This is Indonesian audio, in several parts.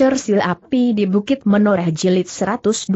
Cersil Api di Bukit Menoreh Jilid 122.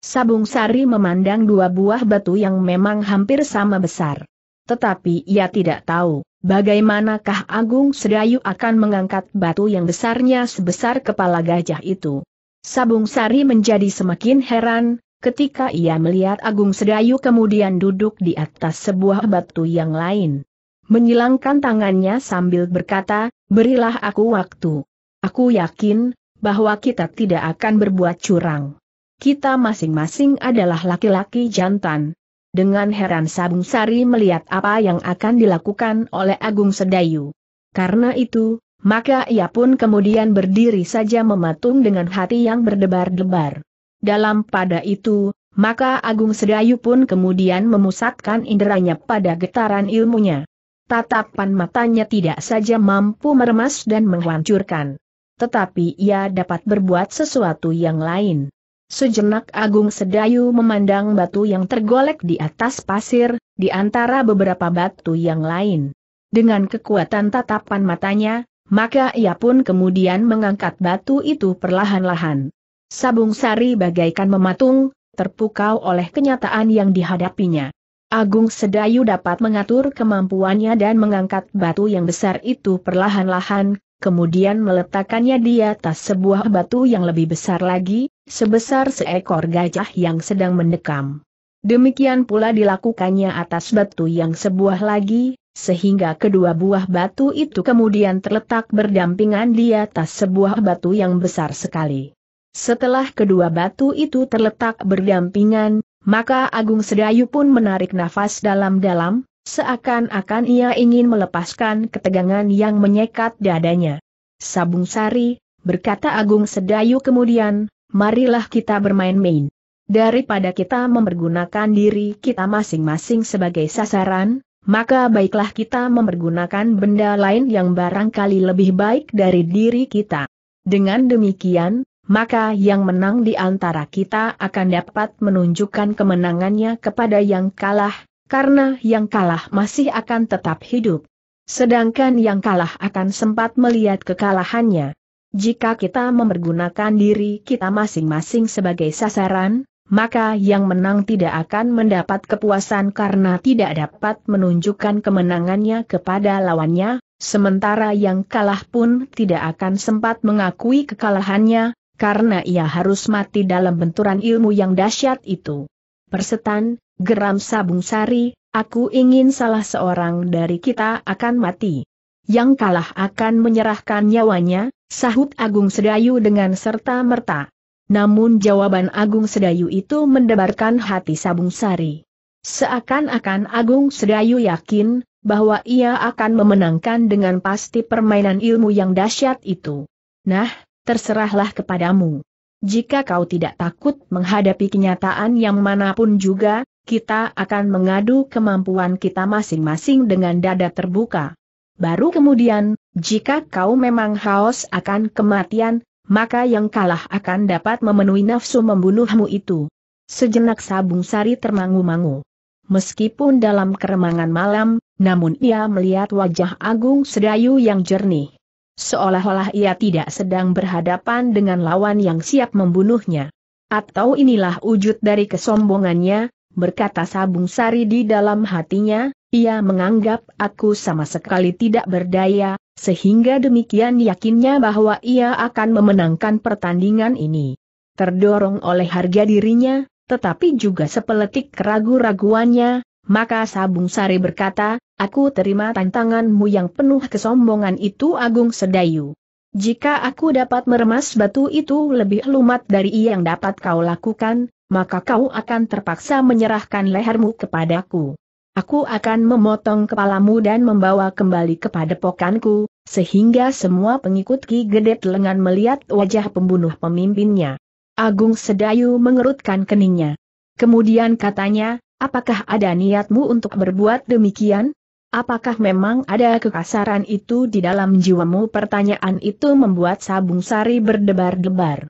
Sabung Sari memandang dua buah batu yang memang hampir sama besar. Tetapi ia tidak tahu, bagaimanakah Agung Sedayu akan mengangkat batu yang besarnya sebesar kepala gajah itu. Sabung Sari menjadi semakin heran, ketika ia melihat Agung Sedayu kemudian duduk di atas sebuah batu yang lain. Menyilangkan tangannya sambil berkata, berilah aku waktu. Aku yakin, bahwa kita tidak akan berbuat curang. Kita masing-masing adalah laki-laki jantan. Dengan heran Sabung Sari melihat apa yang akan dilakukan oleh Agung Sedayu. Karena itu, maka ia pun kemudian berdiri saja mematung dengan hati yang berdebar-debar. Dalam pada itu, maka Agung Sedayu pun kemudian memusatkan inderanya pada getaran ilmunya. Tatapan matanya tidak saja mampu meremas dan menghancurkan tetapi ia dapat berbuat sesuatu yang lain. Sejenak Agung Sedayu memandang batu yang tergolek di atas pasir, di antara beberapa batu yang lain. Dengan kekuatan tatapan matanya, maka ia pun kemudian mengangkat batu itu perlahan-lahan. Sabung Sari bagaikan mematung, terpukau oleh kenyataan yang dihadapinya. Agung Sedayu dapat mengatur kemampuannya dan mengangkat batu yang besar itu perlahan-lahan, kemudian meletakkannya di atas sebuah batu yang lebih besar lagi, sebesar seekor gajah yang sedang mendekam. Demikian pula dilakukannya atas batu yang sebuah lagi, sehingga kedua buah batu itu kemudian terletak berdampingan di atas sebuah batu yang besar sekali. Setelah kedua batu itu terletak berdampingan, maka Agung Sedayu pun menarik nafas dalam-dalam, Seakan-akan ia ingin melepaskan ketegangan yang menyekat dadanya. Sabung Sari, berkata Agung Sedayu kemudian, marilah kita bermain-main. Daripada kita mempergunakan diri kita masing-masing sebagai sasaran, maka baiklah kita mempergunakan benda lain yang barangkali lebih baik dari diri kita. Dengan demikian, maka yang menang di antara kita akan dapat menunjukkan kemenangannya kepada yang kalah, karena yang kalah masih akan tetap hidup. Sedangkan yang kalah akan sempat melihat kekalahannya. Jika kita mempergunakan diri kita masing-masing sebagai sasaran, maka yang menang tidak akan mendapat kepuasan karena tidak dapat menunjukkan kemenangannya kepada lawannya, sementara yang kalah pun tidak akan sempat mengakui kekalahannya, karena ia harus mati dalam benturan ilmu yang dahsyat itu. Persetan, Geram Sabung Sari, aku ingin salah seorang dari kita akan mati. Yang kalah akan menyerahkan nyawanya, sahut Agung Sedayu dengan serta merta. Namun jawaban Agung Sedayu itu mendebarkan hati Sabung Sari. Seakan-akan Agung Sedayu yakin, bahwa ia akan memenangkan dengan pasti permainan ilmu yang dahsyat itu. Nah, terserahlah kepadamu. Jika kau tidak takut menghadapi kenyataan yang manapun juga, kita akan mengadu kemampuan kita masing-masing dengan dada terbuka. Baru kemudian, jika kau memang haus akan kematian, maka yang kalah akan dapat memenuhi nafsu membunuhmu itu. Sejenak sabung sari termangu-mangu. Meskipun dalam keremangan malam, namun ia melihat wajah Agung Sedayu yang jernih. Seolah-olah ia tidak sedang berhadapan dengan lawan yang siap membunuhnya. Atau inilah wujud dari kesombongannya, berkata Sabung Sari di dalam hatinya, ia menganggap aku sama sekali tidak berdaya, sehingga demikian yakinnya bahwa ia akan memenangkan pertandingan ini. Terdorong oleh harga dirinya, tetapi juga sepeletik keragu-raguannya, maka Sabung Sari berkata, aku terima tantanganmu yang penuh kesombongan itu Agung Sedayu. Jika aku dapat meremas batu itu lebih lumat dari yang dapat kau lakukan, maka kau akan terpaksa menyerahkan lehermu kepadaku. Aku akan memotong kepalamu dan membawa kembali kepada pokanku, sehingga semua pengikut Ki Gede Lengan melihat wajah pembunuh pemimpinnya. Agung Sedayu mengerutkan keningnya. Kemudian katanya, apakah ada niatmu untuk berbuat demikian? Apakah memang ada kekasaran itu di dalam jiwamu? Pertanyaan itu membuat Sabung Sari berdebar-debar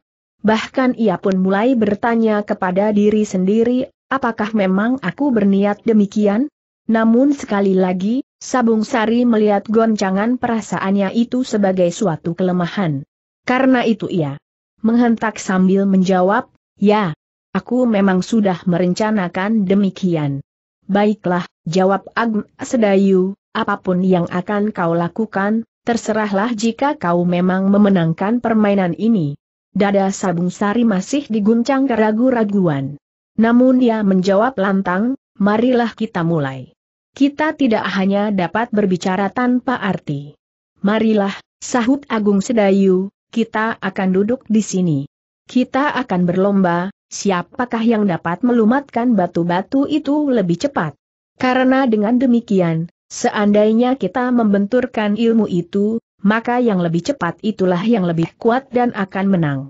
bahkan ia pun mulai bertanya kepada diri sendiri, apakah memang aku berniat demikian? Namun sekali lagi, Sabung Sari melihat goncangan perasaannya itu sebagai suatu kelemahan. Karena itu ia menghentak sambil menjawab, ya, aku memang sudah merencanakan demikian. Baiklah, jawab Agm Sedayu, apapun yang akan kau lakukan, terserahlah jika kau memang memenangkan permainan ini dada Sabung Sari masih diguncang keragu-raguan. Namun dia menjawab lantang, marilah kita mulai. Kita tidak hanya dapat berbicara tanpa arti. Marilah, sahut Agung Sedayu, kita akan duduk di sini. Kita akan berlomba, siapakah yang dapat melumatkan batu-batu itu lebih cepat. Karena dengan demikian, seandainya kita membenturkan ilmu itu, maka yang lebih cepat itulah yang lebih kuat dan akan menang.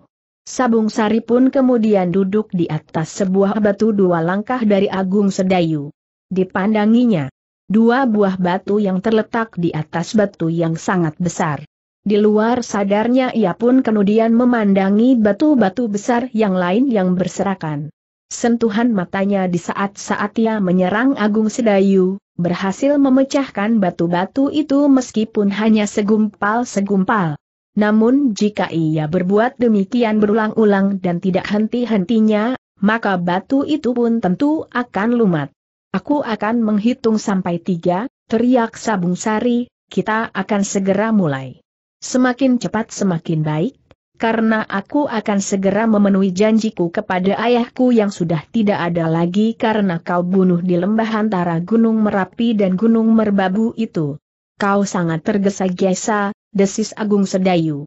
Sabung Sari pun kemudian duduk di atas sebuah batu dua langkah dari Agung Sedayu. Dipandanginya, dua buah batu yang terletak di atas batu yang sangat besar. Di luar sadarnya ia pun kemudian memandangi batu-batu besar yang lain yang berserakan. Sentuhan matanya di saat-saat ia menyerang Agung Sedayu, berhasil memecahkan batu-batu itu meskipun hanya segumpal-segumpal. Namun jika ia berbuat demikian berulang-ulang dan tidak henti-hentinya, maka batu itu pun tentu akan lumat. Aku akan menghitung sampai tiga, teriak Sabung Sari, kita akan segera mulai. Semakin cepat semakin baik, karena aku akan segera memenuhi janjiku kepada ayahku yang sudah tidak ada lagi karena kau bunuh di lembah antara Gunung Merapi dan Gunung Merbabu itu. Kau sangat tergesa-gesa, desis Agung Sedayu.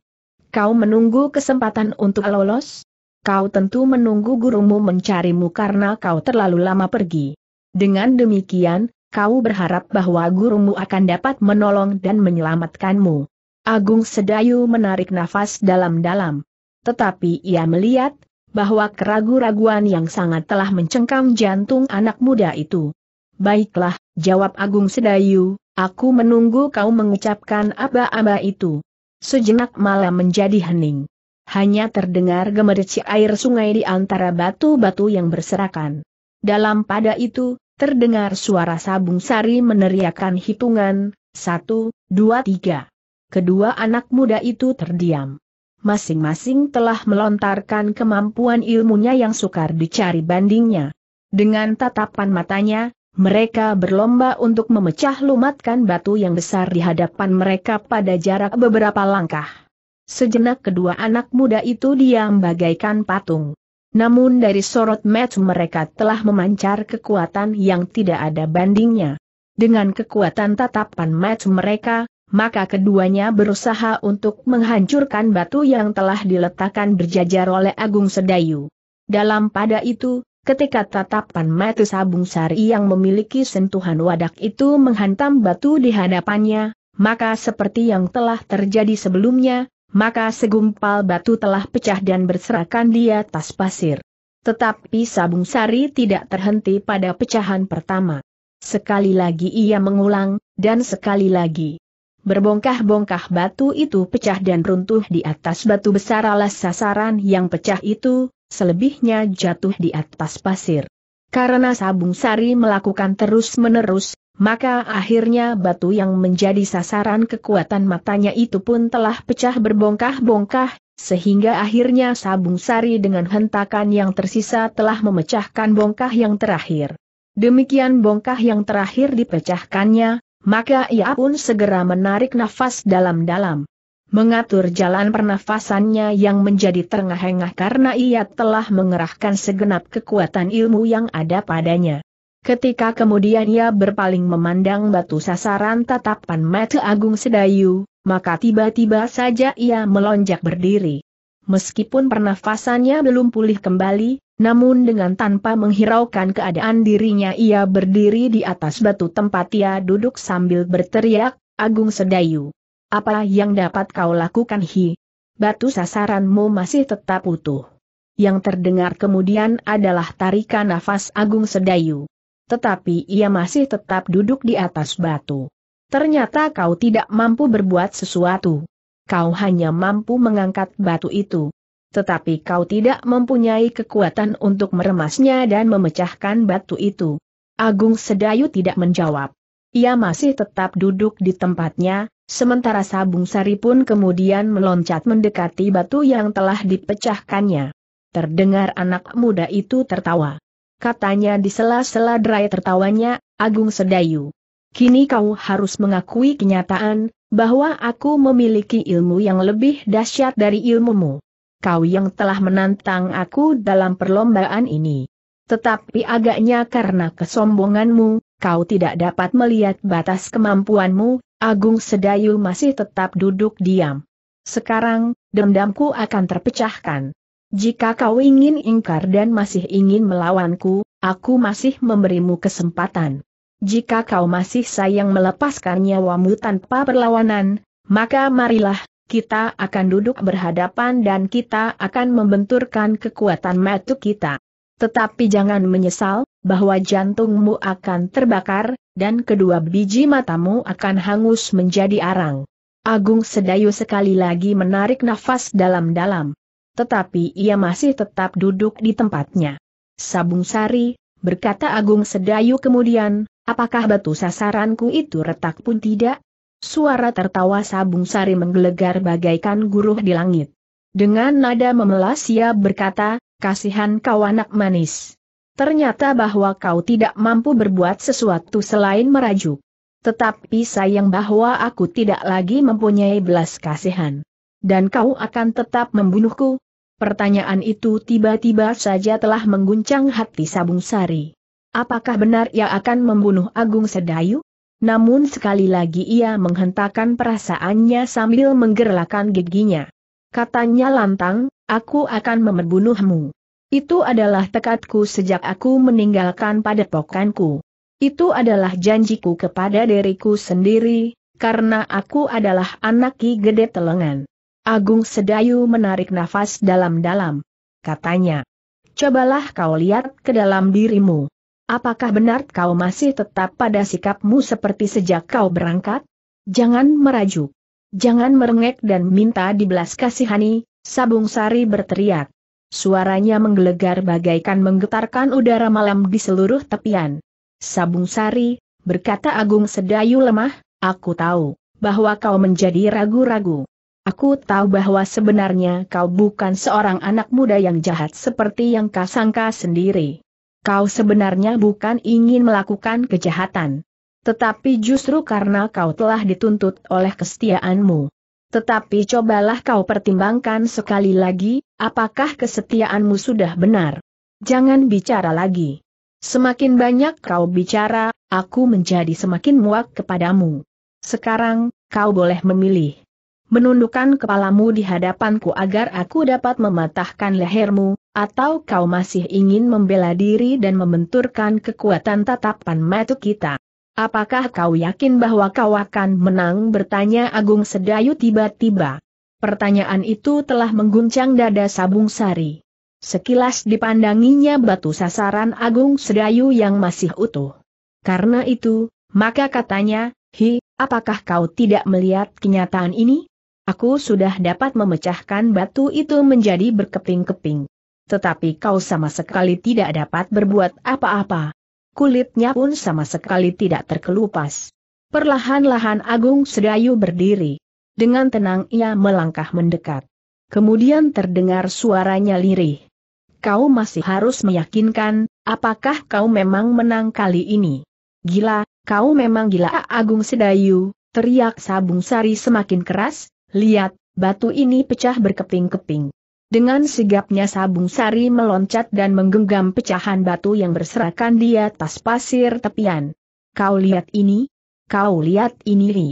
Kau menunggu kesempatan untuk lolos? Kau tentu menunggu gurumu mencarimu karena kau terlalu lama pergi. Dengan demikian, kau berharap bahwa gurumu akan dapat menolong dan menyelamatkanmu. Agung Sedayu menarik nafas dalam-dalam. Tetapi ia melihat, bahwa keragu-raguan yang sangat telah mencengkam jantung anak muda itu. Baiklah, jawab Agung Sedayu, aku menunggu kau mengucapkan aba-aba itu. Sejenak malam menjadi hening. Hanya terdengar gemerici air sungai di antara batu-batu yang berserakan. Dalam pada itu, terdengar suara sabung sari meneriakan hitungan, satu, dua, tiga kedua anak muda itu terdiam. Masing-masing telah melontarkan kemampuan ilmunya yang sukar dicari bandingnya. Dengan tatapan matanya, mereka berlomba untuk memecah lumatkan batu yang besar di hadapan mereka pada jarak beberapa langkah. Sejenak kedua anak muda itu diam bagaikan patung. Namun dari sorot match mereka telah memancar kekuatan yang tidak ada bandingnya. Dengan kekuatan tatapan match mereka, maka keduanya berusaha untuk menghancurkan batu yang telah diletakkan berjajar oleh Agung Sedayu. Dalam pada itu, ketika tatapan mata Sabung Sari yang memiliki sentuhan wadak itu menghantam batu di hadapannya, maka seperti yang telah terjadi sebelumnya, maka segumpal batu telah pecah dan berserakan di atas pasir. Tetapi Sabung Sari tidak terhenti pada pecahan pertama. Sekali lagi ia mengulang, dan sekali lagi. Berbongkah-bongkah batu itu pecah dan runtuh di atas batu besar alas sasaran yang pecah itu, selebihnya jatuh di atas pasir. Karena Sabung Sari melakukan terus-menerus, maka akhirnya batu yang menjadi sasaran kekuatan matanya itu pun telah pecah berbongkah-bongkah, sehingga akhirnya Sabung Sari dengan hentakan yang tersisa telah memecahkan bongkah yang terakhir. Demikian bongkah yang terakhir dipecahkannya, maka ia pun segera menarik nafas dalam-dalam. Mengatur jalan pernafasannya yang menjadi terengah-engah karena ia telah mengerahkan segenap kekuatan ilmu yang ada padanya. Ketika kemudian ia berpaling memandang batu sasaran tatapan mata Agung Sedayu, maka tiba-tiba saja ia melonjak berdiri. Meskipun pernafasannya belum pulih kembali, namun dengan tanpa menghiraukan keadaan dirinya ia berdiri di atas batu tempat ia duduk sambil berteriak, Agung Sedayu. Apa yang dapat kau lakukan Hi? Batu sasaranmu masih tetap utuh. Yang terdengar kemudian adalah tarikan nafas Agung Sedayu. Tetapi ia masih tetap duduk di atas batu. Ternyata kau tidak mampu berbuat sesuatu. Kau hanya mampu mengangkat batu itu tetapi kau tidak mempunyai kekuatan untuk meremasnya dan memecahkan batu itu. Agung Sedayu tidak menjawab. Ia masih tetap duduk di tempatnya, sementara Sabung Sari pun kemudian meloncat mendekati batu yang telah dipecahkannya. Terdengar anak muda itu tertawa. Katanya di sela-sela derai tertawanya, Agung Sedayu. Kini kau harus mengakui kenyataan, bahwa aku memiliki ilmu yang lebih dahsyat dari ilmumu kau yang telah menantang aku dalam perlombaan ini. Tetapi agaknya karena kesombonganmu, kau tidak dapat melihat batas kemampuanmu, Agung Sedayu masih tetap duduk diam. Sekarang, dendamku akan terpecahkan. Jika kau ingin ingkar dan masih ingin melawanku, aku masih memberimu kesempatan. Jika kau masih sayang melepaskan nyawamu tanpa perlawanan, maka marilah, kita akan duduk berhadapan dan kita akan membenturkan kekuatan metu kita. Tetapi jangan menyesal, bahwa jantungmu akan terbakar, dan kedua biji matamu akan hangus menjadi arang. Agung Sedayu sekali lagi menarik nafas dalam-dalam. Tetapi ia masih tetap duduk di tempatnya. Sabung Sari, berkata Agung Sedayu kemudian, apakah batu sasaranku itu retak pun tidak? Suara tertawa Sabung Sari menggelegar bagaikan guruh di langit. Dengan nada memelas ia berkata, kasihan kau anak manis. Ternyata bahwa kau tidak mampu berbuat sesuatu selain merajuk. Tetapi sayang bahwa aku tidak lagi mempunyai belas kasihan. Dan kau akan tetap membunuhku? Pertanyaan itu tiba-tiba saja telah mengguncang hati Sabung Sari. Apakah benar ia akan membunuh Agung Sedayu? Namun sekali lagi ia menghentakkan perasaannya sambil menggerlakan giginya. Katanya lantang, aku akan membunuhmu. Itu adalah tekadku sejak aku meninggalkan padepokanku. Itu adalah janjiku kepada diriku sendiri, karena aku adalah anak Ki Gede Telengan. Agung Sedayu menarik nafas dalam-dalam. Katanya, cobalah kau lihat ke dalam dirimu. Apakah benar kau masih tetap pada sikapmu seperti sejak kau berangkat? Jangan merajuk. Jangan merengek dan minta dibelas kasihani, Sabung Sari berteriak. Suaranya menggelegar bagaikan menggetarkan udara malam di seluruh tepian. Sabung Sari, berkata Agung Sedayu lemah, aku tahu, bahwa kau menjadi ragu-ragu. Aku tahu bahwa sebenarnya kau bukan seorang anak muda yang jahat seperti yang kau sangka sendiri kau sebenarnya bukan ingin melakukan kejahatan. Tetapi justru karena kau telah dituntut oleh kesetiaanmu. Tetapi cobalah kau pertimbangkan sekali lagi, apakah kesetiaanmu sudah benar. Jangan bicara lagi. Semakin banyak kau bicara, aku menjadi semakin muak kepadamu. Sekarang, kau boleh memilih menundukkan kepalamu di hadapanku agar aku dapat mematahkan lehermu, atau kau masih ingin membela diri dan membenturkan kekuatan tatapan mata kita. Apakah kau yakin bahwa kau akan menang bertanya Agung Sedayu tiba-tiba. Pertanyaan itu telah mengguncang dada Sabung Sari. Sekilas dipandanginya batu sasaran Agung Sedayu yang masih utuh. Karena itu, maka katanya, Hi, apakah kau tidak melihat kenyataan ini? Aku sudah dapat memecahkan batu itu menjadi berkeping-keping. Tetapi kau sama sekali tidak dapat berbuat apa-apa. Kulitnya pun sama sekali tidak terkelupas. Perlahan-lahan Agung Sedayu berdiri. Dengan tenang ia melangkah mendekat. Kemudian terdengar suaranya lirih. Kau masih harus meyakinkan, apakah kau memang menang kali ini? Gila, kau memang gila Agung Sedayu, teriak Sabung Sari semakin keras, Lihat, batu ini pecah berkeping-keping. Dengan sigapnya Sabung Sari meloncat dan menggenggam pecahan batu yang berserakan di atas pasir tepian. Kau lihat ini? Kau lihat ini Ri.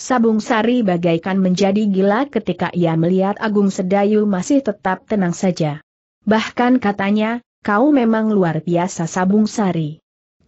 Sabung Sari bagaikan menjadi gila ketika ia melihat Agung Sedayu masih tetap tenang saja. Bahkan katanya, kau memang luar biasa Sabung Sari.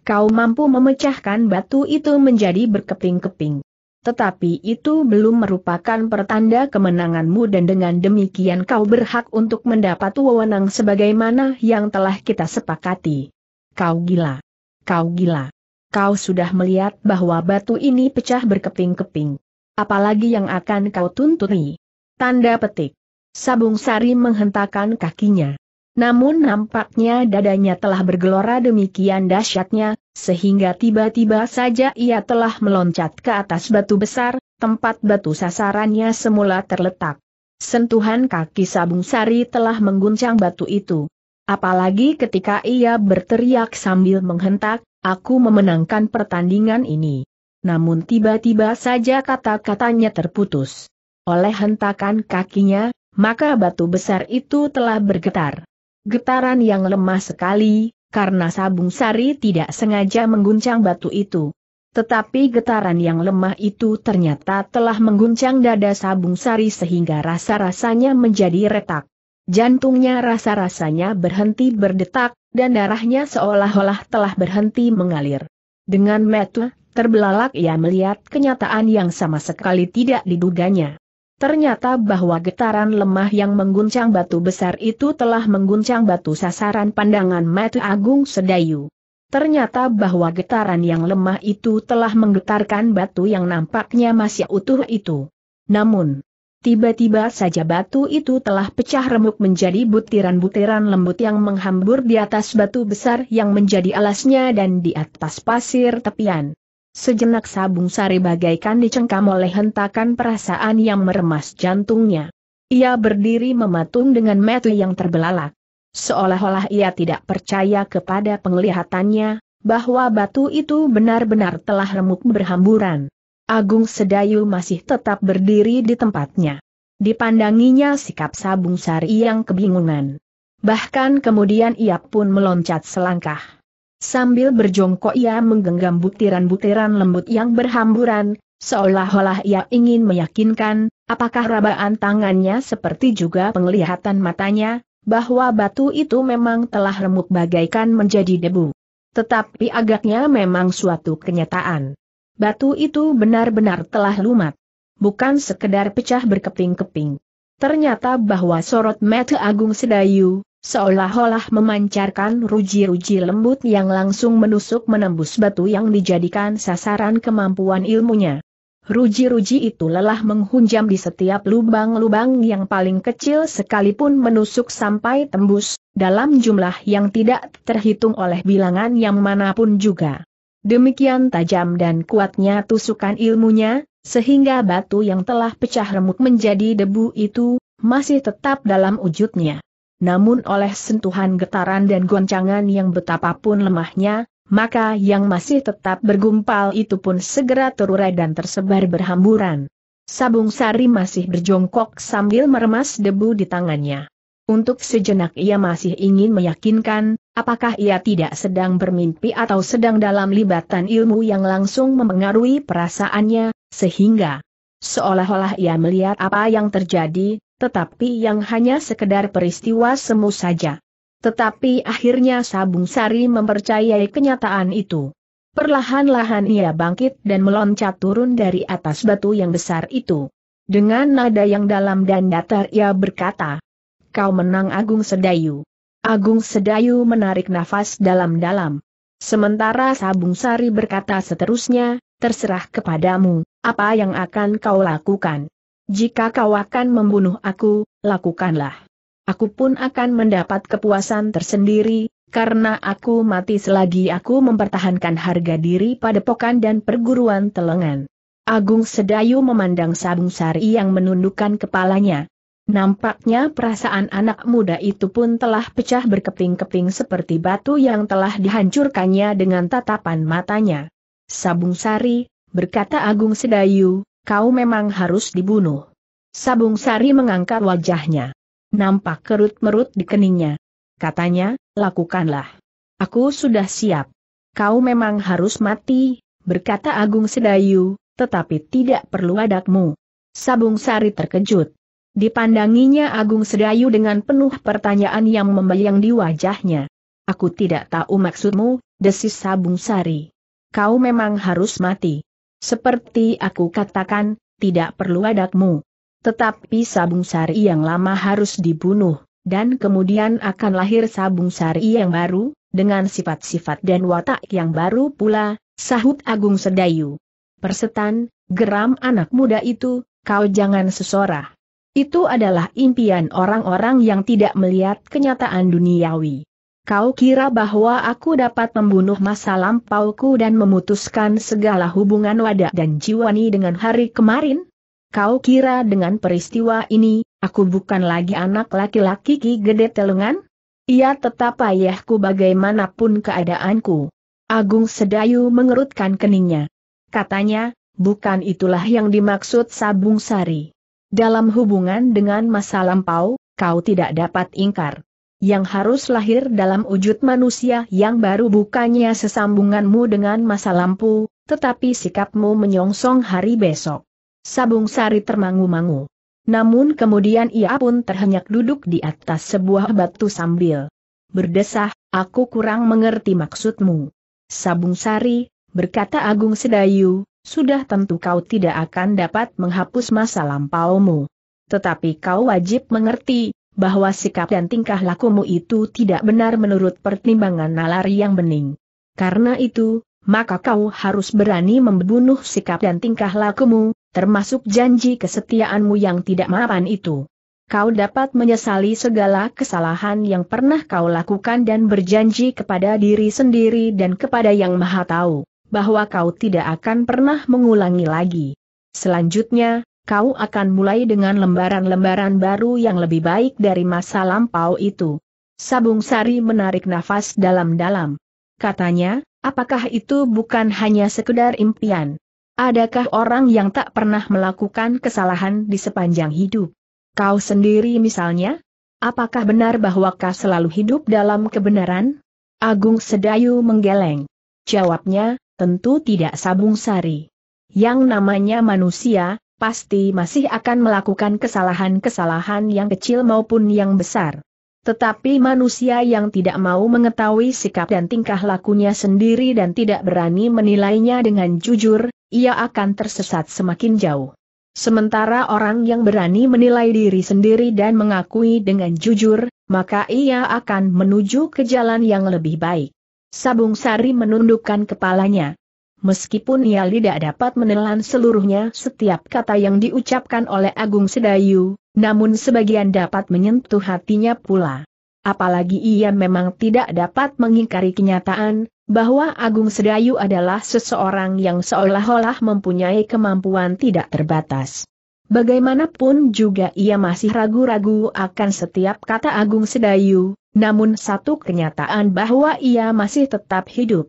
Kau mampu memecahkan batu itu menjadi berkeping-keping. Tetapi itu belum merupakan pertanda kemenanganmu dan dengan demikian kau berhak untuk mendapat wewenang sebagaimana yang telah kita sepakati. Kau gila. Kau gila. Kau sudah melihat bahwa batu ini pecah berkeping-keping. Apalagi yang akan kau tuntuti. Tanda petik. Sabung Sari menghentakkan kakinya. Namun nampaknya dadanya telah bergelora demikian dahsyatnya, sehingga tiba-tiba saja ia telah meloncat ke atas batu besar, tempat batu sasarannya semula terletak. Sentuhan kaki Sabung Sari telah mengguncang batu itu. Apalagi ketika ia berteriak sambil menghentak, aku memenangkan pertandingan ini. Namun tiba-tiba saja kata-katanya terputus. Oleh hentakan kakinya, maka batu besar itu telah bergetar getaran yang lemah sekali, karena sabung sari tidak sengaja mengguncang batu itu. Tetapi getaran yang lemah itu ternyata telah mengguncang dada sabung sari sehingga rasa-rasanya menjadi retak. Jantungnya rasa-rasanya berhenti berdetak, dan darahnya seolah-olah telah berhenti mengalir. Dengan metu, terbelalak ia melihat kenyataan yang sama sekali tidak diduganya. Ternyata bahwa getaran lemah yang mengguncang batu besar itu telah mengguncang batu sasaran pandangan mata Agung Sedayu. Ternyata bahwa getaran yang lemah itu telah menggetarkan batu yang nampaknya masih utuh itu. Namun, tiba-tiba saja batu itu telah pecah remuk menjadi butiran-butiran lembut yang menghambur di atas batu besar yang menjadi alasnya dan di atas pasir tepian. Sejenak sabung sari bagaikan dicengkam oleh hentakan perasaan yang meremas jantungnya. Ia berdiri mematung dengan metu yang terbelalak. Seolah-olah ia tidak percaya kepada penglihatannya, bahwa batu itu benar-benar telah remuk berhamburan. Agung Sedayu masih tetap berdiri di tempatnya. Dipandanginya sikap sabung sari yang kebingungan. Bahkan kemudian ia pun meloncat selangkah. Sambil berjongkok ia menggenggam butiran-butiran lembut yang berhamburan, seolah-olah ia ingin meyakinkan, apakah rabaan tangannya seperti juga penglihatan matanya, bahwa batu itu memang telah remuk bagaikan menjadi debu. Tetapi agaknya memang suatu kenyataan. Batu itu benar-benar telah lumat. Bukan sekedar pecah berkeping-keping. Ternyata bahwa sorot mata Agung Sedayu, Seolah-olah memancarkan ruji-ruji lembut yang langsung menusuk menembus batu yang dijadikan sasaran kemampuan ilmunya. Ruji-ruji itu lelah menghunjam di setiap lubang-lubang yang paling kecil sekalipun menusuk sampai tembus, dalam jumlah yang tidak terhitung oleh bilangan yang manapun juga. Demikian tajam dan kuatnya tusukan ilmunya, sehingga batu yang telah pecah remuk menjadi debu itu, masih tetap dalam wujudnya namun oleh sentuhan getaran dan goncangan yang betapapun lemahnya, maka yang masih tetap bergumpal itu pun segera terurai dan tersebar berhamburan. Sabung Sari masih berjongkok sambil meremas debu di tangannya. Untuk sejenak ia masih ingin meyakinkan, apakah ia tidak sedang bermimpi atau sedang dalam libatan ilmu yang langsung memengaruhi perasaannya, sehingga seolah-olah ia melihat apa yang terjadi, tetapi yang hanya sekedar peristiwa semu saja. Tetapi akhirnya Sabung Sari mempercayai kenyataan itu. Perlahan-lahan ia bangkit dan meloncat turun dari atas batu yang besar itu. Dengan nada yang dalam dan datar ia berkata, Kau menang Agung Sedayu. Agung Sedayu menarik nafas dalam-dalam. Sementara Sabung Sari berkata seterusnya, terserah kepadamu, apa yang akan kau lakukan. Jika kau akan membunuh aku, lakukanlah. Aku pun akan mendapat kepuasan tersendiri, karena aku mati selagi aku mempertahankan harga diri pada pokan dan perguruan telengan. Agung Sedayu memandang Sabung Sari yang menundukkan kepalanya. Nampaknya perasaan anak muda itu pun telah pecah berkeping-keping seperti batu yang telah dihancurkannya dengan tatapan matanya. Sabung Sari, berkata Agung Sedayu, Kau memang harus dibunuh. Sabung Sari mengangkat wajahnya. Nampak kerut-merut di keningnya. Katanya, lakukanlah. Aku sudah siap. Kau memang harus mati, berkata Agung Sedayu, tetapi tidak perlu adakmu. Sabung Sari terkejut. Dipandanginya Agung Sedayu dengan penuh pertanyaan yang membayang di wajahnya. Aku tidak tahu maksudmu, desis Sabung Sari. Kau memang harus mati. Seperti aku katakan, tidak perlu adakmu. Tetapi sabung sari yang lama harus dibunuh, dan kemudian akan lahir sabung sari yang baru, dengan sifat-sifat dan watak yang baru pula, sahut Agung Sedayu. Persetan, geram anak muda itu, kau jangan sesorah. Itu adalah impian orang-orang yang tidak melihat kenyataan duniawi. Kau kira bahwa aku dapat membunuh masa lampauku dan memutuskan segala hubungan wadah dan jiwani dengan hari kemarin? Kau kira dengan peristiwa ini, aku bukan lagi anak laki-laki Ki Gede Telungan? Ia tetap ayahku bagaimanapun keadaanku. Agung Sedayu mengerutkan keningnya. Katanya, bukan itulah yang dimaksud Sabung Sari. Dalam hubungan dengan masa lampau, kau tidak dapat ingkar yang harus lahir dalam wujud manusia yang baru bukannya sesambunganmu dengan masa lampu, tetapi sikapmu menyongsong hari besok. Sabung Sari termangu-mangu. Namun kemudian ia pun terhenyak duduk di atas sebuah batu sambil berdesah, aku kurang mengerti maksudmu. Sabung Sari, berkata Agung Sedayu, sudah tentu kau tidak akan dapat menghapus masa lampaumu. Tetapi kau wajib mengerti, bahwa sikap dan tingkah lakumu itu tidak benar menurut pertimbangan nalar yang bening. Karena itu, maka kau harus berani membunuh sikap dan tingkah lakumu, termasuk janji kesetiaanmu yang tidak mapan itu. Kau dapat menyesali segala kesalahan yang pernah kau lakukan dan berjanji kepada diri sendiri dan kepada Yang Maha Tahu, bahwa kau tidak akan pernah mengulangi lagi. Selanjutnya, kau akan mulai dengan lembaran-lembaran baru yang lebih baik dari masa lampau itu. Sabung Sari menarik nafas dalam-dalam. Katanya, apakah itu bukan hanya sekedar impian? Adakah orang yang tak pernah melakukan kesalahan di sepanjang hidup? Kau sendiri misalnya? Apakah benar bahwa kau selalu hidup dalam kebenaran? Agung Sedayu menggeleng. Jawabnya, tentu tidak sabung sari. Yang namanya manusia, pasti masih akan melakukan kesalahan-kesalahan yang kecil maupun yang besar. Tetapi manusia yang tidak mau mengetahui sikap dan tingkah lakunya sendiri dan tidak berani menilainya dengan jujur, ia akan tersesat semakin jauh. Sementara orang yang berani menilai diri sendiri dan mengakui dengan jujur, maka ia akan menuju ke jalan yang lebih baik. Sabung Sari menundukkan kepalanya. Meskipun ia tidak dapat menelan seluruhnya setiap kata yang diucapkan oleh Agung Sedayu, namun sebagian dapat menyentuh hatinya pula. Apalagi ia memang tidak dapat mengingkari kenyataan, bahwa Agung Sedayu adalah seseorang yang seolah-olah mempunyai kemampuan tidak terbatas. Bagaimanapun juga ia masih ragu-ragu akan setiap kata Agung Sedayu, namun satu kenyataan bahwa ia masih tetap hidup,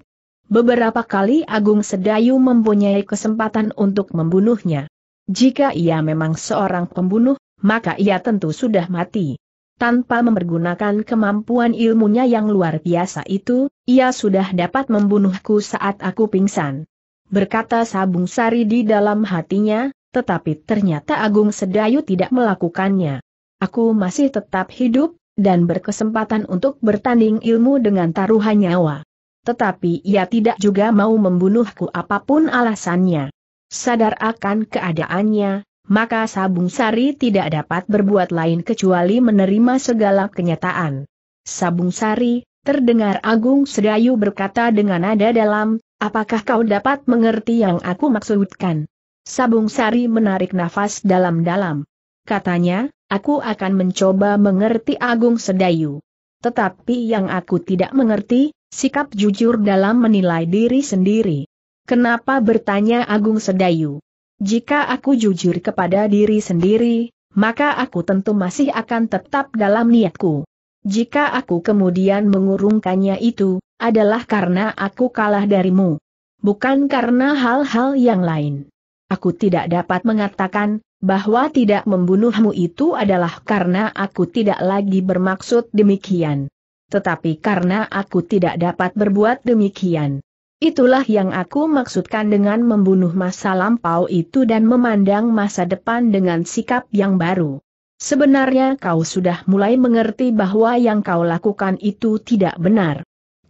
Beberapa kali Agung Sedayu mempunyai kesempatan untuk membunuhnya. Jika ia memang seorang pembunuh, maka ia tentu sudah mati. Tanpa mempergunakan kemampuan ilmunya yang luar biasa itu, ia sudah dapat membunuhku saat aku pingsan. Berkata Sabung Sari di dalam hatinya, tetapi ternyata Agung Sedayu tidak melakukannya. Aku masih tetap hidup, dan berkesempatan untuk bertanding ilmu dengan taruhan nyawa. Tetapi ia tidak juga mau membunuhku apapun alasannya. Sadar akan keadaannya, maka Sabung Sari tidak dapat berbuat lain kecuali menerima segala kenyataan. Sabung Sari, terdengar Agung Sedayu berkata dengan nada dalam, apakah kau dapat mengerti yang aku maksudkan? Sabung Sari menarik nafas dalam-dalam. Katanya, aku akan mencoba mengerti Agung Sedayu. Tetapi yang aku tidak mengerti, Sikap jujur dalam menilai diri sendiri. Kenapa bertanya Agung Sedayu? Jika aku jujur kepada diri sendiri, maka aku tentu masih akan tetap dalam niatku. Jika aku kemudian mengurungkannya itu, adalah karena aku kalah darimu. Bukan karena hal-hal yang lain. Aku tidak dapat mengatakan, bahwa tidak membunuhmu itu adalah karena aku tidak lagi bermaksud demikian tetapi karena aku tidak dapat berbuat demikian. Itulah yang aku maksudkan dengan membunuh masa lampau itu dan memandang masa depan dengan sikap yang baru. Sebenarnya kau sudah mulai mengerti bahwa yang kau lakukan itu tidak benar.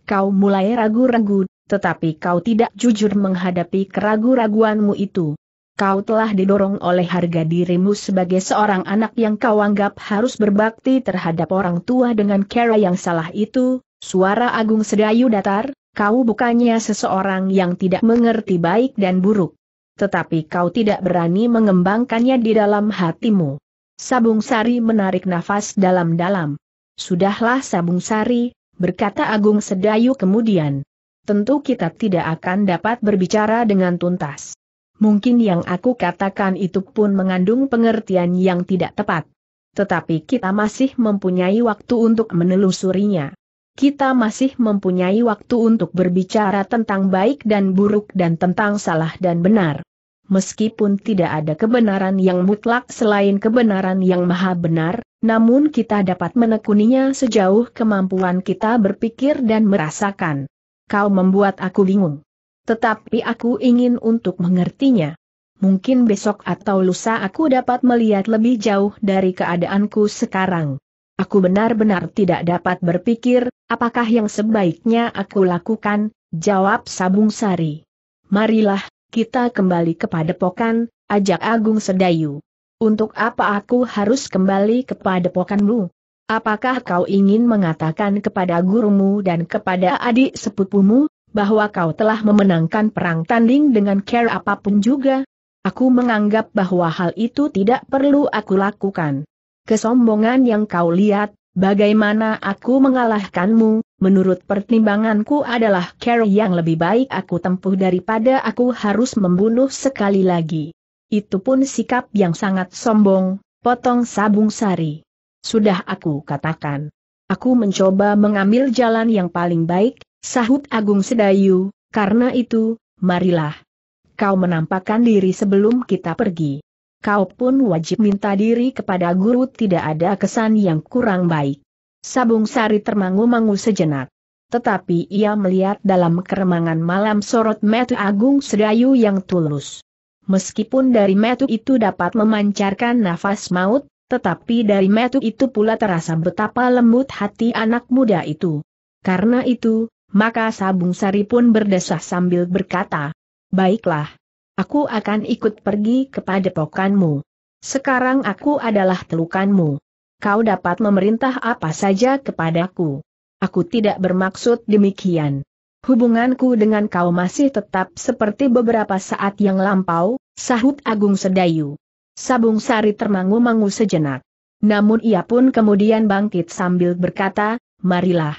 Kau mulai ragu-ragu, tetapi kau tidak jujur menghadapi keragu-raguanmu itu kau telah didorong oleh harga dirimu sebagai seorang anak yang kau anggap harus berbakti terhadap orang tua dengan cara yang salah itu, suara Agung Sedayu datar, kau bukannya seseorang yang tidak mengerti baik dan buruk. Tetapi kau tidak berani mengembangkannya di dalam hatimu. Sabung Sari menarik nafas dalam-dalam. Sudahlah Sabung Sari, berkata Agung Sedayu kemudian. Tentu kita tidak akan dapat berbicara dengan tuntas. Mungkin yang aku katakan itu pun mengandung pengertian yang tidak tepat. Tetapi kita masih mempunyai waktu untuk menelusurinya. Kita masih mempunyai waktu untuk berbicara tentang baik dan buruk dan tentang salah dan benar. Meskipun tidak ada kebenaran yang mutlak selain kebenaran yang maha benar, namun kita dapat menekuninya sejauh kemampuan kita berpikir dan merasakan. Kau membuat aku bingung. Tetapi aku ingin untuk mengertinya. Mungkin besok atau lusa aku dapat melihat lebih jauh dari keadaanku sekarang. Aku benar-benar tidak dapat berpikir, apakah yang sebaiknya aku lakukan, jawab Sabung Sari. Marilah, kita kembali kepada pokan, ajak Agung Sedayu. Untuk apa aku harus kembali kepada pokanmu? Apakah kau ingin mengatakan kepada gurumu dan kepada adik sepupumu, bahwa kau telah memenangkan perang tanding dengan care apapun juga. Aku menganggap bahwa hal itu tidak perlu aku lakukan. Kesombongan yang kau lihat, bagaimana aku mengalahkanmu, menurut pertimbanganku adalah care yang lebih baik aku tempuh daripada aku harus membunuh sekali lagi. Itu pun sikap yang sangat sombong, potong sabung sari. Sudah aku katakan. Aku mencoba mengambil jalan yang paling baik, Sahut Agung Sedayu, karena itu, marilah. Kau menampakkan diri sebelum kita pergi. Kau pun wajib minta diri kepada guru tidak ada kesan yang kurang baik. Sabung Sari termangu-mangu sejenak. Tetapi ia melihat dalam keremangan malam sorot metu Agung Sedayu yang tulus. Meskipun dari metu itu dapat memancarkan nafas maut, tetapi dari metu itu pula terasa betapa lembut hati anak muda itu. Karena itu, maka Sabung Sari pun berdesah sambil berkata, Baiklah. Aku akan ikut pergi kepada pokanmu. Sekarang aku adalah telukanmu. Kau dapat memerintah apa saja kepadaku. Aku tidak bermaksud demikian. Hubunganku dengan kau masih tetap seperti beberapa saat yang lampau, sahut Agung Sedayu. Sabung Sari termangu-mangu sejenak. Namun ia pun kemudian bangkit sambil berkata, Marilah.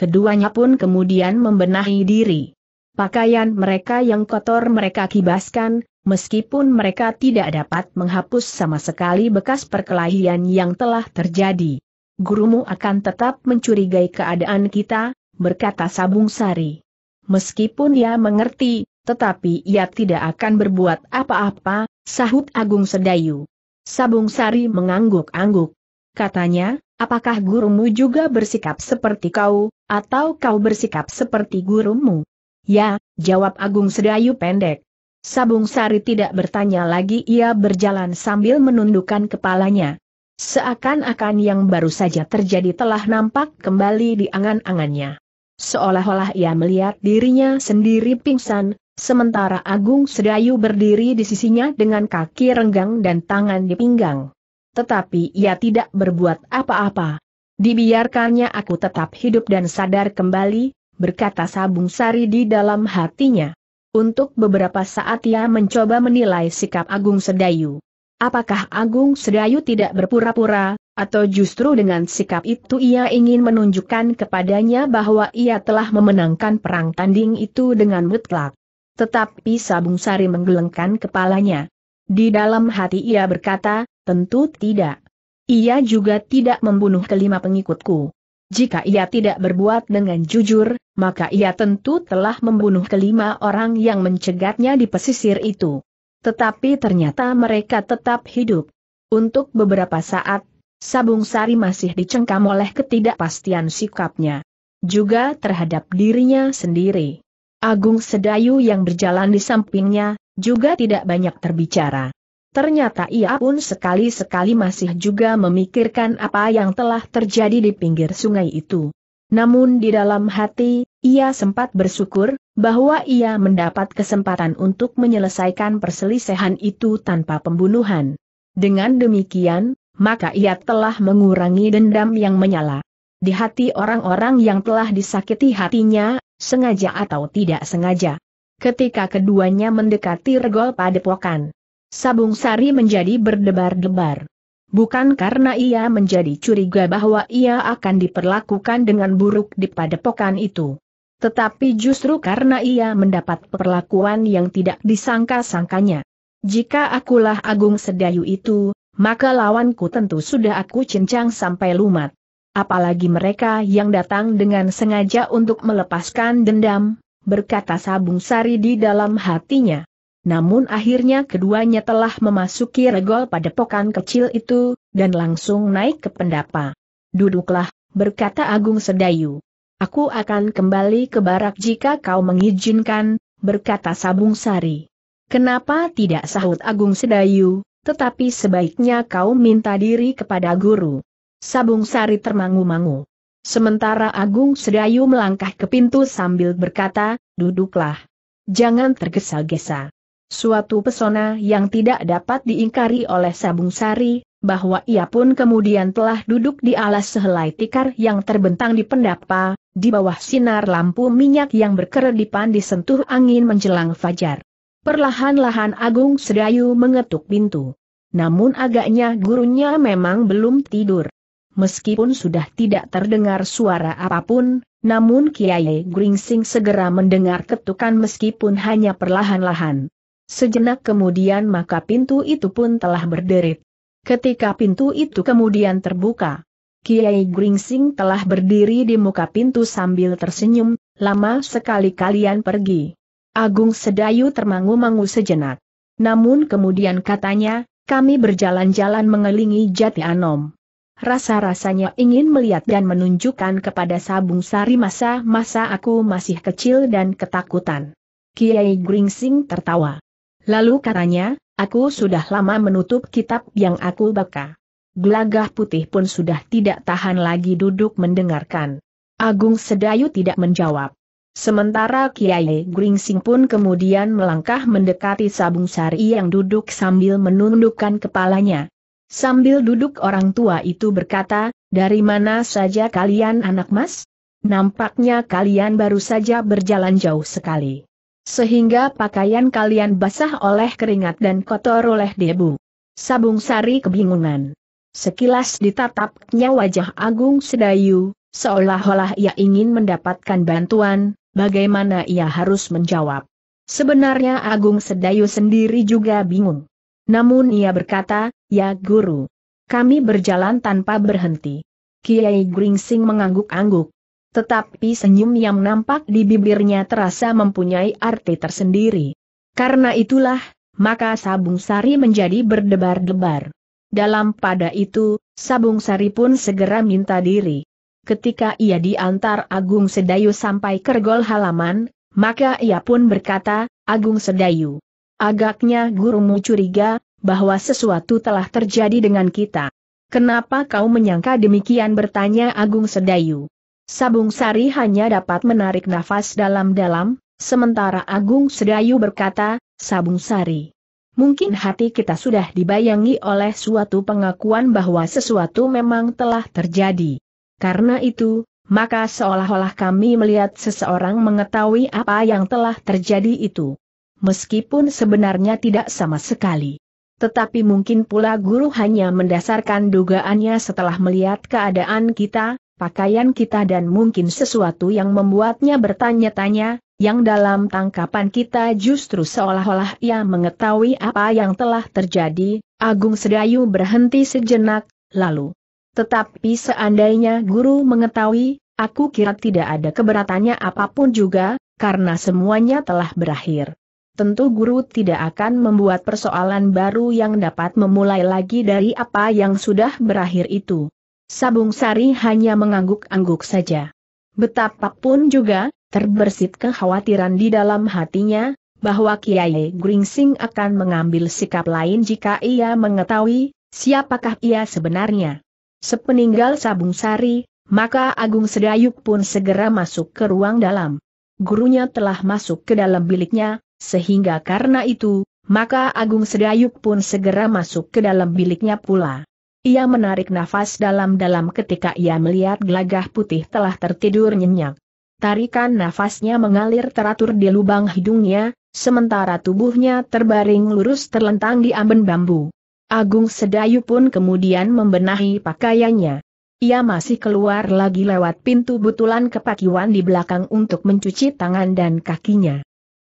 Keduanya pun kemudian membenahi diri. Pakaian mereka yang kotor mereka kibaskan, meskipun mereka tidak dapat menghapus sama sekali bekas perkelahian yang telah terjadi. Gurumu akan tetap mencurigai keadaan kita, berkata Sabung Sari. Meskipun ia mengerti, tetapi ia tidak akan berbuat apa-apa, sahut Agung Sedayu. Sabung Sari mengangguk-angguk. Katanya, Apakah gurumu juga bersikap seperti kau, atau kau bersikap seperti gurumu? Ya, jawab Agung Sedayu pendek. Sabung Sari tidak bertanya lagi ia berjalan sambil menundukkan kepalanya. Seakan-akan yang baru saja terjadi telah nampak kembali di angan-angannya. Seolah-olah ia melihat dirinya sendiri pingsan, sementara Agung Sedayu berdiri di sisinya dengan kaki renggang dan tangan di pinggang tetapi ia tidak berbuat apa-apa. Dibiarkannya aku tetap hidup dan sadar kembali, berkata Sabung Sari di dalam hatinya. Untuk beberapa saat ia mencoba menilai sikap Agung Sedayu. Apakah Agung Sedayu tidak berpura-pura, atau justru dengan sikap itu ia ingin menunjukkan kepadanya bahwa ia telah memenangkan perang tanding itu dengan mutlak. Tetapi Sabung Sari menggelengkan kepalanya. Di dalam hati ia berkata, tentu tidak. Ia juga tidak membunuh kelima pengikutku. Jika ia tidak berbuat dengan jujur, maka ia tentu telah membunuh kelima orang yang mencegatnya di pesisir itu. Tetapi ternyata mereka tetap hidup. Untuk beberapa saat, Sabung Sari masih dicengkam oleh ketidakpastian sikapnya. Juga terhadap dirinya sendiri. Agung Sedayu yang berjalan di sampingnya, juga tidak banyak terbicara. Ternyata ia pun sekali-sekali masih juga memikirkan apa yang telah terjadi di pinggir sungai itu. Namun di dalam hati, ia sempat bersyukur, bahwa ia mendapat kesempatan untuk menyelesaikan perselisihan itu tanpa pembunuhan. Dengan demikian, maka ia telah mengurangi dendam yang menyala. Di hati orang-orang yang telah disakiti hatinya, sengaja atau tidak sengaja ketika keduanya mendekati regol padepokan. Sabung Sari menjadi berdebar-debar. Bukan karena ia menjadi curiga bahwa ia akan diperlakukan dengan buruk di padepokan itu. Tetapi justru karena ia mendapat perlakuan yang tidak disangka-sangkanya. Jika akulah Agung Sedayu itu, maka lawanku tentu sudah aku cincang sampai lumat. Apalagi mereka yang datang dengan sengaja untuk melepaskan dendam, berkata Sabung Sari di dalam hatinya. Namun akhirnya keduanya telah memasuki regol pada pokan kecil itu, dan langsung naik ke pendapa. Duduklah, berkata Agung Sedayu. Aku akan kembali ke barak jika kau mengizinkan, berkata Sabung Sari. Kenapa tidak sahut Agung Sedayu, tetapi sebaiknya kau minta diri kepada guru. Sabung Sari termangu-mangu. Sementara Agung Sedayu melangkah ke pintu sambil berkata, duduklah. Jangan tergesa-gesa. Suatu pesona yang tidak dapat diingkari oleh Sabung Sari, bahwa ia pun kemudian telah duduk di alas sehelai tikar yang terbentang di pendapa, di bawah sinar lampu minyak yang berkeredipan disentuh angin menjelang fajar. Perlahan-lahan Agung Sedayu mengetuk pintu. Namun agaknya gurunya memang belum tidur meskipun sudah tidak terdengar suara apapun, namun Kiai Gringsing segera mendengar ketukan meskipun hanya perlahan-lahan. Sejenak kemudian maka pintu itu pun telah berderit. Ketika pintu itu kemudian terbuka, Kiai Gringsing telah berdiri di muka pintu sambil tersenyum, lama sekali kalian pergi. Agung Sedayu termangu-mangu sejenak. Namun kemudian katanya, kami berjalan-jalan mengelilingi Jati Anom. Rasa-rasanya ingin melihat dan menunjukkan kepada Sabung Sari masa-masa aku masih kecil dan ketakutan. Kiai Gringsing tertawa. Lalu katanya, aku sudah lama menutup kitab yang aku baca. Gelagah putih pun sudah tidak tahan lagi duduk mendengarkan. Agung Sedayu tidak menjawab. Sementara Kiai Gringsing pun kemudian melangkah mendekati Sabung Sari yang duduk sambil menundukkan kepalanya, Sambil duduk orang tua itu berkata, dari mana saja kalian anak mas? Nampaknya kalian baru saja berjalan jauh sekali. Sehingga pakaian kalian basah oleh keringat dan kotor oleh debu. Sabung Sari kebingungan. Sekilas ditatapnya wajah Agung Sedayu, seolah-olah ia ingin mendapatkan bantuan, bagaimana ia harus menjawab. Sebenarnya Agung Sedayu sendiri juga bingung. Namun ia berkata, ya guru. Kami berjalan tanpa berhenti. Kiai Gringsing mengangguk-angguk. Tetapi senyum yang nampak di bibirnya terasa mempunyai arti tersendiri. Karena itulah, maka Sabung Sari menjadi berdebar-debar. Dalam pada itu, Sabung Sari pun segera minta diri. Ketika ia diantar Agung Sedayu sampai kergol halaman, maka ia pun berkata, Agung Sedayu, Agaknya gurumu curiga, bahwa sesuatu telah terjadi dengan kita. Kenapa kau menyangka demikian bertanya Agung Sedayu. Sabung Sari hanya dapat menarik nafas dalam-dalam, sementara Agung Sedayu berkata, Sabung Sari. Mungkin hati kita sudah dibayangi oleh suatu pengakuan bahwa sesuatu memang telah terjadi. Karena itu, maka seolah-olah kami melihat seseorang mengetahui apa yang telah terjadi itu meskipun sebenarnya tidak sama sekali. Tetapi mungkin pula guru hanya mendasarkan dugaannya setelah melihat keadaan kita, pakaian kita dan mungkin sesuatu yang membuatnya bertanya-tanya, yang dalam tangkapan kita justru seolah-olah ia mengetahui apa yang telah terjadi, Agung Sedayu berhenti sejenak, lalu. Tetapi seandainya guru mengetahui, aku kira tidak ada keberatannya apapun juga, karena semuanya telah berakhir tentu guru tidak akan membuat persoalan baru yang dapat memulai lagi dari apa yang sudah berakhir itu. Sabung Sari hanya mengangguk-angguk saja. Betapapun juga, terbersit kekhawatiran di dalam hatinya, bahwa Kiai Gringsing akan mengambil sikap lain jika ia mengetahui siapakah ia sebenarnya. Sepeninggal Sabung Sari, maka Agung Sedayuk pun segera masuk ke ruang dalam. Gurunya telah masuk ke dalam biliknya, sehingga karena itu, maka Agung Sedayuk pun segera masuk ke dalam biliknya pula. Ia menarik nafas dalam-dalam ketika ia melihat gelagah putih telah tertidur nyenyak. Tarikan nafasnya mengalir teratur di lubang hidungnya, sementara tubuhnya terbaring lurus terlentang di amben bambu. Agung Sedayu pun kemudian membenahi pakaiannya. Ia masih keluar lagi lewat pintu butulan kepakiwan di belakang untuk mencuci tangan dan kakinya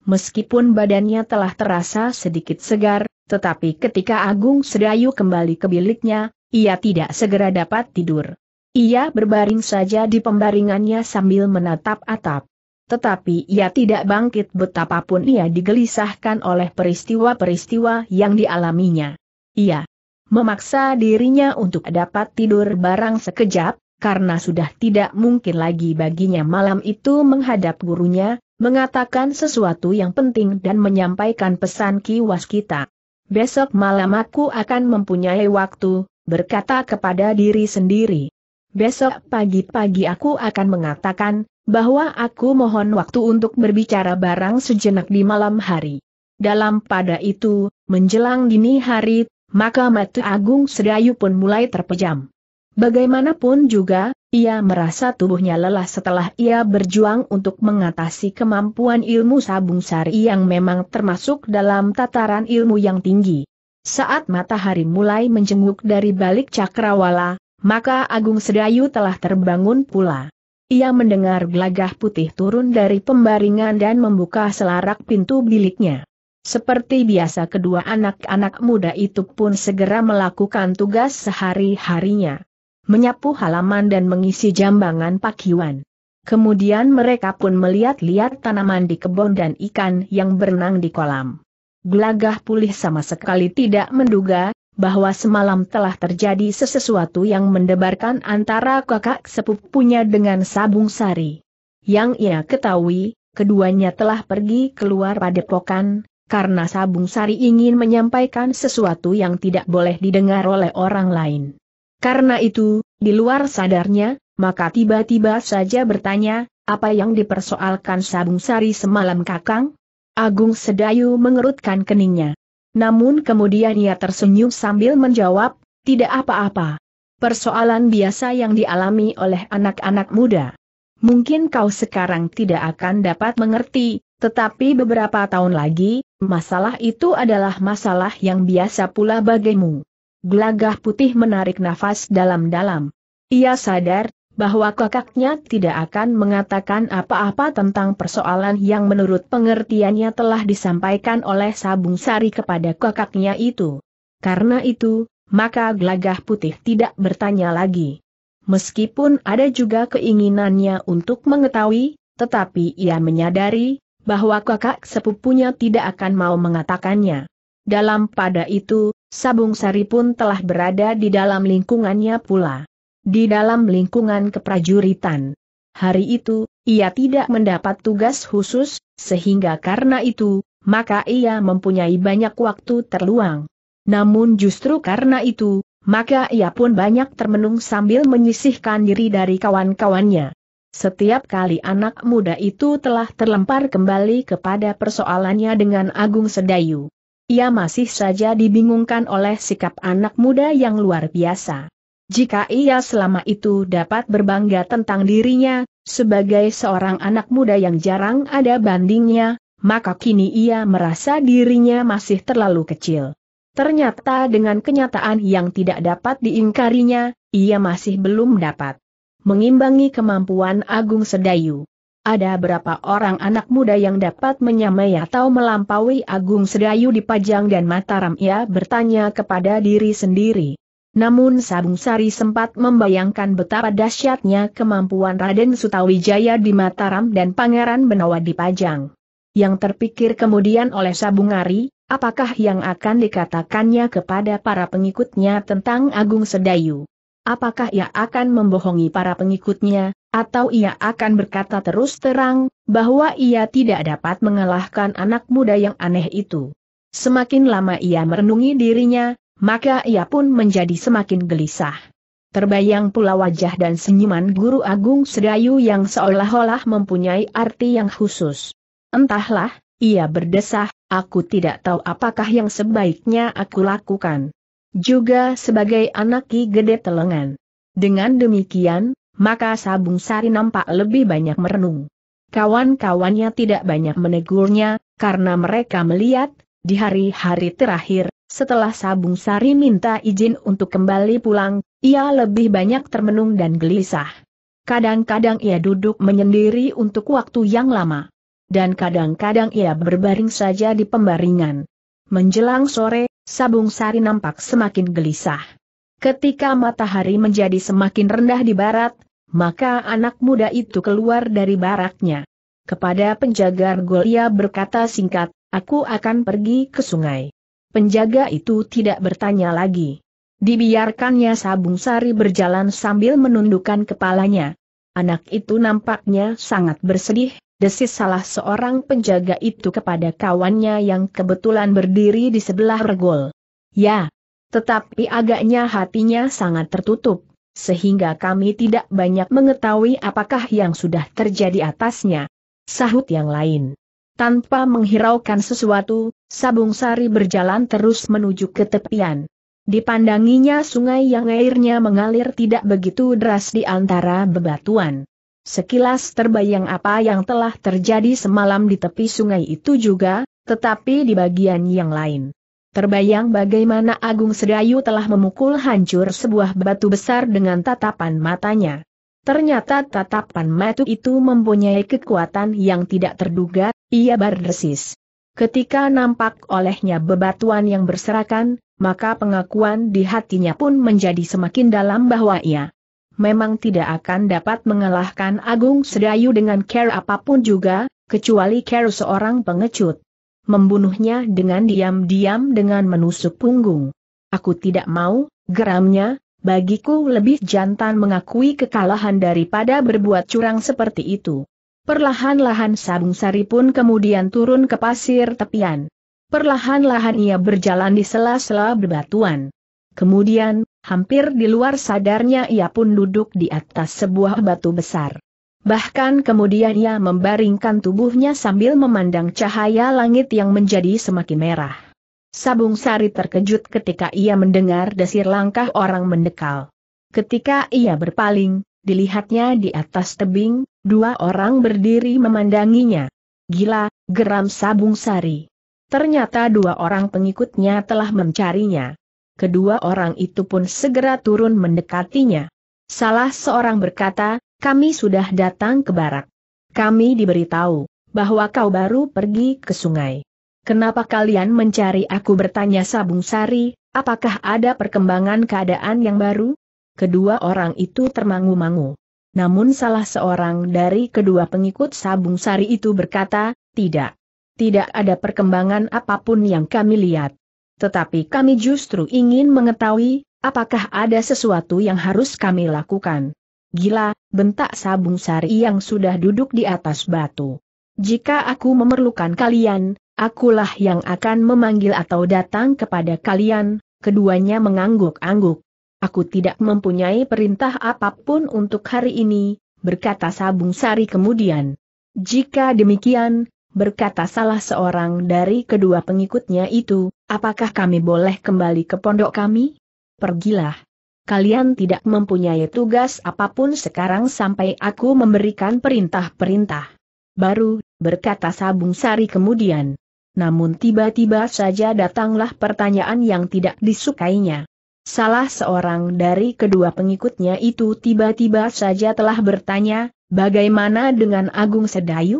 meskipun badannya telah terasa sedikit segar, tetapi ketika Agung Sedayu kembali ke biliknya, ia tidak segera dapat tidur. Ia berbaring saja di pembaringannya sambil menatap atap. Tetapi ia tidak bangkit betapapun ia digelisahkan oleh peristiwa-peristiwa yang dialaminya. Ia memaksa dirinya untuk dapat tidur barang sekejap, karena sudah tidak mungkin lagi baginya malam itu menghadap gurunya, mengatakan sesuatu yang penting dan menyampaikan pesan kiwas kita. Besok malam aku akan mempunyai waktu, berkata kepada diri sendiri. Besok pagi-pagi aku akan mengatakan, bahwa aku mohon waktu untuk berbicara barang sejenak di malam hari. Dalam pada itu, menjelang dini hari, maka mata Agung Sedayu pun mulai terpejam. Bagaimanapun juga, ia merasa tubuhnya lelah setelah ia berjuang untuk mengatasi kemampuan ilmu sabung sari yang memang termasuk dalam tataran ilmu yang tinggi. Saat matahari mulai menjenguk dari balik cakrawala, maka Agung Sedayu telah terbangun pula. Ia mendengar gelagah putih turun dari pembaringan dan membuka selarak pintu biliknya. Seperti biasa kedua anak-anak muda itu pun segera melakukan tugas sehari-harinya menyapu halaman dan mengisi jambangan pakiwan. Kemudian mereka pun melihat-lihat tanaman di kebun dan ikan yang berenang di kolam. Gelagah pulih sama sekali tidak menduga bahwa semalam telah terjadi sesuatu yang mendebarkan antara kakak sepupunya dengan Sabung Sari. Yang ia ketahui, keduanya telah pergi keluar padepokan, karena Sabung Sari ingin menyampaikan sesuatu yang tidak boleh didengar oleh orang lain. Karena itu, di luar sadarnya, maka tiba-tiba saja bertanya, apa yang dipersoalkan Sabung Sari semalam kakang? Agung Sedayu mengerutkan keningnya. Namun kemudian ia tersenyum sambil menjawab, tidak apa-apa. Persoalan biasa yang dialami oleh anak-anak muda. Mungkin kau sekarang tidak akan dapat mengerti, tetapi beberapa tahun lagi, masalah itu adalah masalah yang biasa pula bagimu. Gelagah putih menarik nafas dalam-dalam. Ia sadar, bahwa kakaknya tidak akan mengatakan apa-apa tentang persoalan yang menurut pengertiannya telah disampaikan oleh Sabung Sari kepada kakaknya itu. Karena itu, maka gelagah putih tidak bertanya lagi. Meskipun ada juga keinginannya untuk mengetahui, tetapi ia menyadari, bahwa kakak sepupunya tidak akan mau mengatakannya. Dalam pada itu, Sabung Sari pun telah berada di dalam lingkungannya pula. Di dalam lingkungan keprajuritan. Hari itu, ia tidak mendapat tugas khusus, sehingga karena itu, maka ia mempunyai banyak waktu terluang. Namun justru karena itu, maka ia pun banyak termenung sambil menyisihkan diri dari kawan-kawannya. Setiap kali anak muda itu telah terlempar kembali kepada persoalannya dengan Agung Sedayu. Ia masih saja dibingungkan oleh sikap anak muda yang luar biasa. Jika ia selama itu dapat berbangga tentang dirinya, sebagai seorang anak muda yang jarang ada bandingnya, maka kini ia merasa dirinya masih terlalu kecil. Ternyata dengan kenyataan yang tidak dapat diingkarinya, ia masih belum dapat mengimbangi kemampuan Agung Sedayu. Ada berapa orang anak muda yang dapat menyamai atau melampaui Agung Sedayu di Pajang dan Mataram ia bertanya kepada diri sendiri. Namun Sabung Sari sempat membayangkan betapa dahsyatnya kemampuan Raden Sutawijaya di Mataram dan Pangeran Benawa di Pajang. Yang terpikir kemudian oleh Sabung Sari, apakah yang akan dikatakannya kepada para pengikutnya tentang Agung Sedayu? Apakah ia akan membohongi para pengikutnya, atau ia akan berkata terus terang, bahwa ia tidak dapat mengalahkan anak muda yang aneh itu. Semakin lama ia merenungi dirinya, maka ia pun menjadi semakin gelisah. Terbayang pula wajah dan senyuman Guru Agung Sedayu yang seolah-olah mempunyai arti yang khusus. Entahlah, ia berdesah, aku tidak tahu apakah yang sebaiknya aku lakukan. Juga sebagai anak Ki Gede Telengan. Dengan demikian, maka Sabung Sari nampak lebih banyak merenung. Kawan-kawannya tidak banyak menegurnya, karena mereka melihat, di hari-hari terakhir, setelah Sabung Sari minta izin untuk kembali pulang, ia lebih banyak termenung dan gelisah. Kadang-kadang ia duduk menyendiri untuk waktu yang lama. Dan kadang-kadang ia berbaring saja di pembaringan. Menjelang sore, Sabung Sari nampak semakin gelisah. Ketika matahari menjadi semakin rendah di barat, maka anak muda itu keluar dari baraknya. Kepada penjaga gol ia berkata singkat, aku akan pergi ke sungai. Penjaga itu tidak bertanya lagi. Dibiarkannya Sabung Sari berjalan sambil menundukkan kepalanya. Anak itu nampaknya sangat bersedih, desis salah seorang penjaga itu kepada kawannya yang kebetulan berdiri di sebelah regol. Ya, tetapi agaknya hatinya sangat tertutup sehingga kami tidak banyak mengetahui apakah yang sudah terjadi atasnya. Sahut yang lain. Tanpa menghiraukan sesuatu, Sabung Sari berjalan terus menuju ke tepian. Dipandanginya sungai yang airnya mengalir tidak begitu deras di antara bebatuan. Sekilas terbayang apa yang telah terjadi semalam di tepi sungai itu juga, tetapi di bagian yang lain. Terbayang bagaimana Agung Sedayu telah memukul hancur sebuah batu besar dengan tatapan matanya. Ternyata tatapan matu itu mempunyai kekuatan yang tidak terduga, ia berdesis. Ketika nampak olehnya bebatuan yang berserakan, maka pengakuan di hatinya pun menjadi semakin dalam bahwa ia memang tidak akan dapat mengalahkan Agung Sedayu dengan care apapun juga, kecuali care seorang pengecut membunuhnya dengan diam-diam dengan menusuk punggung. Aku tidak mau, geramnya, bagiku lebih jantan mengakui kekalahan daripada berbuat curang seperti itu. Perlahan-lahan Sabung Sari pun kemudian turun ke pasir tepian. Perlahan-lahan ia berjalan di sela-sela bebatuan. Kemudian, hampir di luar sadarnya ia pun duduk di atas sebuah batu besar. Bahkan kemudian ia membaringkan tubuhnya sambil memandang cahaya langit yang menjadi semakin merah. Sabung Sari terkejut ketika ia mendengar desir langkah orang mendekal. Ketika ia berpaling, dilihatnya di atas tebing, dua orang berdiri memandanginya. Gila, geram Sabung Sari. Ternyata dua orang pengikutnya telah mencarinya. Kedua orang itu pun segera turun mendekatinya. Salah seorang berkata, kami sudah datang ke barak. Kami diberitahu bahwa kau baru pergi ke sungai. Kenapa kalian mencari aku bertanya Sabung Sari, apakah ada perkembangan keadaan yang baru? Kedua orang itu termangu-mangu. Namun salah seorang dari kedua pengikut Sabung Sari itu berkata, tidak. Tidak ada perkembangan apapun yang kami lihat. Tetapi kami justru ingin mengetahui, apakah ada sesuatu yang harus kami lakukan. Gila, bentak Sabung Sari yang sudah duduk di atas batu. Jika aku memerlukan kalian, akulah yang akan memanggil atau datang kepada kalian, keduanya mengangguk-angguk. Aku tidak mempunyai perintah apapun untuk hari ini, berkata Sabung Sari kemudian. Jika demikian, berkata salah seorang dari kedua pengikutnya itu, apakah kami boleh kembali ke pondok kami? Pergilah kalian tidak mempunyai tugas apapun sekarang sampai aku memberikan perintah-perintah. Baru, berkata Sabung Sari kemudian. Namun tiba-tiba saja datanglah pertanyaan yang tidak disukainya. Salah seorang dari kedua pengikutnya itu tiba-tiba saja telah bertanya, bagaimana dengan Agung Sedayu?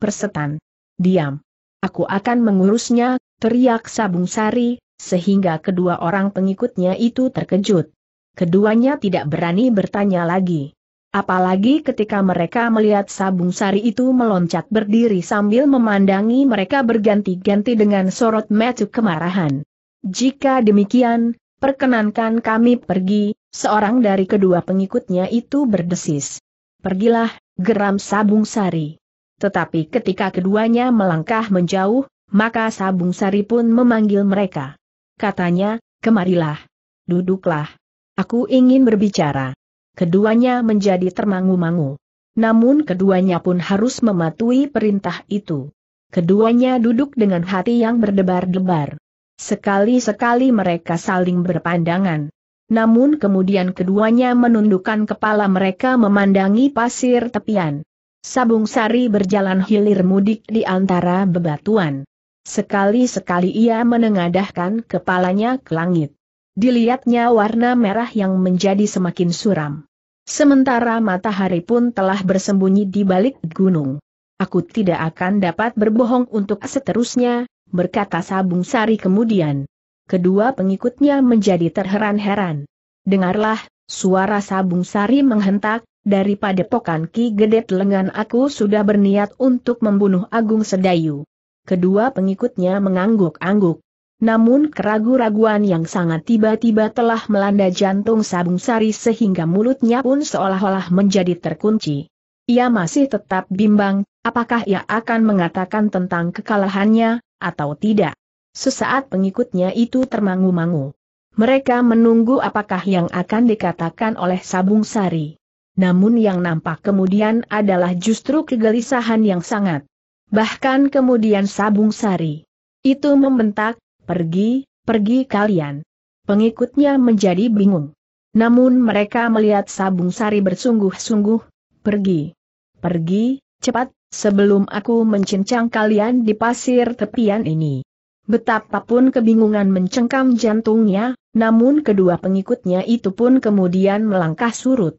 Persetan. Diam. Aku akan mengurusnya, teriak Sabung Sari, sehingga kedua orang pengikutnya itu terkejut keduanya tidak berani bertanya lagi. Apalagi ketika mereka melihat Sabung Sari itu meloncat berdiri sambil memandangi mereka berganti-ganti dengan sorot mata kemarahan. Jika demikian, perkenankan kami pergi, seorang dari kedua pengikutnya itu berdesis. Pergilah, geram Sabung Sari. Tetapi ketika keduanya melangkah menjauh, maka Sabung Sari pun memanggil mereka. Katanya, kemarilah. Duduklah. Aku ingin berbicara. Keduanya menjadi termangu-mangu. Namun keduanya pun harus mematuhi perintah itu. Keduanya duduk dengan hati yang berdebar-debar. Sekali-sekali mereka saling berpandangan. Namun kemudian keduanya menundukkan kepala mereka memandangi pasir tepian. Sabung Sari berjalan hilir mudik di antara bebatuan. Sekali-sekali ia menengadahkan kepalanya ke langit dilihatnya warna merah yang menjadi semakin suram. Sementara matahari pun telah bersembunyi di balik gunung. Aku tidak akan dapat berbohong untuk seterusnya, berkata Sabung Sari kemudian. Kedua pengikutnya menjadi terheran-heran. Dengarlah, suara Sabung Sari menghentak, daripada pokan Ki Gedet lengan aku sudah berniat untuk membunuh Agung Sedayu. Kedua pengikutnya mengangguk-angguk. Namun keraguan raguan yang sangat tiba-tiba telah melanda jantung Sabung Sari sehingga mulutnya pun seolah-olah menjadi terkunci. Ia masih tetap bimbang, apakah ia akan mengatakan tentang kekalahannya, atau tidak. Sesaat pengikutnya itu termangu-mangu. Mereka menunggu apakah yang akan dikatakan oleh Sabung Sari. Namun yang nampak kemudian adalah justru kegelisahan yang sangat. Bahkan kemudian Sabung Sari. Itu membentak, Pergi, pergi kalian. Pengikutnya menjadi bingung. Namun mereka melihat Sabung Sari bersungguh-sungguh, pergi. Pergi, cepat, sebelum aku mencincang kalian di pasir tepian ini. Betapapun kebingungan mencengkam jantungnya, namun kedua pengikutnya itu pun kemudian melangkah surut.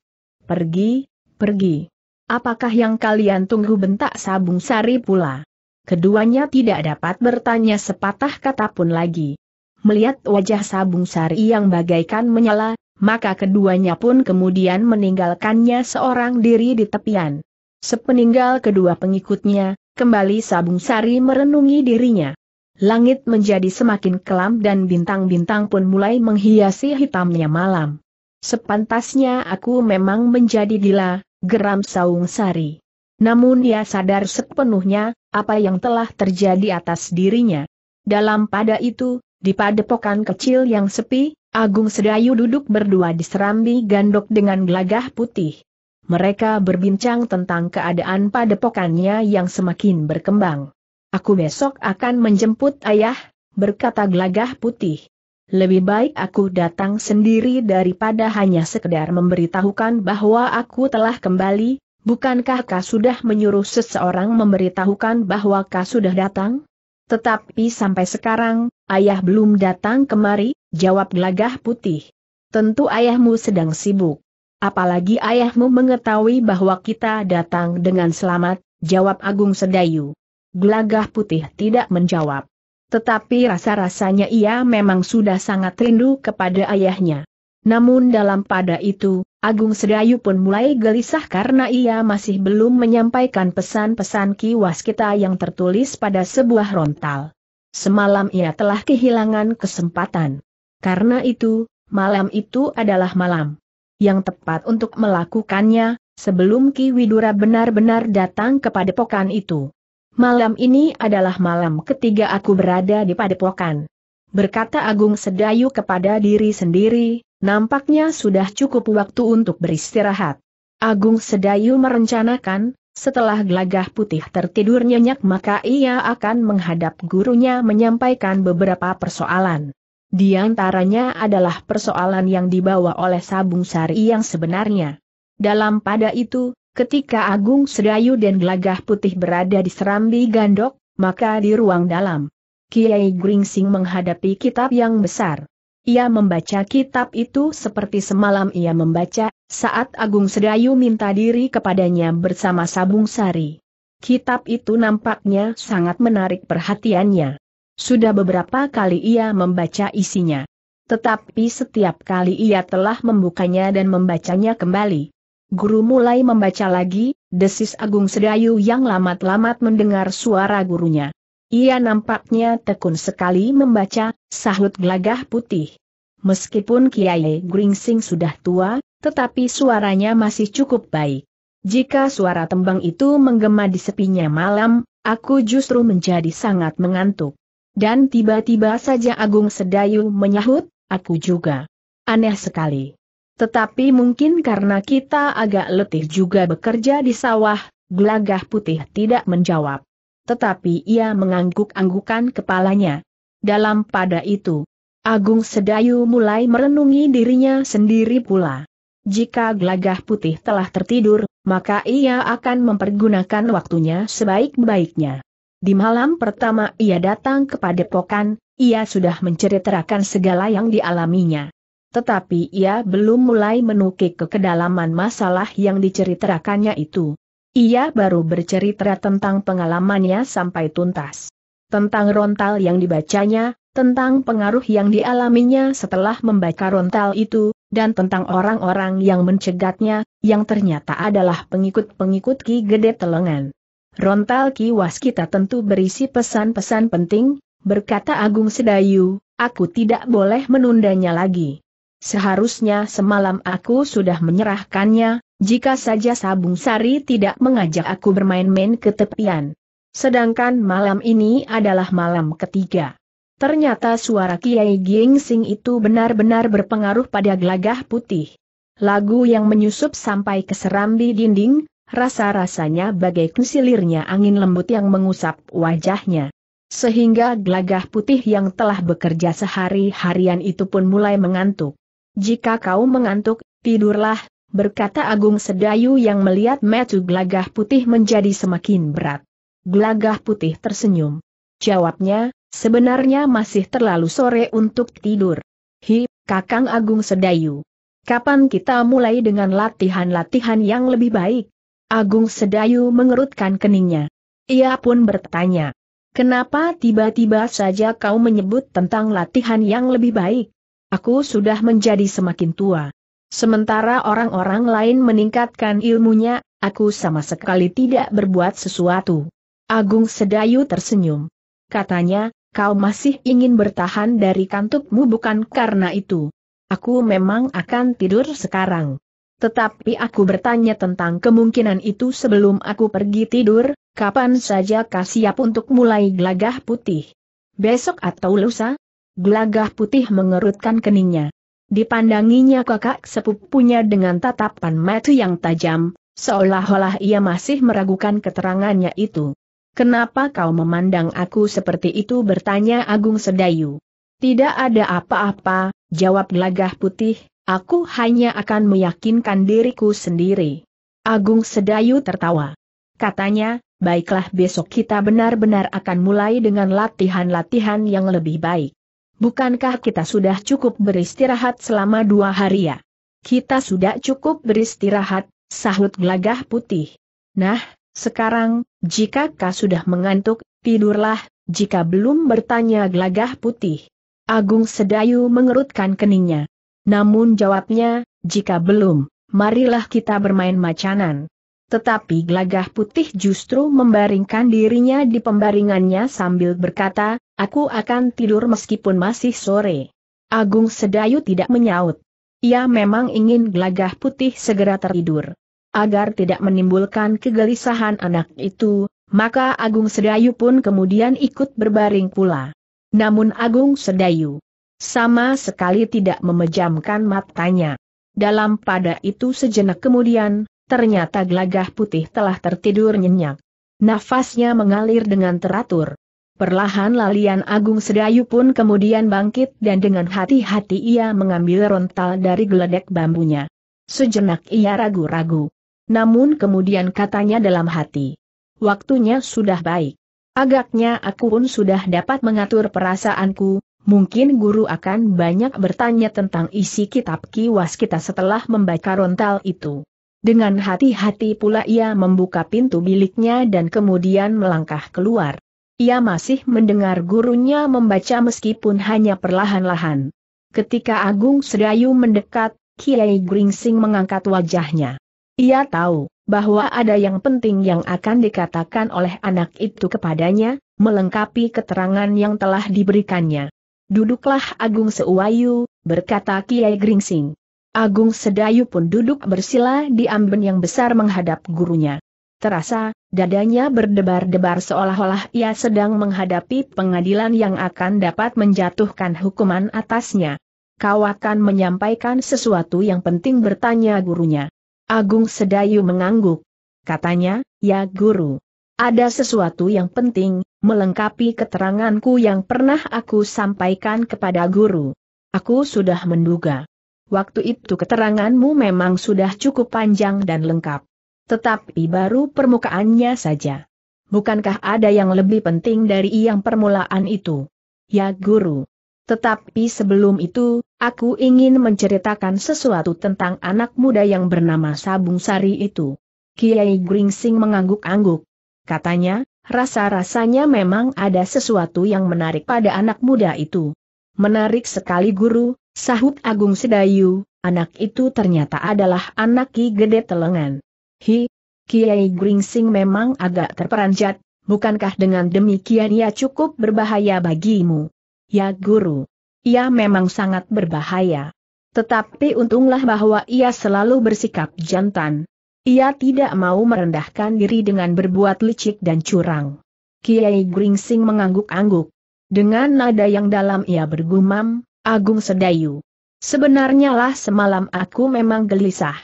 Pergi, pergi. Apakah yang kalian tunggu bentak Sabung Sari pula? keduanya tidak dapat bertanya sepatah kata pun lagi. Melihat wajah Sabung Sari yang bagaikan menyala, maka keduanya pun kemudian meninggalkannya seorang diri di tepian. Sepeninggal kedua pengikutnya, kembali Sabung Sari merenungi dirinya. Langit menjadi semakin kelam dan bintang-bintang pun mulai menghiasi hitamnya malam. Sepantasnya aku memang menjadi gila, geram Saung Sari. Namun ia sadar sepenuhnya, apa yang telah terjadi atas dirinya. Dalam pada itu, di padepokan kecil yang sepi, Agung Sedayu duduk berdua di serambi gandok dengan gelagah putih. Mereka berbincang tentang keadaan padepokannya yang semakin berkembang. Aku besok akan menjemput ayah, berkata gelagah putih. Lebih baik aku datang sendiri daripada hanya sekedar memberitahukan bahwa aku telah kembali, Bukankah kau sudah menyuruh seseorang memberitahukan bahwa kau sudah datang? Tetapi sampai sekarang, ayah belum datang kemari, jawab gelagah putih. Tentu ayahmu sedang sibuk. Apalagi ayahmu mengetahui bahwa kita datang dengan selamat, jawab Agung Sedayu. Gelagah putih tidak menjawab. Tetapi rasa-rasanya ia memang sudah sangat rindu kepada ayahnya. Namun dalam pada itu, Agung Sedayu pun mulai gelisah karena ia masih belum menyampaikan pesan-pesan Ki Waskita yang tertulis pada sebuah rontal. Semalam ia telah kehilangan kesempatan. Karena itu, malam itu adalah malam yang tepat untuk melakukannya, sebelum Ki Widura benar-benar datang ke padepokan itu. Malam ini adalah malam ketiga aku berada di padepokan. Berkata Agung Sedayu kepada diri sendiri, nampaknya sudah cukup waktu untuk beristirahat. Agung Sedayu merencanakan, setelah gelagah putih tertidur nyenyak maka ia akan menghadap gurunya menyampaikan beberapa persoalan. Di antaranya adalah persoalan yang dibawa oleh Sabung Sari yang sebenarnya. Dalam pada itu, ketika Agung Sedayu dan Gelagah Putih berada di Serambi Gandok, maka di ruang dalam, Kiai Gringsing menghadapi kitab yang besar. Ia membaca kitab itu seperti semalam ia membaca, saat Agung Sedayu minta diri kepadanya bersama Sabung Sari. Kitab itu nampaknya sangat menarik perhatiannya. Sudah beberapa kali ia membaca isinya. Tetapi setiap kali ia telah membukanya dan membacanya kembali. Guru mulai membaca lagi, desis Agung Sedayu yang lamat-lamat mendengar suara gurunya. Ia nampaknya tekun sekali membaca, sahut gelagah putih. Meskipun Kiai Gringsing sudah tua, tetapi suaranya masih cukup baik. Jika suara tembang itu menggema di sepinya malam, aku justru menjadi sangat mengantuk. Dan tiba-tiba saja Agung Sedayu menyahut, aku juga. Aneh sekali. Tetapi mungkin karena kita agak letih juga bekerja di sawah, gelagah putih tidak menjawab tetapi ia mengangguk-anggukan kepalanya. Dalam pada itu, Agung Sedayu mulai merenungi dirinya sendiri pula. Jika gelagah putih telah tertidur, maka ia akan mempergunakan waktunya sebaik-baiknya. Di malam pertama ia datang kepada Pokan, ia sudah menceritakan segala yang dialaminya. Tetapi ia belum mulai menukik ke kedalaman masalah yang diceritakannya itu. Ia baru bercerita tentang pengalamannya sampai tuntas. Tentang rontal yang dibacanya, tentang pengaruh yang dialaminya setelah membaca rontal itu, dan tentang orang-orang yang mencegatnya, yang ternyata adalah pengikut-pengikut Ki Gede Telengan. Rontal Ki Waskita tentu berisi pesan-pesan penting, berkata Agung Sedayu, aku tidak boleh menundanya lagi. Seharusnya semalam aku sudah menyerahkannya, jika saja Sabung Sari tidak mengajak aku bermain-main ke tepian. Sedangkan malam ini adalah malam ketiga. Ternyata suara Kiai Gingsing itu benar-benar berpengaruh pada gelagah putih. Lagu yang menyusup sampai ke serambi dinding, rasa-rasanya bagai kusilirnya angin lembut yang mengusap wajahnya. Sehingga gelagah putih yang telah bekerja sehari-harian itu pun mulai mengantuk. Jika kau mengantuk, tidurlah, berkata Agung Sedayu yang melihat metu gelagah putih menjadi semakin berat. Gelagah putih tersenyum. Jawabnya, sebenarnya masih terlalu sore untuk tidur. Hi, Kakang Agung Sedayu. Kapan kita mulai dengan latihan-latihan yang lebih baik? Agung Sedayu mengerutkan keningnya. Ia pun bertanya. Kenapa tiba-tiba saja kau menyebut tentang latihan yang lebih baik? Aku sudah menjadi semakin tua. Sementara orang-orang lain meningkatkan ilmunya, aku sama sekali tidak berbuat sesuatu. Agung Sedayu tersenyum. Katanya, kau masih ingin bertahan dari kantukmu bukan karena itu. Aku memang akan tidur sekarang. Tetapi aku bertanya tentang kemungkinan itu sebelum aku pergi tidur, kapan saja kau siap untuk mulai gelagah putih. Besok atau lusa? Gelagah putih mengerutkan keningnya. Dipandanginya kakak sepupunya dengan tatapan mata yang tajam, seolah-olah ia masih meragukan keterangannya itu. Kenapa kau memandang aku seperti itu bertanya Agung Sedayu. Tidak ada apa-apa, jawab gelagah putih, aku hanya akan meyakinkan diriku sendiri. Agung Sedayu tertawa. Katanya, baiklah besok kita benar-benar akan mulai dengan latihan-latihan yang lebih baik. Bukankah kita sudah cukup beristirahat selama dua hari ya? Kita sudah cukup beristirahat, sahut gelagah putih. Nah, sekarang, jika kau sudah mengantuk, tidurlah, jika belum bertanya gelagah putih. Agung Sedayu mengerutkan keningnya. Namun jawabnya, jika belum, marilah kita bermain macanan. Tetapi gelagah putih justru membaringkan dirinya di pembaringannya sambil berkata, Aku akan tidur meskipun masih sore. Agung Sedayu tidak menyaut. Ia memang ingin gelagah putih segera tertidur. Agar tidak menimbulkan kegelisahan anak itu, maka Agung Sedayu pun kemudian ikut berbaring pula. Namun Agung Sedayu sama sekali tidak memejamkan matanya. Dalam pada itu sejenak kemudian, ternyata gelagah putih telah tertidur nyenyak. Nafasnya mengalir dengan teratur. Perlahan lalian Agung Sedayu pun kemudian bangkit dan dengan hati-hati ia mengambil rontal dari geledek bambunya. Sejenak ia ragu-ragu. Namun kemudian katanya dalam hati. Waktunya sudah baik. Agaknya aku pun sudah dapat mengatur perasaanku, mungkin guru akan banyak bertanya tentang isi kitab kiwas kita setelah membaca rontal itu. Dengan hati-hati pula ia membuka pintu biliknya dan kemudian melangkah keluar. Ia masih mendengar gurunya membaca meskipun hanya perlahan-lahan. Ketika Agung Sedayu mendekat, Kiai Gringsing mengangkat wajahnya. Ia tahu bahwa ada yang penting yang akan dikatakan oleh anak itu kepadanya, melengkapi keterangan yang telah diberikannya. Duduklah Agung Sewayu, berkata Kiai Gringsing. Agung Sedayu pun duduk bersila di amben yang besar menghadap gurunya terasa, dadanya berdebar-debar seolah-olah ia sedang menghadapi pengadilan yang akan dapat menjatuhkan hukuman atasnya. Kau akan menyampaikan sesuatu yang penting bertanya gurunya. Agung Sedayu mengangguk. Katanya, ya guru. Ada sesuatu yang penting, melengkapi keteranganku yang pernah aku sampaikan kepada guru. Aku sudah menduga. Waktu itu keteranganmu memang sudah cukup panjang dan lengkap. Tetapi baru permukaannya saja. Bukankah ada yang lebih penting dari yang permulaan itu? Ya guru. Tetapi sebelum itu, aku ingin menceritakan sesuatu tentang anak muda yang bernama Sabung Sari itu. Kiai Gringsing mengangguk-angguk. Katanya, rasa-rasanya memang ada sesuatu yang menarik pada anak muda itu. Menarik sekali guru, sahut Agung Sedayu, anak itu ternyata adalah anak Ki Gede Telengan. Hi, Kiai Gringsing memang agak terperanjat, bukankah dengan demikian ia cukup berbahaya bagimu? Ya guru, ia memang sangat berbahaya. Tetapi untunglah bahwa ia selalu bersikap jantan. Ia tidak mau merendahkan diri dengan berbuat licik dan curang. Kiai Gringsing mengangguk-angguk. Dengan nada yang dalam ia bergumam, Agung Sedayu. Sebenarnya lah semalam aku memang gelisah.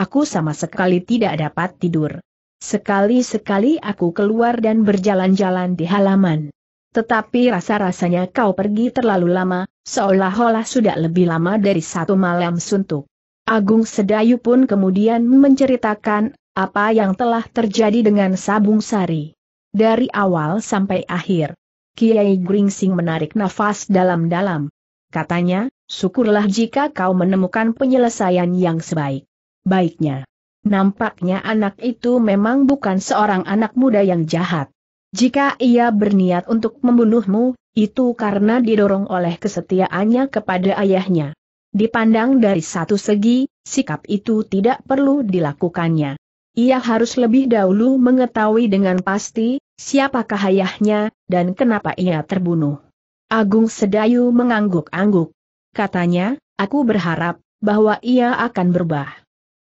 Aku sama sekali tidak dapat tidur. Sekali-sekali aku keluar dan berjalan-jalan di halaman. Tetapi rasa-rasanya kau pergi terlalu lama, seolah-olah sudah lebih lama dari satu malam suntuk. Agung Sedayu pun kemudian menceritakan apa yang telah terjadi dengan Sabung Sari. Dari awal sampai akhir, Kiai Gringsing menarik nafas dalam-dalam. Katanya, syukurlah jika kau menemukan penyelesaian yang sebaik baiknya. Nampaknya anak itu memang bukan seorang anak muda yang jahat. Jika ia berniat untuk membunuhmu, itu karena didorong oleh kesetiaannya kepada ayahnya. Dipandang dari satu segi, sikap itu tidak perlu dilakukannya. Ia harus lebih dahulu mengetahui dengan pasti, siapakah ayahnya, dan kenapa ia terbunuh. Agung Sedayu mengangguk-angguk. Katanya, aku berharap, bahwa ia akan berubah.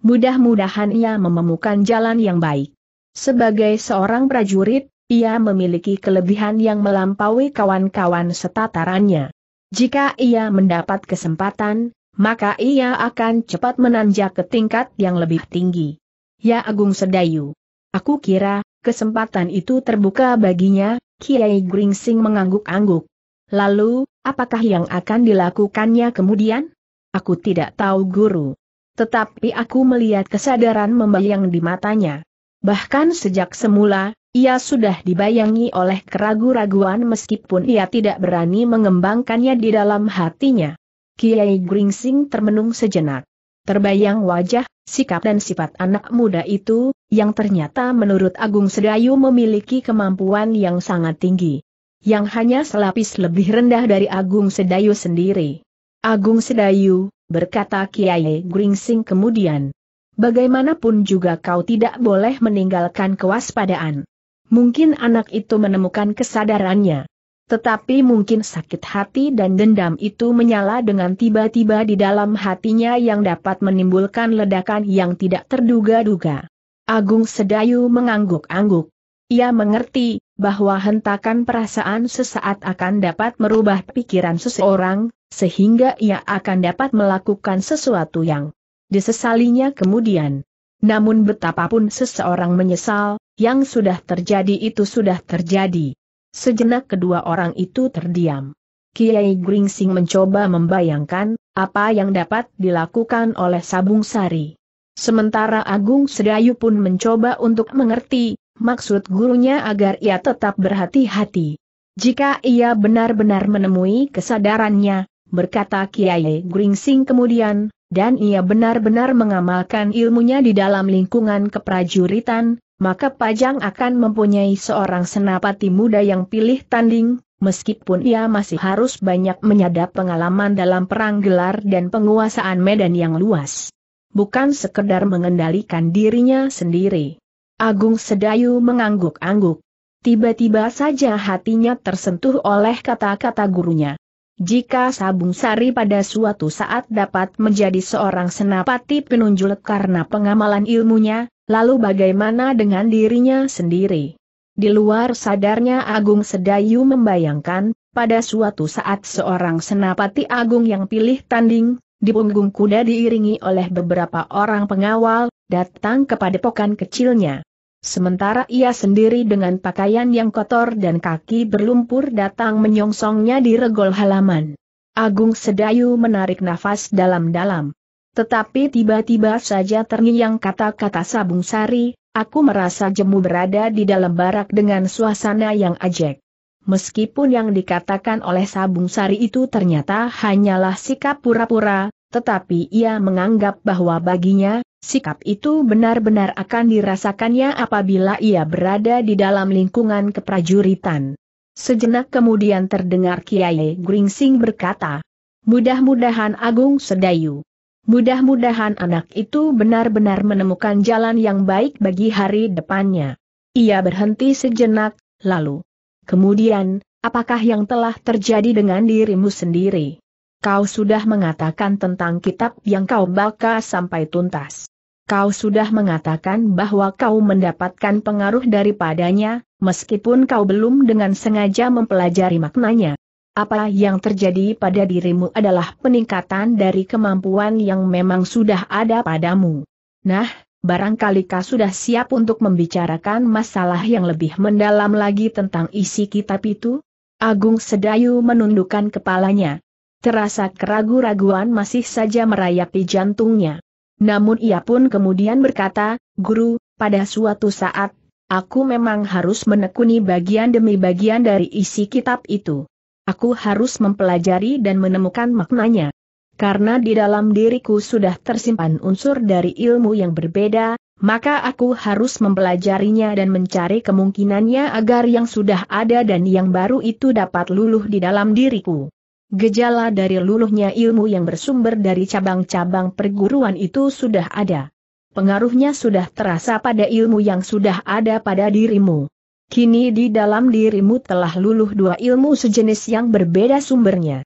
Mudah-mudahan ia menemukan jalan yang baik. Sebagai seorang prajurit, ia memiliki kelebihan yang melampaui kawan-kawan setatarannya. Jika ia mendapat kesempatan, maka ia akan cepat menanjak ke tingkat yang lebih tinggi. Ya Agung Sedayu. Aku kira, kesempatan itu terbuka baginya, Kiai Gringsing mengangguk-angguk. Lalu, apakah yang akan dilakukannya kemudian? Aku tidak tahu guru. Tetapi aku melihat kesadaran membayang di matanya. Bahkan sejak semula, ia sudah dibayangi oleh keraguan-raguan meskipun ia tidak berani mengembangkannya di dalam hatinya. Kiai Gringsing termenung sejenak. Terbayang wajah, sikap dan sifat anak muda itu, yang ternyata menurut Agung Sedayu memiliki kemampuan yang sangat tinggi. Yang hanya selapis lebih rendah dari Agung Sedayu sendiri. Agung Sedayu, berkata Kiai Gringsing kemudian. Bagaimanapun juga kau tidak boleh meninggalkan kewaspadaan. Mungkin anak itu menemukan kesadarannya. Tetapi mungkin sakit hati dan dendam itu menyala dengan tiba-tiba di dalam hatinya yang dapat menimbulkan ledakan yang tidak terduga-duga. Agung Sedayu mengangguk-angguk. Ia mengerti bahwa hentakan perasaan sesaat akan dapat merubah pikiran seseorang, sehingga ia akan dapat melakukan sesuatu yang disesalinya kemudian. Namun betapapun seseorang menyesal, yang sudah terjadi itu sudah terjadi. Sejenak kedua orang itu terdiam. Kiai Gringsing mencoba membayangkan, apa yang dapat dilakukan oleh Sabung Sari. Sementara Agung Sedayu pun mencoba untuk mengerti, maksud gurunya agar ia tetap berhati-hati. Jika ia benar-benar menemui kesadarannya, berkata Kiai Gringsing kemudian, dan ia benar-benar mengamalkan ilmunya di dalam lingkungan keprajuritan, maka Pajang akan mempunyai seorang senapati muda yang pilih tanding, meskipun ia masih harus banyak menyadap pengalaman dalam perang gelar dan penguasaan medan yang luas. Bukan sekedar mengendalikan dirinya sendiri. Agung Sedayu mengangguk-angguk. Tiba-tiba saja hatinya tersentuh oleh kata-kata gurunya. Jika Sabung Sari pada suatu saat dapat menjadi seorang senapati penunjul karena pengamalan ilmunya, lalu bagaimana dengan dirinya sendiri? Di luar sadarnya Agung Sedayu membayangkan, pada suatu saat seorang senapati Agung yang pilih tanding, di punggung kuda diiringi oleh beberapa orang pengawal, datang kepada pokan kecilnya. Sementara ia sendiri dengan pakaian yang kotor dan kaki berlumpur datang menyongsongnya di regol halaman. Agung Sedayu menarik nafas dalam-dalam. Tetapi tiba-tiba saja terngiang kata-kata Sabung Sari, aku merasa jemu berada di dalam barak dengan suasana yang ajek. Meskipun yang dikatakan oleh Sabung Sari itu ternyata hanyalah sikap pura-pura, tetapi ia menganggap bahwa baginya, sikap itu benar-benar akan dirasakannya apabila ia berada di dalam lingkungan keprajuritan. Sejenak kemudian terdengar Kiai Gringsing berkata, Mudah-mudahan Agung Sedayu. Mudah-mudahan anak itu benar-benar menemukan jalan yang baik bagi hari depannya. Ia berhenti sejenak, lalu. Kemudian, apakah yang telah terjadi dengan dirimu sendiri? Kau sudah mengatakan tentang kitab yang kau baca sampai tuntas. Kau sudah mengatakan bahwa kau mendapatkan pengaruh daripadanya, meskipun kau belum dengan sengaja mempelajari maknanya. Apa yang terjadi pada dirimu adalah peningkatan dari kemampuan yang memang sudah ada padamu. Nah, barangkali kau sudah siap untuk membicarakan masalah yang lebih mendalam lagi tentang isi kitab itu? Agung Sedayu menundukkan kepalanya terasa keragu-raguan masih saja merayapi jantungnya. Namun ia pun kemudian berkata, Guru, pada suatu saat, aku memang harus menekuni bagian demi bagian dari isi kitab itu. Aku harus mempelajari dan menemukan maknanya. Karena di dalam diriku sudah tersimpan unsur dari ilmu yang berbeda, maka aku harus mempelajarinya dan mencari kemungkinannya agar yang sudah ada dan yang baru itu dapat luluh di dalam diriku. Gejala dari luluhnya ilmu yang bersumber dari cabang-cabang perguruan itu sudah ada. Pengaruhnya sudah terasa pada ilmu yang sudah ada pada dirimu. Kini di dalam dirimu telah luluh dua ilmu sejenis yang berbeda sumbernya.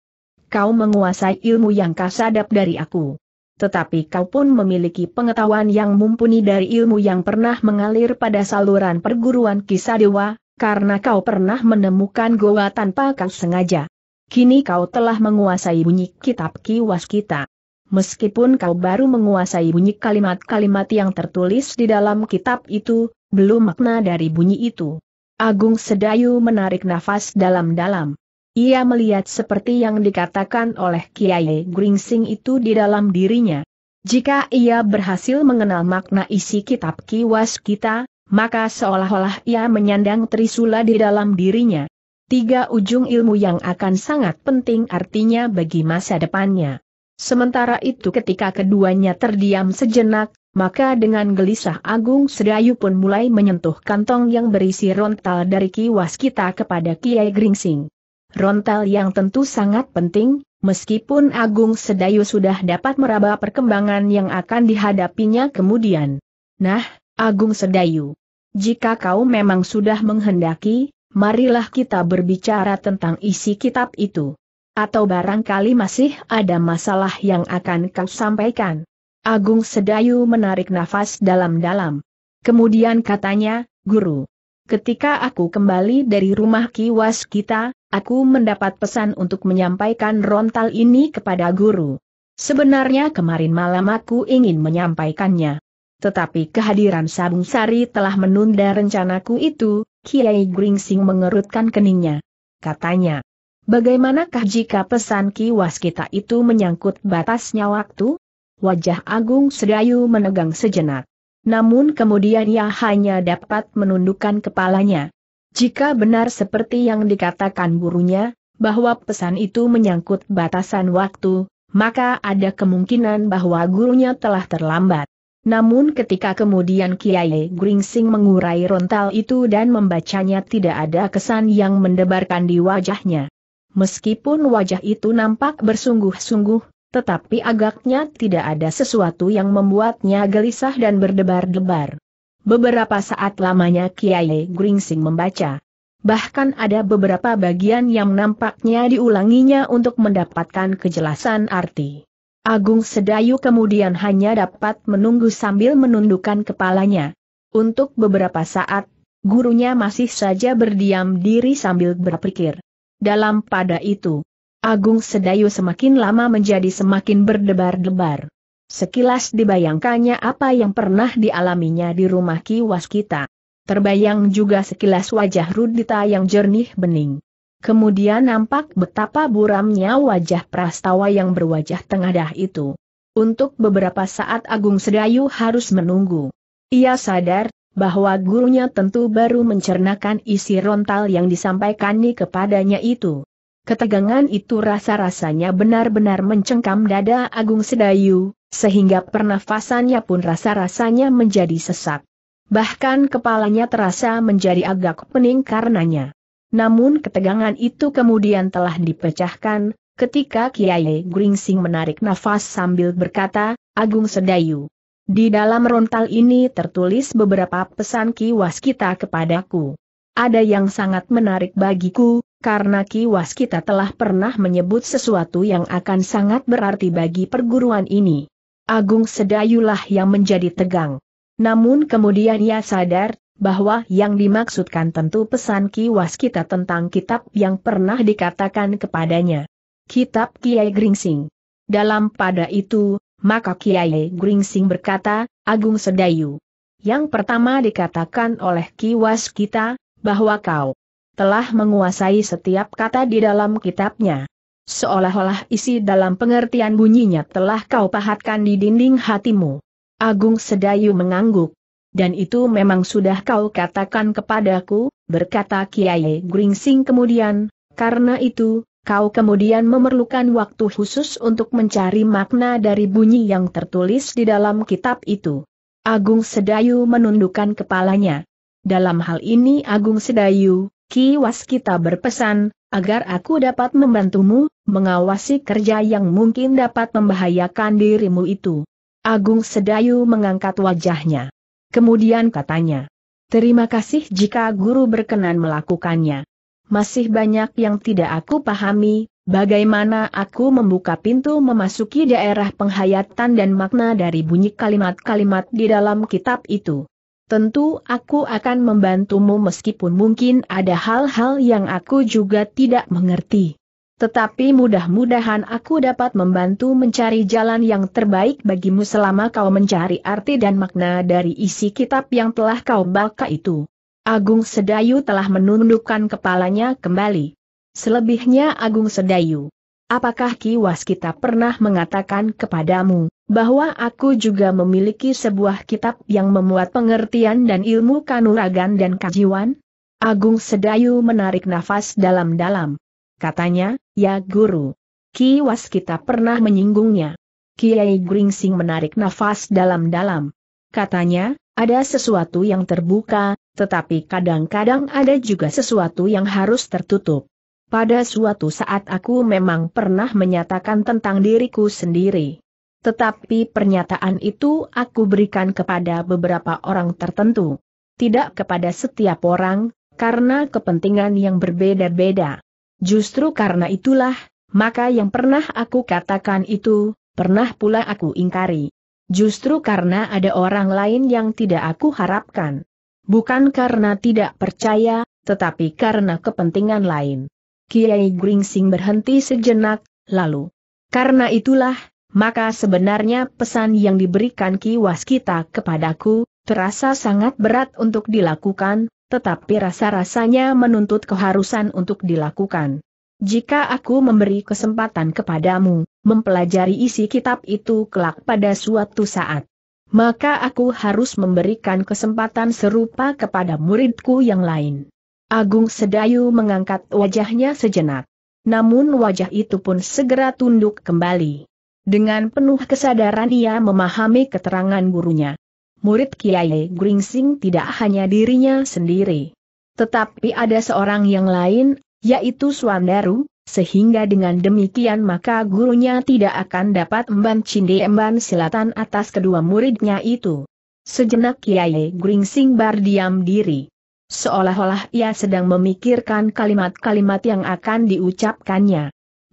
Kau menguasai ilmu yang kasadap dari aku. Tetapi kau pun memiliki pengetahuan yang mumpuni dari ilmu yang pernah mengalir pada saluran perguruan kisah dewa, karena kau pernah menemukan goa tanpa kau sengaja. Kini kau telah menguasai bunyi kitab kiwas kita. Meskipun kau baru menguasai bunyi kalimat-kalimat yang tertulis di dalam kitab itu, belum makna dari bunyi itu. Agung Sedayu menarik nafas dalam-dalam. Ia melihat seperti yang dikatakan oleh Kiai Gringsing itu di dalam dirinya. Jika ia berhasil mengenal makna isi kitab kiwas kita, maka seolah-olah ia menyandang trisula di dalam dirinya tiga ujung ilmu yang akan sangat penting artinya bagi masa depannya. Sementara itu ketika keduanya terdiam sejenak, maka dengan gelisah Agung Sedayu pun mulai menyentuh kantong yang berisi rontal dari kiwas kita kepada Kiai Gringsing. Rontal yang tentu sangat penting, meskipun Agung Sedayu sudah dapat meraba perkembangan yang akan dihadapinya kemudian. Nah, Agung Sedayu, jika kau memang sudah menghendaki, marilah kita berbicara tentang isi kitab itu. Atau barangkali masih ada masalah yang akan kau sampaikan. Agung Sedayu menarik nafas dalam-dalam. Kemudian katanya, Guru, ketika aku kembali dari rumah kiwas kita, aku mendapat pesan untuk menyampaikan rontal ini kepada Guru. Sebenarnya kemarin malam aku ingin menyampaikannya. Tetapi kehadiran Sabung Sari telah menunda rencanaku itu, Kiai Gringsing mengerutkan keningnya. Katanya, bagaimanakah jika pesan kiwas kita itu menyangkut batasnya waktu? Wajah Agung Sedayu menegang sejenak. Namun kemudian ia hanya dapat menundukkan kepalanya. Jika benar seperti yang dikatakan gurunya, bahwa pesan itu menyangkut batasan waktu, maka ada kemungkinan bahwa gurunya telah terlambat. Namun ketika kemudian Kiai Gringsing mengurai rontal itu dan membacanya tidak ada kesan yang mendebarkan di wajahnya. Meskipun wajah itu nampak bersungguh-sungguh, tetapi agaknya tidak ada sesuatu yang membuatnya gelisah dan berdebar-debar. Beberapa saat lamanya Kiai Gringsing membaca. Bahkan ada beberapa bagian yang nampaknya diulanginya untuk mendapatkan kejelasan arti. Agung Sedayu kemudian hanya dapat menunggu sambil menundukkan kepalanya. Untuk beberapa saat, gurunya masih saja berdiam diri sambil berpikir. Dalam pada itu, Agung Sedayu semakin lama menjadi semakin berdebar-debar. Sekilas dibayangkannya apa yang pernah dialaminya di rumah Ki Waskita. Terbayang juga sekilas wajah Rudita yang jernih bening. Kemudian nampak betapa buramnya wajah prastawa yang berwajah tengadah itu. Untuk beberapa saat Agung Sedayu harus menunggu. Ia sadar, bahwa gurunya tentu baru mencernakan isi rontal yang disampaikannya kepadanya itu. Ketegangan itu rasa-rasanya benar-benar mencengkam dada Agung Sedayu, sehingga pernafasannya pun rasa-rasanya menjadi sesak. Bahkan kepalanya terasa menjadi agak pening karenanya. Namun ketegangan itu kemudian telah dipecahkan, ketika Kiai Gringsing menarik nafas sambil berkata, Agung Sedayu. Di dalam rontal ini tertulis beberapa pesan Ki Waskita kepadaku. Ada yang sangat menarik bagiku, karena Ki Waskita telah pernah menyebut sesuatu yang akan sangat berarti bagi perguruan ini. Agung Sedayulah yang menjadi tegang. Namun kemudian ia sadar, bahwa yang dimaksudkan tentu pesan kiwas kita tentang kitab yang pernah dikatakan kepadanya. Kitab Kiai Gringsing. Dalam pada itu, maka Kiai Gringsing berkata, Agung Sedayu. Yang pertama dikatakan oleh kiwas kita, bahwa kau telah menguasai setiap kata di dalam kitabnya. Seolah-olah isi dalam pengertian bunyinya telah kau pahatkan di dinding hatimu. Agung Sedayu mengangguk. Dan itu memang sudah kau katakan kepadaku, berkata Kiai Gringsing kemudian, karena itu, kau kemudian memerlukan waktu khusus untuk mencari makna dari bunyi yang tertulis di dalam kitab itu. Agung Sedayu menundukkan kepalanya. Dalam hal ini Agung Sedayu, Ki kita berpesan, agar aku dapat membantumu, mengawasi kerja yang mungkin dapat membahayakan dirimu itu. Agung Sedayu mengangkat wajahnya. Kemudian katanya, Terima kasih jika guru berkenan melakukannya. Masih banyak yang tidak aku pahami, bagaimana aku membuka pintu memasuki daerah penghayatan dan makna dari bunyi kalimat-kalimat di dalam kitab itu. Tentu aku akan membantumu meskipun mungkin ada hal-hal yang aku juga tidak mengerti. Tetapi mudah-mudahan aku dapat membantu mencari jalan yang terbaik bagimu selama kau mencari arti dan makna dari isi kitab yang telah kau baca itu. Agung Sedayu telah menundukkan kepalanya kembali. Selebihnya Agung Sedayu. Apakah Ki Waskita pernah mengatakan kepadamu, bahwa aku juga memiliki sebuah kitab yang memuat pengertian dan ilmu kanuragan dan kajiwan? Agung Sedayu menarik nafas dalam-dalam. Katanya, ya guru. Kiwas kita pernah menyinggungnya. Kiai Gringsing menarik nafas dalam-dalam. Katanya, ada sesuatu yang terbuka, tetapi kadang-kadang ada juga sesuatu yang harus tertutup. Pada suatu saat aku memang pernah menyatakan tentang diriku sendiri. Tetapi pernyataan itu aku berikan kepada beberapa orang tertentu. Tidak kepada setiap orang, karena kepentingan yang berbeda-beda. Justru karena itulah, maka yang pernah aku katakan itu, pernah pula aku ingkari. Justru karena ada orang lain yang tidak aku harapkan. Bukan karena tidak percaya, tetapi karena kepentingan lain. Kiai Gringsing berhenti sejenak, lalu. Karena itulah, maka sebenarnya pesan yang diberikan Ki Waskita kepadaku, terasa sangat berat untuk dilakukan, tetapi rasa-rasanya menuntut keharusan untuk dilakukan. Jika aku memberi kesempatan kepadamu, mempelajari isi kitab itu kelak pada suatu saat, maka aku harus memberikan kesempatan serupa kepada muridku yang lain. Agung Sedayu mengangkat wajahnya sejenak. Namun wajah itu pun segera tunduk kembali. Dengan penuh kesadaran ia memahami keterangan gurunya murid Kiai Gringsing tidak hanya dirinya sendiri. Tetapi ada seorang yang lain, yaitu Swandaru, sehingga dengan demikian maka gurunya tidak akan dapat emban cinde emban silatan atas kedua muridnya itu. Sejenak Kiai Gringsing berdiam diri. Seolah-olah ia sedang memikirkan kalimat-kalimat yang akan diucapkannya.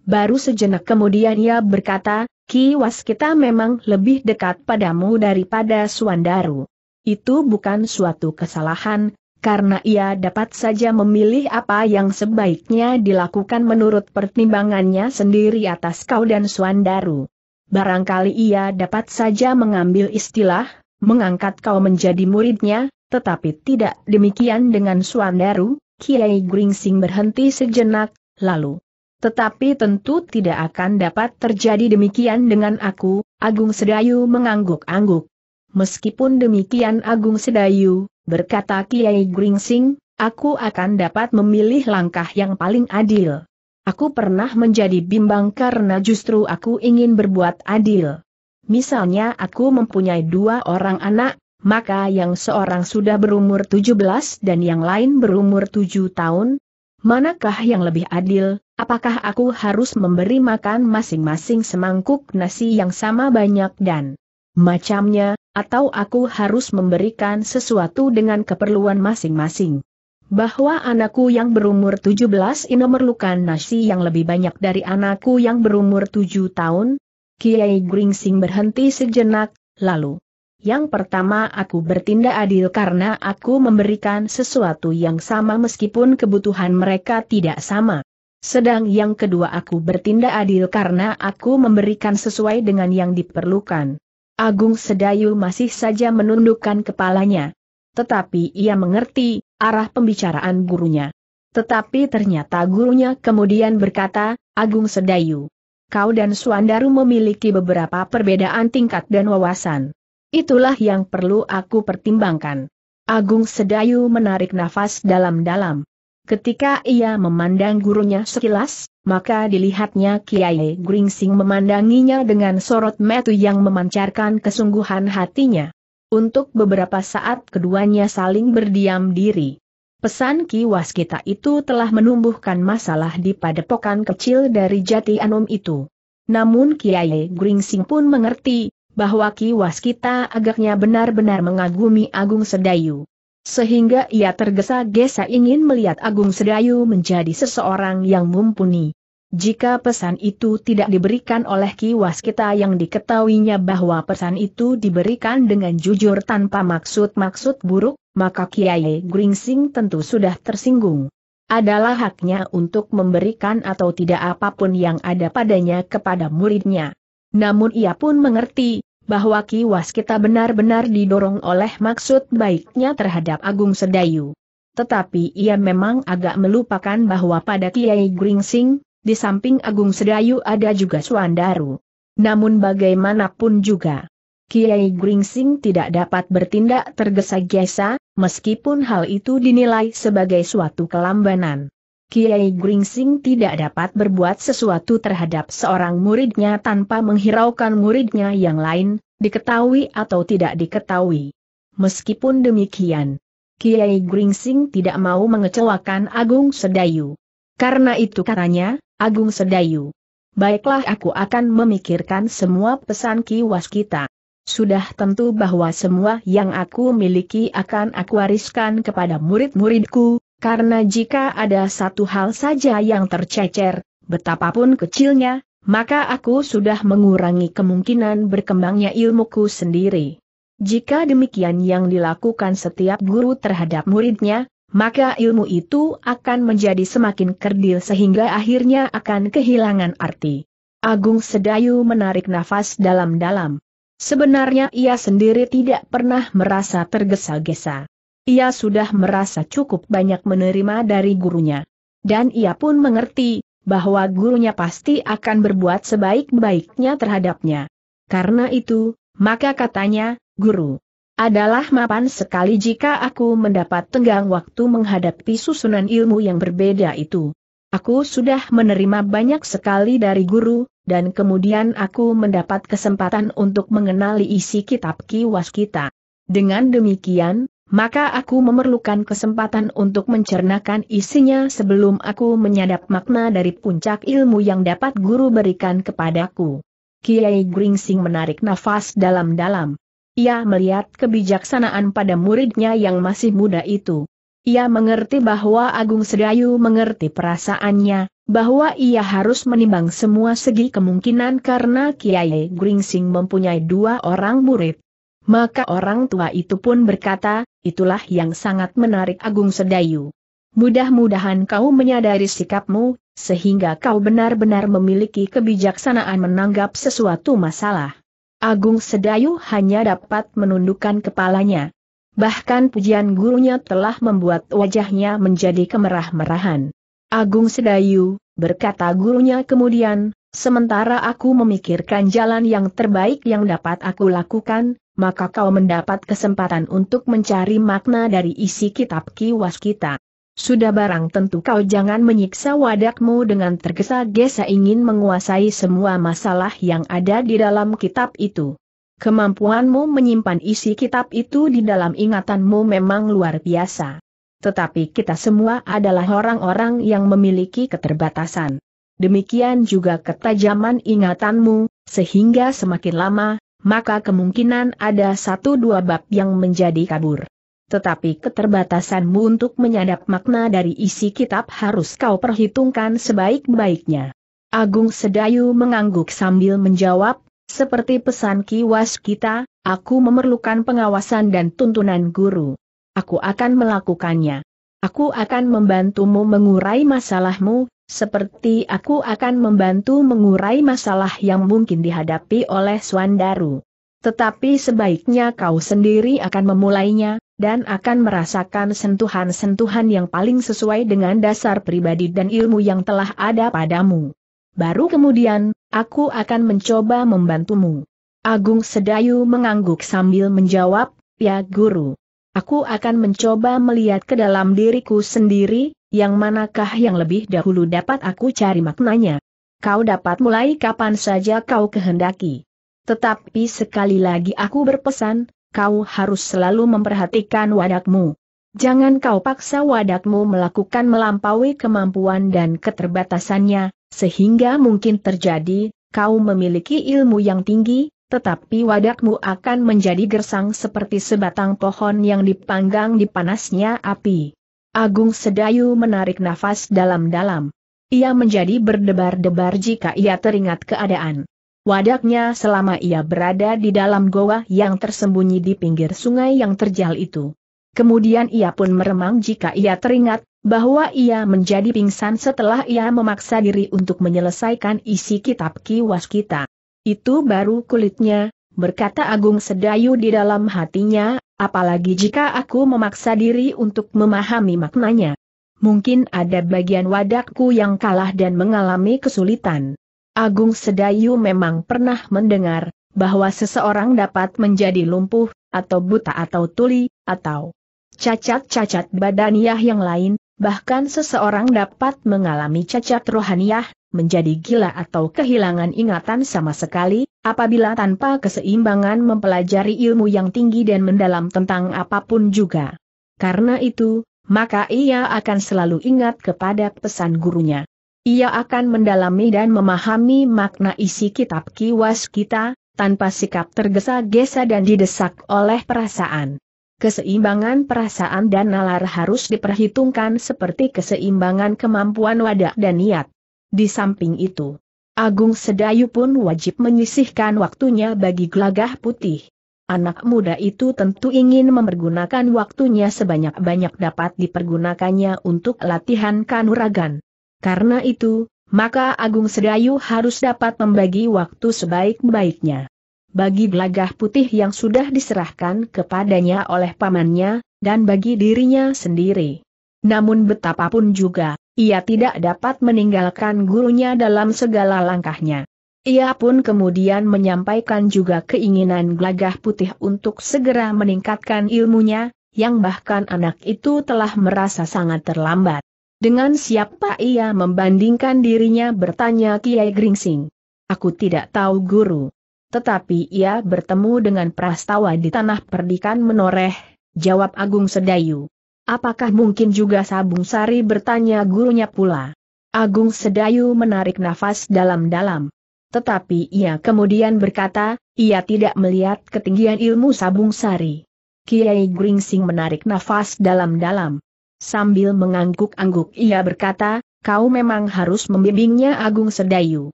Baru sejenak kemudian ia berkata, Kiwas kita memang lebih dekat padamu daripada Suandaru. Itu bukan suatu kesalahan, karena ia dapat saja memilih apa yang sebaiknya dilakukan menurut pertimbangannya sendiri atas kau dan Suandaru. Barangkali ia dapat saja mengambil istilah, mengangkat kau menjadi muridnya, tetapi tidak demikian dengan Suandaru, Kiai Gringsing berhenti sejenak, lalu tetapi tentu tidak akan dapat terjadi demikian dengan aku, Agung Sedayu mengangguk-angguk. Meskipun demikian Agung Sedayu, berkata Kiai Gringsing, aku akan dapat memilih langkah yang paling adil. Aku pernah menjadi bimbang karena justru aku ingin berbuat adil. Misalnya aku mempunyai dua orang anak, maka yang seorang sudah berumur 17 dan yang lain berumur 7 tahun. Manakah yang lebih adil, Apakah aku harus memberi makan masing-masing semangkuk nasi yang sama banyak dan macamnya, atau aku harus memberikan sesuatu dengan keperluan masing-masing? bahwa anakku yang berumur 17 ini memerlukan nasi yang lebih banyak dari anakku yang berumur 7 tahun? Kiai Gringsing berhenti sejenak, lalu. Yang pertama aku bertindak adil karena aku memberikan sesuatu yang sama meskipun kebutuhan mereka tidak sama. Sedang yang kedua aku bertindak adil karena aku memberikan sesuai dengan yang diperlukan. Agung Sedayu masih saja menundukkan kepalanya. Tetapi ia mengerti, arah pembicaraan gurunya. Tetapi ternyata gurunya kemudian berkata, Agung Sedayu. Kau dan Suandaru memiliki beberapa perbedaan tingkat dan wawasan. Itulah yang perlu aku pertimbangkan. Agung Sedayu menarik nafas dalam-dalam. Ketika ia memandang gurunya sekilas, maka dilihatnya Kiai Gringsing memandanginya dengan sorot metu yang memancarkan kesungguhan hatinya. Untuk beberapa saat keduanya saling berdiam diri. Pesan Ki Waskita itu telah menumbuhkan masalah di padepokan kecil dari Jati Anum itu. Namun Kiai Gringsing pun mengerti, bahwa Ki Waskita agaknya benar-benar mengagumi Agung Sedayu sehingga ia tergesa-gesa ingin melihat Agung Sedayu menjadi seseorang yang mumpuni. Jika pesan itu tidak diberikan oleh Ki Waskita yang diketahuinya bahwa pesan itu diberikan dengan jujur tanpa maksud-maksud buruk, maka Kiai Gringsing tentu sudah tersinggung. Adalah haknya untuk memberikan atau tidak apapun yang ada padanya kepada muridnya. Namun ia pun mengerti, bahwa kiwas kita benar-benar didorong oleh maksud baiknya terhadap Agung Sedayu. Tetapi ia memang agak melupakan bahwa pada Kiai Gringsing, di samping Agung Sedayu ada juga Suandaru. Namun bagaimanapun juga, Kiai Gringsing tidak dapat bertindak tergesa-gesa, meskipun hal itu dinilai sebagai suatu kelambanan. Kiai Gringsing tidak dapat berbuat sesuatu terhadap seorang muridnya tanpa menghiraukan muridnya yang lain, diketahui atau tidak diketahui. Meskipun demikian, Kiai Gringsing tidak mau mengecewakan Agung Sedayu. Karena itu katanya, Agung Sedayu. Baiklah aku akan memikirkan semua pesan kiwas kita. Sudah tentu bahwa semua yang aku miliki akan aku wariskan kepada murid-muridku, karena jika ada satu hal saja yang tercecer, betapapun kecilnya, maka aku sudah mengurangi kemungkinan berkembangnya ilmuku sendiri. Jika demikian yang dilakukan setiap guru terhadap muridnya, maka ilmu itu akan menjadi semakin kerdil sehingga akhirnya akan kehilangan arti. Agung Sedayu menarik nafas dalam-dalam. Sebenarnya ia sendiri tidak pernah merasa tergesa-gesa. Ia sudah merasa cukup banyak menerima dari gurunya. Dan ia pun mengerti, bahwa gurunya pasti akan berbuat sebaik-baiknya terhadapnya. Karena itu, maka katanya, guru, adalah mapan sekali jika aku mendapat tenggang waktu menghadapi susunan ilmu yang berbeda itu. Aku sudah menerima banyak sekali dari guru, dan kemudian aku mendapat kesempatan untuk mengenali isi kitab kiwas kita. Dengan demikian, maka aku memerlukan kesempatan untuk mencernakan isinya sebelum aku menyadap makna dari puncak ilmu yang dapat guru berikan kepadaku. Kiai Gringsing menarik nafas dalam-dalam. Ia melihat kebijaksanaan pada muridnya yang masih muda itu. Ia mengerti bahwa Agung Sedayu mengerti perasaannya, bahwa ia harus menimbang semua segi kemungkinan karena Kiai Gringsing mempunyai dua orang murid. Maka orang tua itu pun berkata, itulah yang sangat menarik Agung Sedayu. Mudah-mudahan kau menyadari sikapmu, sehingga kau benar-benar memiliki kebijaksanaan menanggap sesuatu masalah. Agung Sedayu hanya dapat menundukkan kepalanya. Bahkan pujian gurunya telah membuat wajahnya menjadi kemerah-merahan. Agung Sedayu, berkata gurunya kemudian, sementara aku memikirkan jalan yang terbaik yang dapat aku lakukan, maka kau mendapat kesempatan untuk mencari makna dari isi kitab kiwas kita. Sudah barang tentu kau jangan menyiksa wadakmu dengan tergesa-gesa ingin menguasai semua masalah yang ada di dalam kitab itu. Kemampuanmu menyimpan isi kitab itu di dalam ingatanmu memang luar biasa. Tetapi kita semua adalah orang-orang yang memiliki keterbatasan. Demikian juga ketajaman ingatanmu, sehingga semakin lama, maka kemungkinan ada satu dua bab yang menjadi kabur. Tetapi keterbatasanmu untuk menyadap makna dari isi kitab harus kau perhitungkan sebaik-baiknya. Agung Sedayu mengangguk sambil menjawab, seperti pesan kiwas kita, aku memerlukan pengawasan dan tuntunan guru. Aku akan melakukannya. Aku akan membantumu mengurai masalahmu, seperti aku akan membantu mengurai masalah yang mungkin dihadapi oleh Swandaru. Tetapi sebaiknya kau sendiri akan memulainya, dan akan merasakan sentuhan-sentuhan yang paling sesuai dengan dasar pribadi dan ilmu yang telah ada padamu. Baru kemudian, aku akan mencoba membantumu. Agung Sedayu mengangguk sambil menjawab, ya guru. Aku akan mencoba melihat ke dalam diriku sendiri, yang manakah yang lebih dahulu dapat aku cari maknanya? Kau dapat mulai kapan saja kau kehendaki. Tetapi sekali lagi aku berpesan, kau harus selalu memperhatikan wadakmu. Jangan kau paksa wadakmu melakukan melampaui kemampuan dan keterbatasannya, sehingga mungkin terjadi, kau memiliki ilmu yang tinggi, tetapi wadakmu akan menjadi gersang seperti sebatang pohon yang dipanggang di panasnya api. Agung Sedayu menarik nafas dalam-dalam. Ia menjadi berdebar-debar jika ia teringat keadaan. Wadaknya selama ia berada di dalam goa yang tersembunyi di pinggir sungai yang terjal itu. Kemudian ia pun meremang jika ia teringat bahwa ia menjadi pingsan setelah ia memaksa diri untuk menyelesaikan isi kitab kiwas kita. Itu baru kulitnya, berkata Agung Sedayu di dalam hatinya, Apalagi jika aku memaksa diri untuk memahami maknanya. Mungkin ada bagian wadakku yang kalah dan mengalami kesulitan. Agung Sedayu memang pernah mendengar, bahwa seseorang dapat menjadi lumpuh, atau buta atau tuli, atau cacat-cacat badaniah yang lain, bahkan seseorang dapat mengalami cacat rohaniah, menjadi gila atau kehilangan ingatan sama sekali, Apabila tanpa keseimbangan mempelajari ilmu yang tinggi dan mendalam tentang apapun juga. Karena itu, maka ia akan selalu ingat kepada pesan gurunya. Ia akan mendalami dan memahami makna isi kitab kiwas kita, tanpa sikap tergesa-gesa dan didesak oleh perasaan. Keseimbangan perasaan dan nalar harus diperhitungkan seperti keseimbangan kemampuan wadah dan niat. Di samping itu, Agung Sedayu pun wajib menyisihkan waktunya bagi gelagah putih. Anak muda itu tentu ingin mempergunakan waktunya sebanyak-banyak dapat dipergunakannya untuk latihan kanuragan. Karena itu, maka Agung Sedayu harus dapat membagi waktu sebaik-baiknya. Bagi gelagah putih yang sudah diserahkan kepadanya oleh pamannya, dan bagi dirinya sendiri. Namun betapapun juga, ia tidak dapat meninggalkan gurunya dalam segala langkahnya. Ia pun kemudian menyampaikan juga keinginan gelagah putih untuk segera meningkatkan ilmunya, yang bahkan anak itu telah merasa sangat terlambat. Dengan siapa ia membandingkan dirinya bertanya Kiai Gringsing. Aku tidak tahu guru. Tetapi ia bertemu dengan prastawa di tanah perdikan menoreh, jawab Agung Sedayu. Apakah mungkin juga Sabung Sari bertanya gurunya pula? Agung Sedayu menarik nafas dalam-dalam. Tetapi ia kemudian berkata, ia tidak melihat ketinggian ilmu Sabung Sari. Kiai Gringsing menarik nafas dalam-dalam. Sambil mengangguk-angguk ia berkata, kau memang harus membimbingnya Agung Sedayu.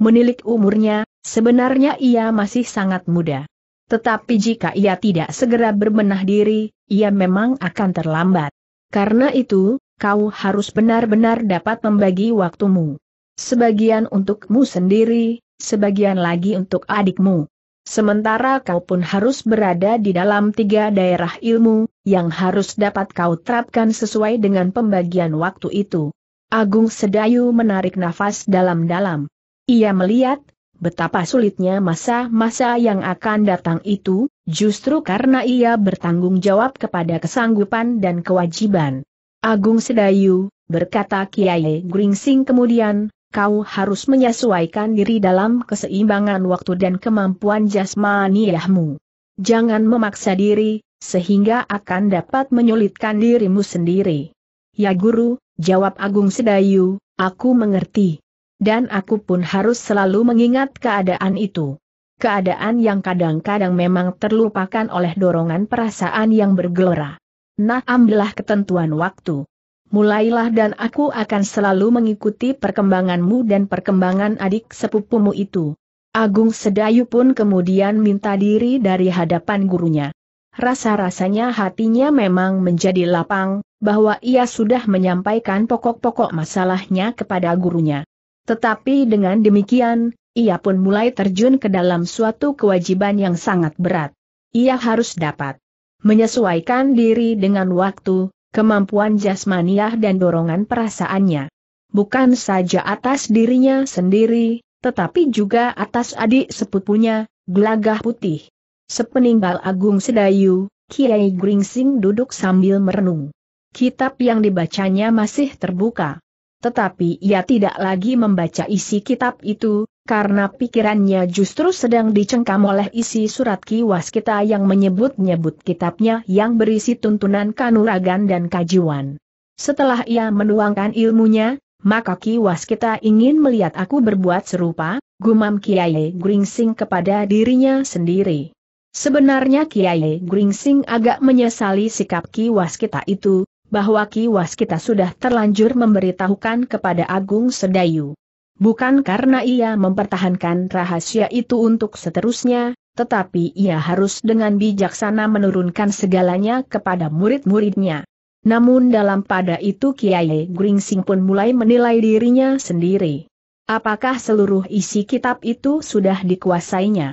Menilik umurnya, sebenarnya ia masih sangat muda. Tetapi jika ia tidak segera berbenah diri, ia memang akan terlambat. Karena itu, kau harus benar-benar dapat membagi waktumu. Sebagian untukmu sendiri, sebagian lagi untuk adikmu. Sementara kau pun harus berada di dalam tiga daerah ilmu, yang harus dapat kau terapkan sesuai dengan pembagian waktu itu. Agung Sedayu menarik nafas dalam-dalam. Ia melihat, Betapa sulitnya masa-masa yang akan datang itu, justru karena ia bertanggung jawab kepada kesanggupan dan kewajiban. Agung Sedayu, berkata Kiai Gringsing kemudian, kau harus menyesuaikan diri dalam keseimbangan waktu dan kemampuan jasmaniahmu. Jangan memaksa diri, sehingga akan dapat menyulitkan dirimu sendiri. Ya guru, jawab Agung Sedayu, aku mengerti. Dan aku pun harus selalu mengingat keadaan itu. Keadaan yang kadang-kadang memang terlupakan oleh dorongan perasaan yang bergelora. Nah ambillah ketentuan waktu. Mulailah dan aku akan selalu mengikuti perkembanganmu dan perkembangan adik sepupumu itu. Agung Sedayu pun kemudian minta diri dari hadapan gurunya. Rasa-rasanya hatinya memang menjadi lapang, bahwa ia sudah menyampaikan pokok-pokok masalahnya kepada gurunya. Tetapi dengan demikian, ia pun mulai terjun ke dalam suatu kewajiban yang sangat berat. Ia harus dapat menyesuaikan diri dengan waktu, kemampuan jasmaniah dan dorongan perasaannya. Bukan saja atas dirinya sendiri, tetapi juga atas adik sepupunya, Glagah Putih. Sepeninggal Agung Sedayu, Kiai Gringsing duduk sambil merenung. Kitab yang dibacanya masih terbuka tetapi ia tidak lagi membaca isi kitab itu, karena pikirannya justru sedang dicengkam oleh isi surat kiwas kita yang menyebut-nyebut kitabnya yang berisi tuntunan kanuragan dan kajiwan. Setelah ia menuangkan ilmunya, maka Ki Waskita ingin melihat aku berbuat serupa, gumam Kiai Gringsing kepada dirinya sendiri. Sebenarnya Kiai Gringsing agak menyesali sikap Ki Waskita itu, bahwa kiwas kita sudah terlanjur memberitahukan kepada Agung Sedayu. Bukan karena ia mempertahankan rahasia itu untuk seterusnya, tetapi ia harus dengan bijaksana menurunkan segalanya kepada murid-muridnya. Namun dalam pada itu Kiai Gringsing pun mulai menilai dirinya sendiri. Apakah seluruh isi kitab itu sudah dikuasainya?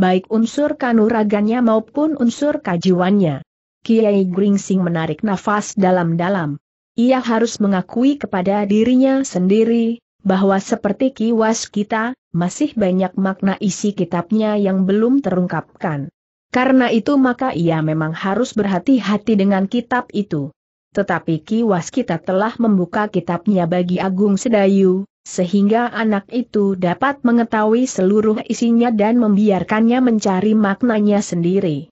Baik unsur kanuragannya maupun unsur kajiwannya. Kiai Gringsing menarik nafas dalam-dalam. Ia harus mengakui kepada dirinya sendiri, bahwa seperti kiwas kita, masih banyak makna isi kitabnya yang belum terungkapkan. Karena itu maka ia memang harus berhati-hati dengan kitab itu. Tetapi kiwas kita telah membuka kitabnya bagi Agung Sedayu, sehingga anak itu dapat mengetahui seluruh isinya dan membiarkannya mencari maknanya sendiri.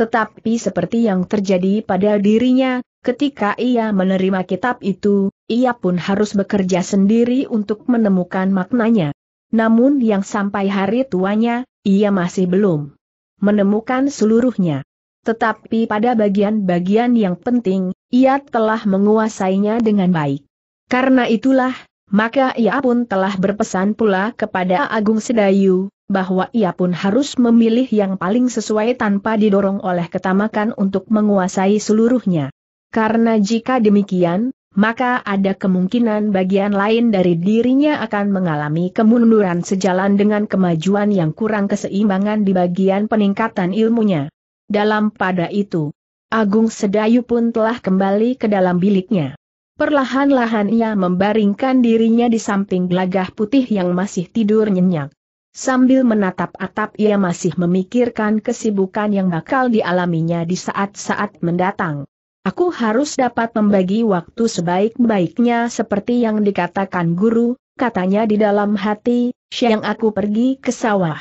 Tetapi seperti yang terjadi pada dirinya, ketika ia menerima kitab itu, ia pun harus bekerja sendiri untuk menemukan maknanya. Namun yang sampai hari tuanya, ia masih belum menemukan seluruhnya. Tetapi pada bagian-bagian yang penting, ia telah menguasainya dengan baik. Karena itulah, maka ia pun telah berpesan pula kepada Agung Sedayu, bahwa ia pun harus memilih yang paling sesuai tanpa didorong oleh ketamakan untuk menguasai seluruhnya. Karena jika demikian, maka ada kemungkinan bagian lain dari dirinya akan mengalami kemunduran sejalan dengan kemajuan yang kurang keseimbangan di bagian peningkatan ilmunya. Dalam pada itu, Agung Sedayu pun telah kembali ke dalam biliknya. Perlahan-lahan ia membaringkan dirinya di samping gelagah putih yang masih tidur nyenyak. Sambil menatap atap ia masih memikirkan kesibukan yang bakal dialaminya di saat-saat mendatang. Aku harus dapat membagi waktu sebaik-baiknya seperti yang dikatakan guru, katanya di dalam hati, siang aku pergi ke sawah.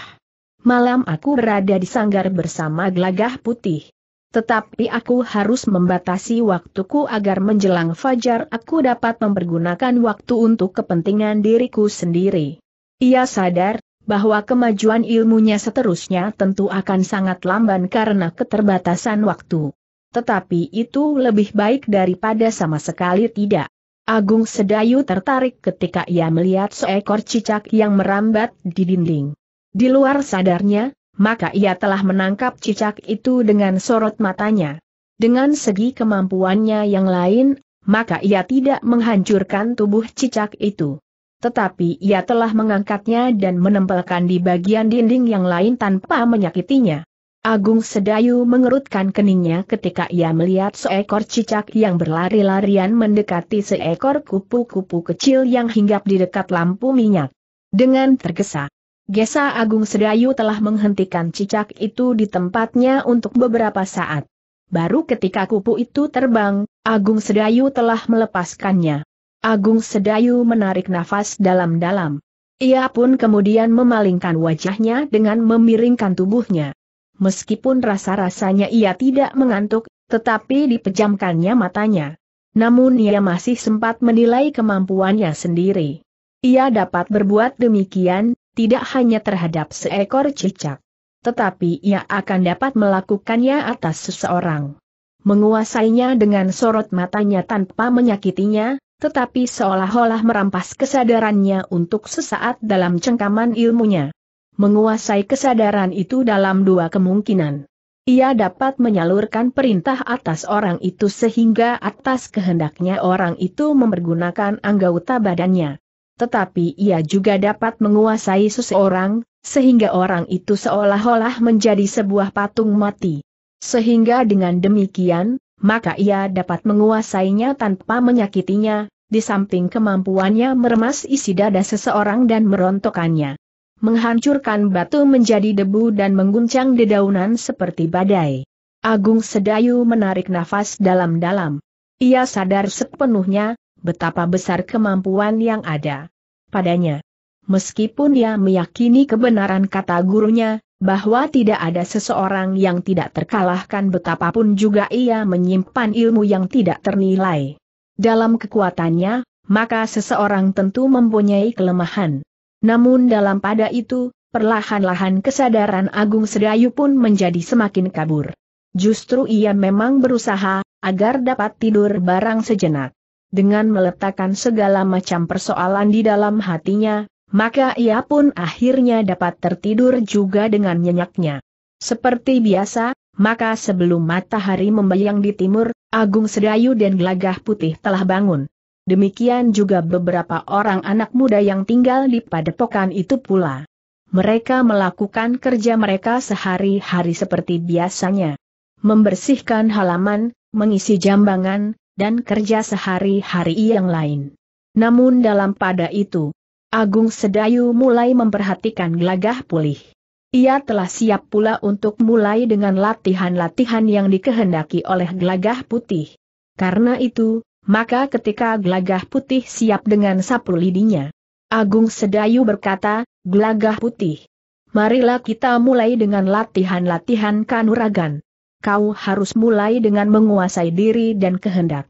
Malam aku berada di sanggar bersama gelagah putih. Tetapi aku harus membatasi waktuku agar menjelang fajar aku dapat mempergunakan waktu untuk kepentingan diriku sendiri. Ia sadar bahwa kemajuan ilmunya seterusnya tentu akan sangat lamban karena keterbatasan waktu. Tetapi itu lebih baik daripada sama sekali tidak. Agung Sedayu tertarik ketika ia melihat seekor cicak yang merambat di dinding. Di luar sadarnya, maka ia telah menangkap cicak itu dengan sorot matanya. Dengan segi kemampuannya yang lain, maka ia tidak menghancurkan tubuh cicak itu tetapi ia telah mengangkatnya dan menempelkan di bagian dinding yang lain tanpa menyakitinya. Agung Sedayu mengerutkan keningnya ketika ia melihat seekor cicak yang berlari-larian mendekati seekor kupu-kupu kecil yang hinggap di dekat lampu minyak. Dengan tergesa, Gesa Agung Sedayu telah menghentikan cicak itu di tempatnya untuk beberapa saat. Baru ketika kupu itu terbang, Agung Sedayu telah melepaskannya. Agung Sedayu menarik nafas dalam-dalam. Ia pun kemudian memalingkan wajahnya dengan memiringkan tubuhnya. Meskipun rasa-rasanya ia tidak mengantuk, tetapi dipejamkannya matanya. Namun ia masih sempat menilai kemampuannya sendiri. Ia dapat berbuat demikian, tidak hanya terhadap seekor cicak. Tetapi ia akan dapat melakukannya atas seseorang. Menguasainya dengan sorot matanya tanpa menyakitinya, tetapi seolah-olah merampas kesadarannya untuk sesaat dalam cengkaman ilmunya. Menguasai kesadaran itu dalam dua kemungkinan. Ia dapat menyalurkan perintah atas orang itu sehingga atas kehendaknya orang itu mempergunakan anggota badannya. Tetapi ia juga dapat menguasai seseorang, sehingga orang itu seolah-olah menjadi sebuah patung mati. Sehingga dengan demikian, maka ia dapat menguasainya tanpa menyakitinya, di samping kemampuannya meremas isi dada seseorang dan merontokkannya, Menghancurkan batu menjadi debu dan mengguncang dedaunan seperti badai. Agung Sedayu menarik nafas dalam-dalam. Ia sadar sepenuhnya, betapa besar kemampuan yang ada padanya. Meskipun ia meyakini kebenaran kata gurunya, bahwa tidak ada seseorang yang tidak terkalahkan betapapun juga ia menyimpan ilmu yang tidak ternilai. Dalam kekuatannya, maka seseorang tentu mempunyai kelemahan. Namun dalam pada itu, perlahan-lahan kesadaran Agung Sedayu pun menjadi semakin kabur. Justru ia memang berusaha, agar dapat tidur barang sejenak. Dengan meletakkan segala macam persoalan di dalam hatinya, maka ia pun akhirnya dapat tertidur juga dengan nyenyaknya. Seperti biasa, maka sebelum matahari membayang di timur, Agung Sedayu dan Gelagah Putih telah bangun. Demikian juga beberapa orang anak muda yang tinggal di padepokan itu pula. Mereka melakukan kerja mereka sehari-hari seperti biasanya. Membersihkan halaman, mengisi jambangan, dan kerja sehari-hari yang lain. Namun dalam pada itu, Agung Sedayu mulai memperhatikan gelagah pulih. Ia telah siap pula untuk mulai dengan latihan-latihan yang dikehendaki oleh gelagah putih. Karena itu, maka ketika gelagah putih siap dengan sapu lidinya, Agung Sedayu berkata, gelagah putih, marilah kita mulai dengan latihan-latihan kanuragan. Kau harus mulai dengan menguasai diri dan kehendak.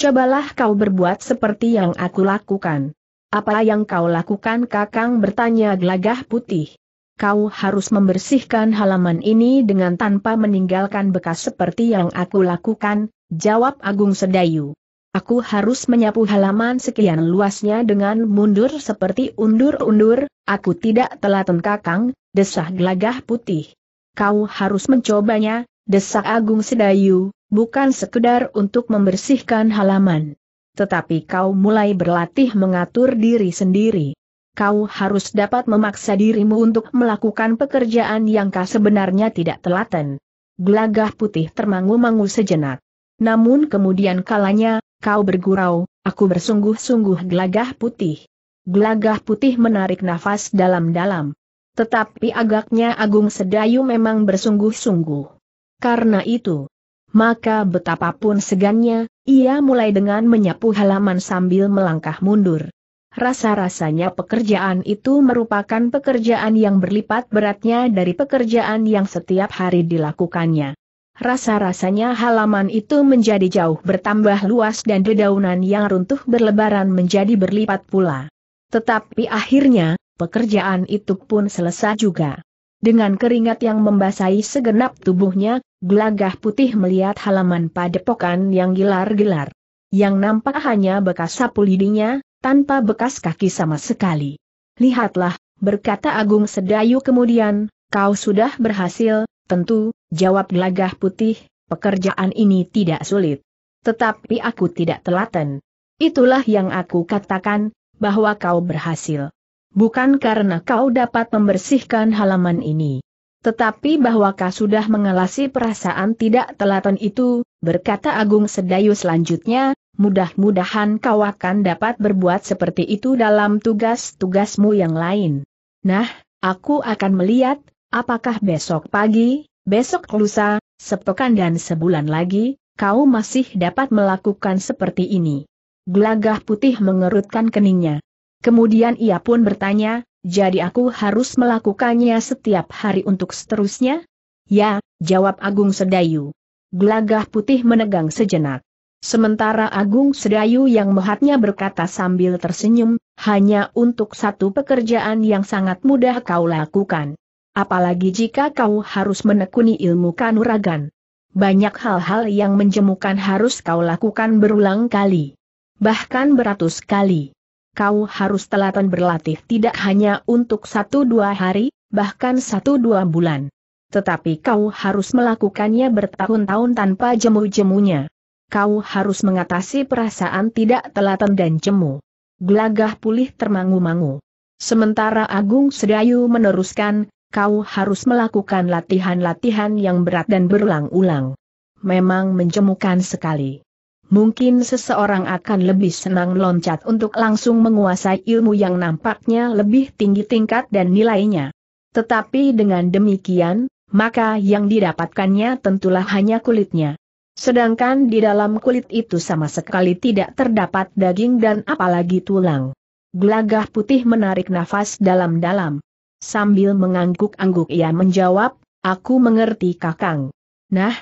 Cobalah kau berbuat seperti yang aku lakukan. Apa yang kau lakukan kakang bertanya gelagah putih. Kau harus membersihkan halaman ini dengan tanpa meninggalkan bekas seperti yang aku lakukan, jawab Agung Sedayu. Aku harus menyapu halaman sekian luasnya dengan mundur seperti undur-undur, aku tidak telaten kakang, desah gelagah putih. Kau harus mencobanya, desah Agung Sedayu, bukan sekedar untuk membersihkan halaman tetapi kau mulai berlatih mengatur diri sendiri. Kau harus dapat memaksa dirimu untuk melakukan pekerjaan yang kau sebenarnya tidak telaten. Gelagah putih termangu-mangu sejenak. Namun kemudian kalanya, kau bergurau, aku bersungguh-sungguh gelagah putih. Gelagah putih menarik nafas dalam-dalam. Tetapi agaknya Agung Sedayu memang bersungguh-sungguh. Karena itu, maka betapapun segannya, ia mulai dengan menyapu halaman sambil melangkah mundur. Rasa-rasanya pekerjaan itu merupakan pekerjaan yang berlipat beratnya dari pekerjaan yang setiap hari dilakukannya. Rasa-rasanya halaman itu menjadi jauh bertambah luas dan dedaunan yang runtuh berlebaran menjadi berlipat pula. Tetapi akhirnya, pekerjaan itu pun selesai juga. Dengan keringat yang membasahi segenap tubuhnya, gelagah putih melihat halaman padepokan yang gilar-gilar. Yang nampak hanya bekas sapu lidinya, tanpa bekas kaki sama sekali. Lihatlah, berkata Agung Sedayu kemudian, kau sudah berhasil, tentu, jawab gelagah putih, pekerjaan ini tidak sulit. Tetapi aku tidak telaten. Itulah yang aku katakan, bahwa kau berhasil. Bukan karena kau dapat membersihkan halaman ini. Tetapi bahwa kau sudah mengalasi perasaan tidak telaten itu, berkata Agung Sedayu selanjutnya, mudah-mudahan kau akan dapat berbuat seperti itu dalam tugas-tugasmu yang lain. Nah, aku akan melihat, apakah besok pagi, besok lusa, sepekan dan sebulan lagi, kau masih dapat melakukan seperti ini. Gelagah putih mengerutkan keningnya. Kemudian ia pun bertanya, jadi aku harus melakukannya setiap hari untuk seterusnya? Ya, jawab Agung Sedayu. Gelagah putih menegang sejenak. Sementara Agung Sedayu yang mehatnya berkata sambil tersenyum, hanya untuk satu pekerjaan yang sangat mudah kau lakukan. Apalagi jika kau harus menekuni ilmu kanuragan. Banyak hal-hal yang menjemukan harus kau lakukan berulang kali. Bahkan beratus kali kau harus telaten berlatih tidak hanya untuk satu dua hari, bahkan satu dua bulan. Tetapi kau harus melakukannya bertahun-tahun tanpa jemu-jemunya. Kau harus mengatasi perasaan tidak telaten dan jemu. Gelagah pulih termangu-mangu. Sementara Agung Sedayu meneruskan, kau harus melakukan latihan-latihan yang berat dan berulang-ulang. Memang menjemukan sekali mungkin seseorang akan lebih senang loncat untuk langsung menguasai ilmu yang nampaknya lebih tinggi tingkat dan nilainya. Tetapi dengan demikian, maka yang didapatkannya tentulah hanya kulitnya. Sedangkan di dalam kulit itu sama sekali tidak terdapat daging dan apalagi tulang. Gelagah putih menarik nafas dalam-dalam. Sambil mengangguk-angguk ia menjawab, aku mengerti kakang. Nah,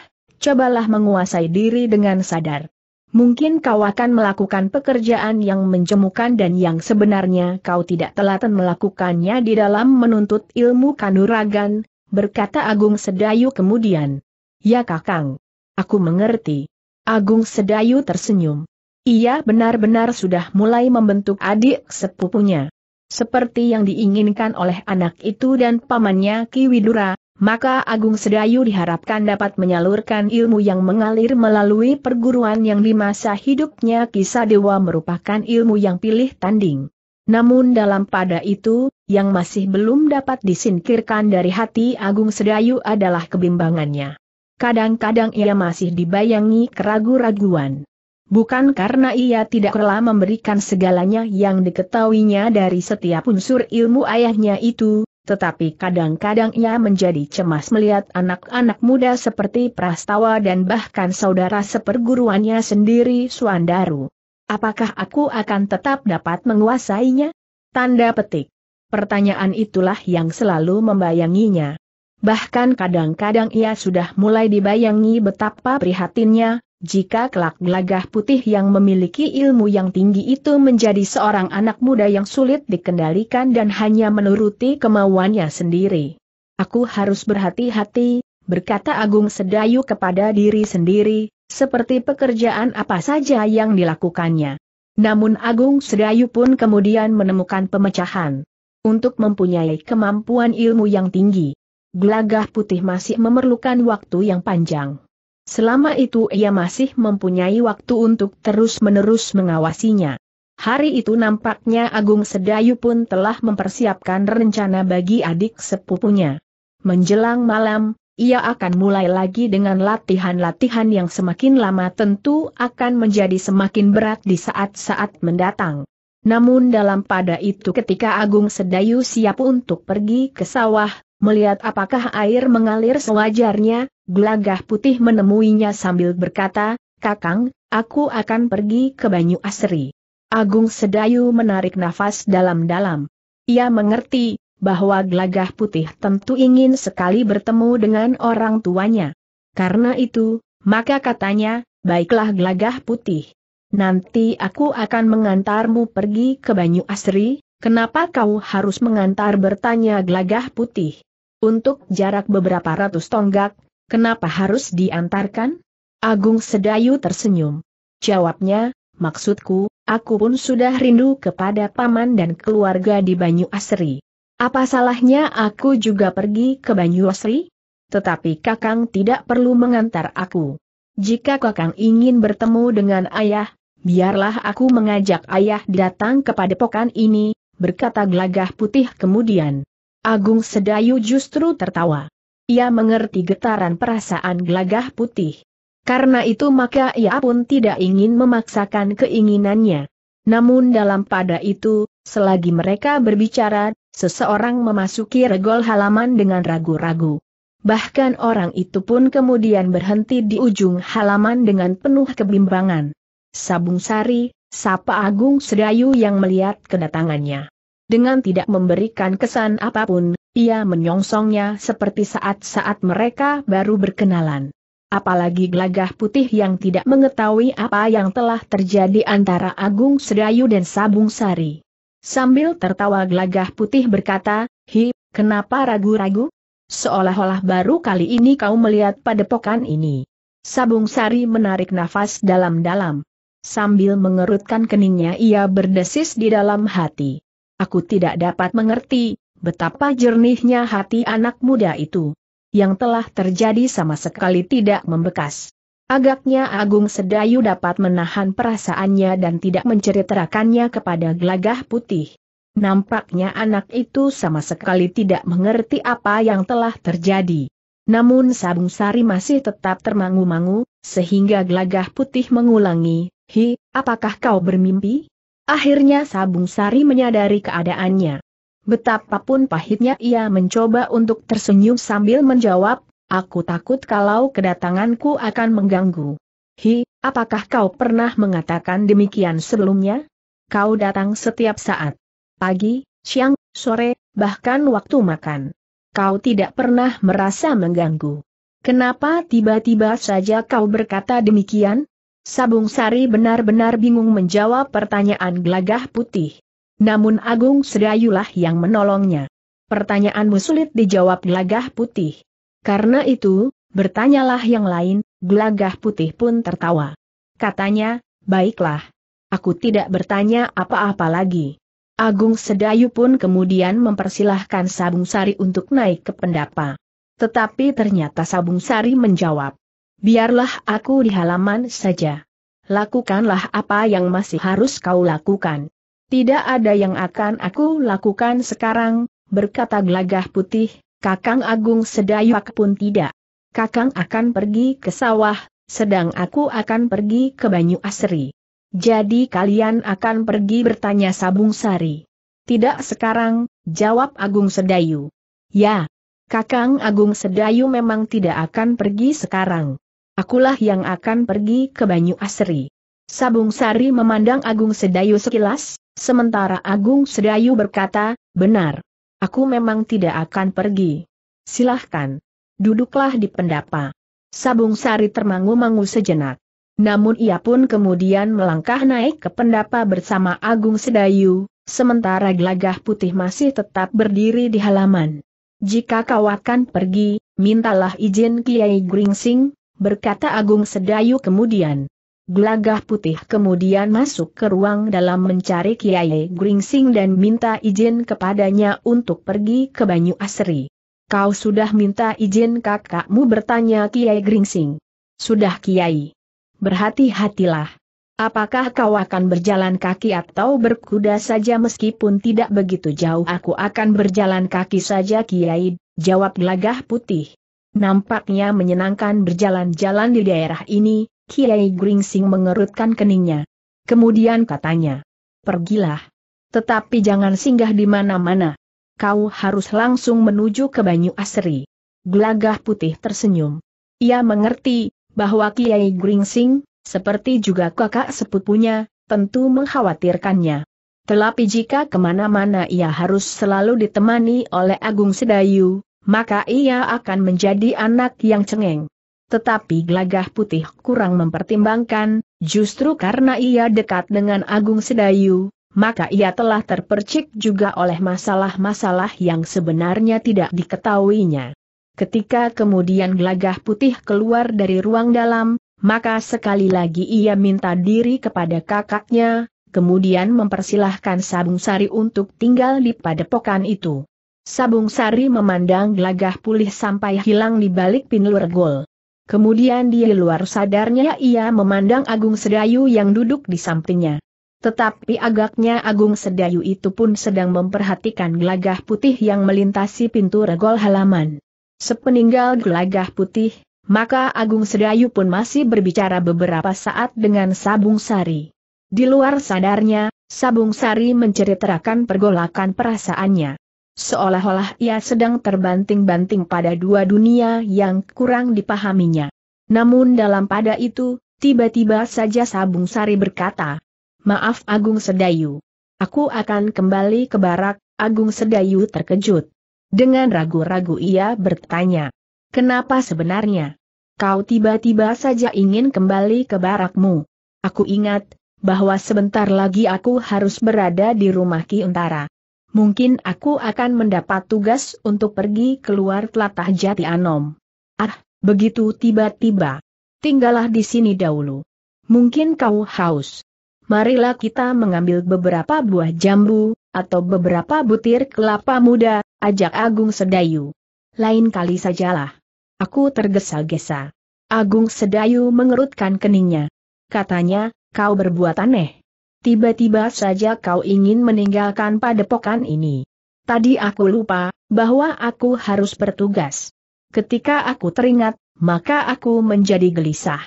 cobalah menguasai diri dengan sadar. Mungkin kau akan melakukan pekerjaan yang menjemukan dan yang sebenarnya kau tidak telaten melakukannya di dalam menuntut ilmu kanuragan, berkata Agung Sedayu kemudian. Ya kakang. Aku mengerti. Agung Sedayu tersenyum. Ia benar-benar sudah mulai membentuk adik sepupunya. Seperti yang diinginkan oleh anak itu dan pamannya Ki Widura, maka Agung Sedayu diharapkan dapat menyalurkan ilmu yang mengalir melalui perguruan yang di masa hidupnya kisah dewa merupakan ilmu yang pilih tanding. Namun dalam pada itu, yang masih belum dapat disingkirkan dari hati Agung Sedayu adalah kebimbangannya. Kadang-kadang ia masih dibayangi keragu-raguan. Bukan karena ia tidak rela memberikan segalanya yang diketahuinya dari setiap unsur ilmu ayahnya itu, tetapi kadang-kadang ia menjadi cemas melihat anak-anak muda seperti Prastawa dan bahkan saudara seperguruannya sendiri Suandaru. Apakah aku akan tetap dapat menguasainya? Tanda petik. Pertanyaan itulah yang selalu membayanginya. Bahkan kadang-kadang ia sudah mulai dibayangi betapa prihatinnya, jika kelak gelagah putih yang memiliki ilmu yang tinggi itu menjadi seorang anak muda yang sulit dikendalikan dan hanya menuruti kemauannya sendiri. Aku harus berhati-hati, berkata Agung Sedayu kepada diri sendiri, seperti pekerjaan apa saja yang dilakukannya. Namun Agung Sedayu pun kemudian menemukan pemecahan. Untuk mempunyai kemampuan ilmu yang tinggi, gelagah putih masih memerlukan waktu yang panjang. Selama itu ia masih mempunyai waktu untuk terus-menerus mengawasinya. Hari itu nampaknya Agung Sedayu pun telah mempersiapkan rencana bagi adik sepupunya. Menjelang malam, ia akan mulai lagi dengan latihan-latihan yang semakin lama tentu akan menjadi semakin berat di saat-saat mendatang. Namun dalam pada itu ketika Agung Sedayu siap untuk pergi ke sawah, melihat apakah air mengalir sewajarnya, Glagah putih menemuinya sambil berkata, Kakang, aku akan pergi ke Banyu Asri. Agung Sedayu menarik nafas dalam-dalam. Ia mengerti, bahwa Glagah putih tentu ingin sekali bertemu dengan orang tuanya. Karena itu, maka katanya, baiklah Glagah putih. Nanti aku akan mengantarmu pergi ke Banyu Asri, Kenapa kau harus mengantar bertanya Glagah putih? Untuk jarak beberapa ratus tonggak, kenapa harus diantarkan? Agung Sedayu tersenyum. Jawabnya, maksudku, aku pun sudah rindu kepada paman dan keluarga di Banyu Asri. Apa salahnya aku juga pergi ke Banyu Asri? Tetapi kakang tidak perlu mengantar aku. Jika kakang ingin bertemu dengan ayah, biarlah aku mengajak ayah datang kepada pokan ini, berkata gelagah putih kemudian. Agung Sedayu justru tertawa. Ia mengerti getaran perasaan gelagah putih. Karena itu maka ia pun tidak ingin memaksakan keinginannya. Namun dalam pada itu, selagi mereka berbicara, seseorang memasuki regol halaman dengan ragu-ragu. Bahkan orang itu pun kemudian berhenti di ujung halaman dengan penuh kebimbangan. Sabung Sari, Sapa Agung Sedayu yang melihat kedatangannya. Dengan tidak memberikan kesan apapun, ia menyongsongnya seperti saat-saat mereka baru berkenalan. Apalagi gelagah putih yang tidak mengetahui apa yang telah terjadi antara Agung Sedayu dan Sabung Sari. Sambil tertawa gelagah putih berkata, Hi, kenapa ragu-ragu? Seolah-olah baru kali ini kau melihat padepokan ini. Sabung Sari menarik nafas dalam-dalam. Sambil mengerutkan keningnya ia berdesis di dalam hati. Aku tidak dapat mengerti betapa jernihnya hati anak muda itu. Yang telah terjadi sama sekali tidak membekas. Agaknya Agung Sedayu dapat menahan perasaannya dan tidak menceritakannya kepada Glagah putih. Nampaknya anak itu sama sekali tidak mengerti apa yang telah terjadi. Namun Sabung Sari masih tetap termangu-mangu, sehingga Glagah putih mengulangi, Hi, apakah kau bermimpi? Akhirnya Sabung Sari menyadari keadaannya. Betapapun pahitnya ia mencoba untuk tersenyum sambil menjawab, aku takut kalau kedatanganku akan mengganggu. Hi, apakah kau pernah mengatakan demikian sebelumnya? Kau datang setiap saat. Pagi, siang, sore, bahkan waktu makan. Kau tidak pernah merasa mengganggu. Kenapa tiba-tiba saja kau berkata demikian? Sabung Sari benar-benar bingung menjawab pertanyaan Glagah putih. Namun Agung Sedayulah yang menolongnya. Pertanyaanmu sulit dijawab Glagah putih. Karena itu, bertanyalah yang lain, Glagah putih pun tertawa. Katanya, baiklah. Aku tidak bertanya apa-apa lagi. Agung Sedayu pun kemudian mempersilahkan Sabung Sari untuk naik ke pendapa. Tetapi ternyata Sabung Sari menjawab. Biarlah aku di halaman saja. Lakukanlah apa yang masih harus kau lakukan. Tidak ada yang akan aku lakukan sekarang, berkata gelagah putih, Kakang Agung Sedayak pun tidak. Kakang akan pergi ke sawah, sedang aku akan pergi ke Banyu Asri. Jadi kalian akan pergi bertanya Sabung Sari. Tidak sekarang, jawab Agung Sedayu. Ya, Kakang Agung Sedayu memang tidak akan pergi sekarang akulah yang akan pergi ke Banyu Asri. Sabung Sari memandang Agung Sedayu sekilas, sementara Agung Sedayu berkata, benar. Aku memang tidak akan pergi. Silahkan. Duduklah di pendapa. Sabung Sari termangu-mangu sejenak. Namun ia pun kemudian melangkah naik ke pendapa bersama Agung Sedayu, sementara gelagah putih masih tetap berdiri di halaman. Jika kau akan pergi, mintalah izin Kiai Gringsing, berkata Agung Sedayu kemudian. Gelagah putih kemudian masuk ke ruang dalam mencari Kiai Gringsing dan minta izin kepadanya untuk pergi ke Banyu Asri. Kau sudah minta izin kakakmu bertanya Kiai Gringsing. Sudah Kiai. Berhati-hatilah. Apakah kau akan berjalan kaki atau berkuda saja meskipun tidak begitu jauh aku akan berjalan kaki saja Kiai, jawab gelagah putih. Nampaknya menyenangkan berjalan-jalan di daerah ini, Kiai Gringsing mengerutkan keningnya. Kemudian katanya, pergilah. Tetapi jangan singgah di mana-mana. Kau harus langsung menuju ke Banyu Asri. Gelagah putih tersenyum. Ia mengerti, bahwa Kiai Gringsing, seperti juga kakak sepupunya, tentu mengkhawatirkannya. Tetapi jika kemana-mana ia harus selalu ditemani oleh Agung Sedayu, maka ia akan menjadi anak yang cengeng. Tetapi gelagah putih kurang mempertimbangkan, justru karena ia dekat dengan Agung Sedayu, maka ia telah terpercik juga oleh masalah-masalah yang sebenarnya tidak diketahuinya. Ketika kemudian gelagah putih keluar dari ruang dalam, maka sekali lagi ia minta diri kepada kakaknya, kemudian mempersilahkan Sabung Sari untuk tinggal di padepokan itu. Sabung Sari memandang gelagah pulih sampai hilang di balik pinlur gol. Kemudian di luar sadarnya ia memandang Agung Sedayu yang duduk di sampingnya. Tetapi agaknya Agung Sedayu itu pun sedang memperhatikan gelagah putih yang melintasi pintu regol halaman. Sepeninggal gelagah putih, maka Agung Sedayu pun masih berbicara beberapa saat dengan Sabung Sari. Di luar sadarnya, Sabung Sari menceritakan pergolakan perasaannya seolah-olah ia sedang terbanting-banting pada dua dunia yang kurang dipahaminya. Namun dalam pada itu, tiba-tiba saja Sabung Sari berkata, Maaf Agung Sedayu. Aku akan kembali ke barak, Agung Sedayu terkejut. Dengan ragu-ragu ia bertanya, Kenapa sebenarnya? Kau tiba-tiba saja ingin kembali ke barakmu. Aku ingat, bahwa sebentar lagi aku harus berada di rumah Ki Untara. Mungkin aku akan mendapat tugas untuk pergi keluar telatah jati Anom. Ah, begitu tiba-tiba. Tinggallah di sini dahulu. Mungkin kau haus. Marilah kita mengambil beberapa buah jambu, atau beberapa butir kelapa muda, ajak Agung Sedayu. Lain kali sajalah. Aku tergesa-gesa. Agung Sedayu mengerutkan keningnya. Katanya, kau berbuat aneh tiba-tiba saja kau ingin meninggalkan padepokan ini. Tadi aku lupa, bahwa aku harus bertugas. Ketika aku teringat, maka aku menjadi gelisah.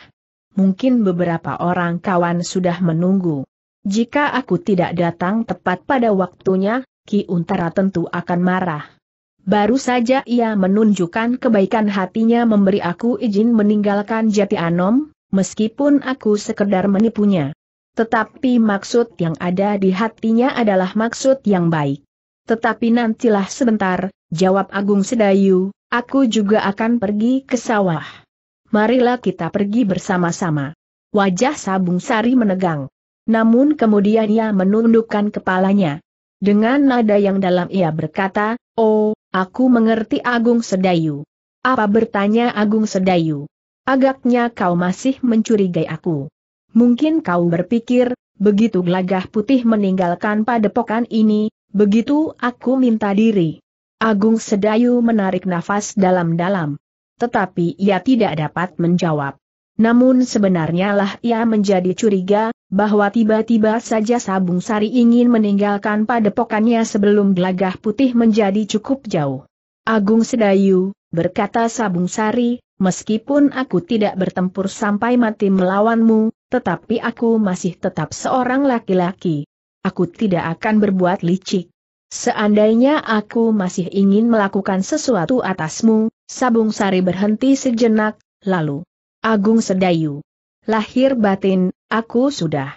Mungkin beberapa orang kawan sudah menunggu. Jika aku tidak datang tepat pada waktunya, Ki Untara tentu akan marah. Baru saja ia menunjukkan kebaikan hatinya memberi aku izin meninggalkan Jati Anom, meskipun aku sekedar menipunya. Tetapi maksud yang ada di hatinya adalah maksud yang baik. Tetapi nantilah sebentar, jawab Agung Sedayu, aku juga akan pergi ke sawah. Marilah kita pergi bersama-sama. Wajah Sabung Sari menegang. Namun kemudian ia menundukkan kepalanya. Dengan nada yang dalam ia berkata, Oh, aku mengerti Agung Sedayu. Apa bertanya Agung Sedayu? Agaknya kau masih mencurigai aku. Mungkin kau berpikir, begitu gelagah putih meninggalkan padepokan ini, begitu aku minta diri. Agung Sedayu menarik nafas dalam-dalam. Tetapi ia tidak dapat menjawab. Namun sebenarnya lah ia menjadi curiga, bahwa tiba-tiba saja Sabung Sari ingin meninggalkan padepokannya sebelum gelagah putih menjadi cukup jauh. Agung Sedayu, berkata Sabung Sari, meskipun aku tidak bertempur sampai mati melawanmu, tetapi aku masih tetap seorang laki-laki. Aku tidak akan berbuat licik. Seandainya aku masih ingin melakukan sesuatu atasmu, Sabung Sari berhenti sejenak, lalu. Agung Sedayu. Lahir batin, aku sudah.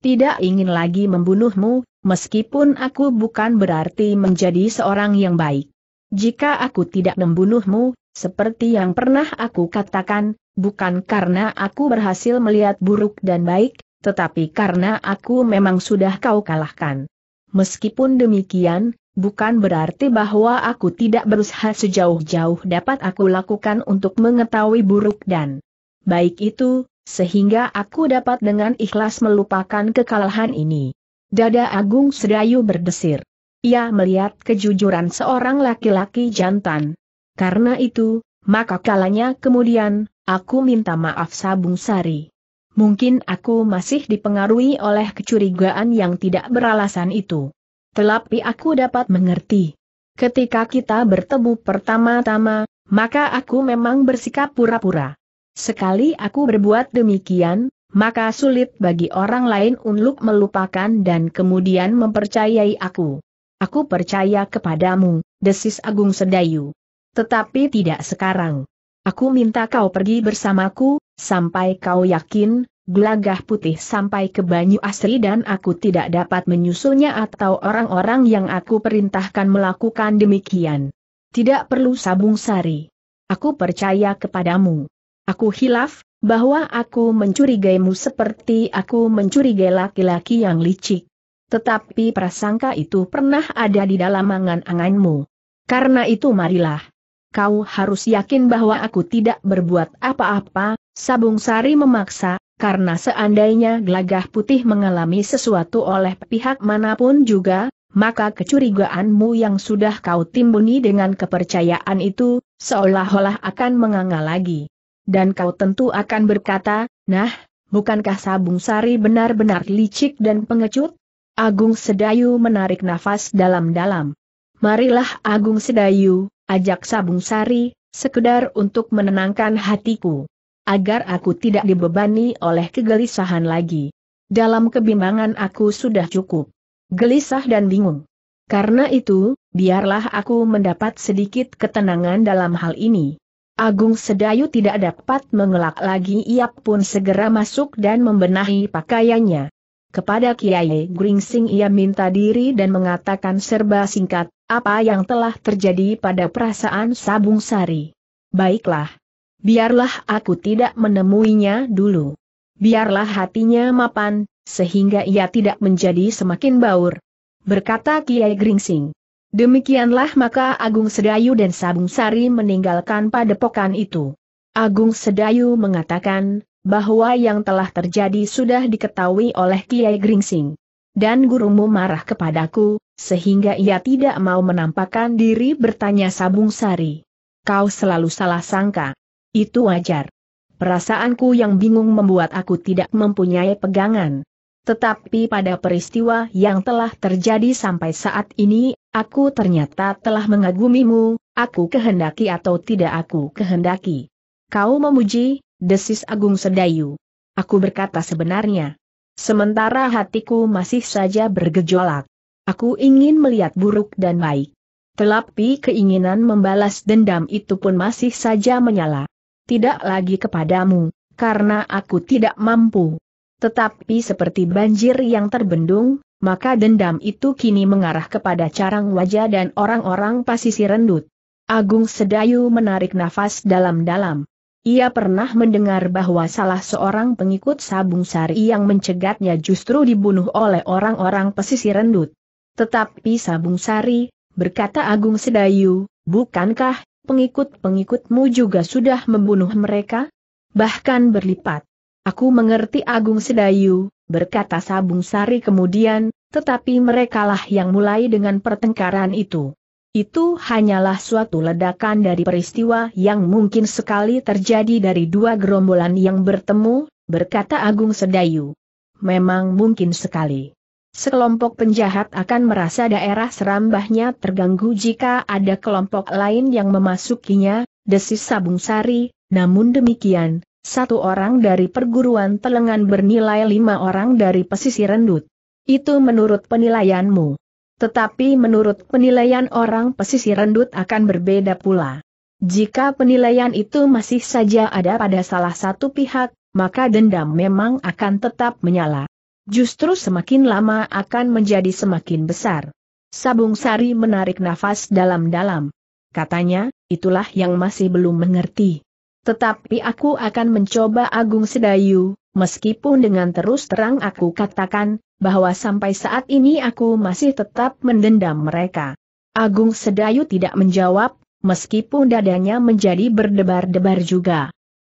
Tidak ingin lagi membunuhmu, meskipun aku bukan berarti menjadi seorang yang baik. Jika aku tidak membunuhmu, seperti yang pernah aku katakan, bukan karena aku berhasil melihat buruk dan baik, tetapi karena aku memang sudah kau kalahkan. Meskipun demikian, bukan berarti bahwa aku tidak berusaha sejauh-jauh dapat aku lakukan untuk mengetahui buruk dan baik itu, sehingga aku dapat dengan ikhlas melupakan kekalahan ini. Dada Agung Sedayu berdesir. Ia melihat kejujuran seorang laki-laki jantan. Karena itu, maka kalanya kemudian, aku minta maaf Sabung Sari. Mungkin aku masih dipengaruhi oleh kecurigaan yang tidak beralasan itu. Tetapi aku dapat mengerti. Ketika kita bertemu pertama-tama, maka aku memang bersikap pura-pura. Sekali aku berbuat demikian, maka sulit bagi orang lain untuk melupakan dan kemudian mempercayai aku. Aku percaya kepadamu, desis Agung Sedayu. Tetapi tidak sekarang. Aku minta kau pergi bersamaku, sampai kau yakin, gelagah putih sampai ke Banyu Asri dan aku tidak dapat menyusulnya atau orang-orang yang aku perintahkan melakukan demikian. Tidak perlu sabung sari. Aku percaya kepadamu. Aku hilaf, bahwa aku mencurigaimu seperti aku mencurigai laki-laki yang licik. Tetapi prasangka itu pernah ada di dalam angan-anganmu. Karena itu marilah, kau harus yakin bahwa aku tidak berbuat apa-apa, Sabung Sari memaksa, karena seandainya gelagah putih mengalami sesuatu oleh pihak manapun juga, maka kecurigaanmu yang sudah kau timbuni dengan kepercayaan itu, seolah-olah akan menganga lagi. Dan kau tentu akan berkata, nah, bukankah Sabung Sari benar-benar licik dan pengecut? Agung Sedayu menarik nafas dalam-dalam. Marilah Agung Sedayu, ajak Sabung Sari, sekedar untuk menenangkan hatiku. Agar aku tidak dibebani oleh kegelisahan lagi. Dalam kebimbangan aku sudah cukup. Gelisah dan bingung. Karena itu, biarlah aku mendapat sedikit ketenangan dalam hal ini. Agung Sedayu tidak dapat mengelak lagi ia pun segera masuk dan membenahi pakaiannya. Kepada Kiai Gringsing ia minta diri dan mengatakan serba singkat, apa yang telah terjadi pada perasaan Sabung Sari. Baiklah. Biarlah aku tidak menemuinya dulu. Biarlah hatinya mapan, sehingga ia tidak menjadi semakin baur. Berkata Kiai Gringsing. Demikianlah maka Agung Sedayu dan Sabung Sari meninggalkan padepokan itu. Agung Sedayu mengatakan, bahwa yang telah terjadi sudah diketahui oleh Kiai Gringsing. Dan gurumu marah kepadaku, sehingga ia tidak mau menampakkan diri bertanya Sabung Sari. Kau selalu salah sangka. Itu wajar. Perasaanku yang bingung membuat aku tidak mempunyai pegangan. Tetapi pada peristiwa yang telah terjadi sampai saat ini, aku ternyata telah mengagumimu, aku kehendaki atau tidak aku kehendaki. Kau memuji, desis Agung Sedayu. Aku berkata sebenarnya. Sementara hatiku masih saja bergejolak. Aku ingin melihat buruk dan baik. Telapi keinginan membalas dendam itu pun masih saja menyala. Tidak lagi kepadamu, karena aku tidak mampu. Tetapi seperti banjir yang terbendung, maka dendam itu kini mengarah kepada carang wajah dan orang-orang pasisi rendut. Agung Sedayu menarik nafas dalam-dalam. Ia pernah mendengar bahwa salah seorang pengikut Sabung Sari yang mencegatnya justru dibunuh oleh orang-orang pesisir rendut. Tetapi Sabung Sari, berkata Agung Sedayu, bukankah pengikut-pengikutmu juga sudah membunuh mereka? Bahkan berlipat. Aku mengerti Agung Sedayu, berkata Sabung Sari kemudian, tetapi merekalah yang mulai dengan pertengkaran itu. Itu hanyalah suatu ledakan dari peristiwa yang mungkin sekali terjadi dari dua gerombolan yang bertemu, berkata Agung Sedayu. Memang mungkin sekali. Sekelompok penjahat akan merasa daerah serambahnya terganggu jika ada kelompok lain yang memasukinya, desis Sabung Sari, namun demikian, satu orang dari perguruan telengan bernilai lima orang dari pesisir rendut. Itu menurut penilaianmu. Tetapi menurut penilaian orang pesisir rendut akan berbeda pula. Jika penilaian itu masih saja ada pada salah satu pihak, maka dendam memang akan tetap menyala. Justru semakin lama akan menjadi semakin besar. Sabung Sari menarik nafas dalam-dalam. Katanya, itulah yang masih belum mengerti. Tetapi aku akan mencoba Agung Sedayu, meskipun dengan terus terang aku katakan, bahwa sampai saat ini aku masih tetap mendendam mereka. Agung Sedayu tidak menjawab, meskipun dadanya menjadi berdebar-debar juga.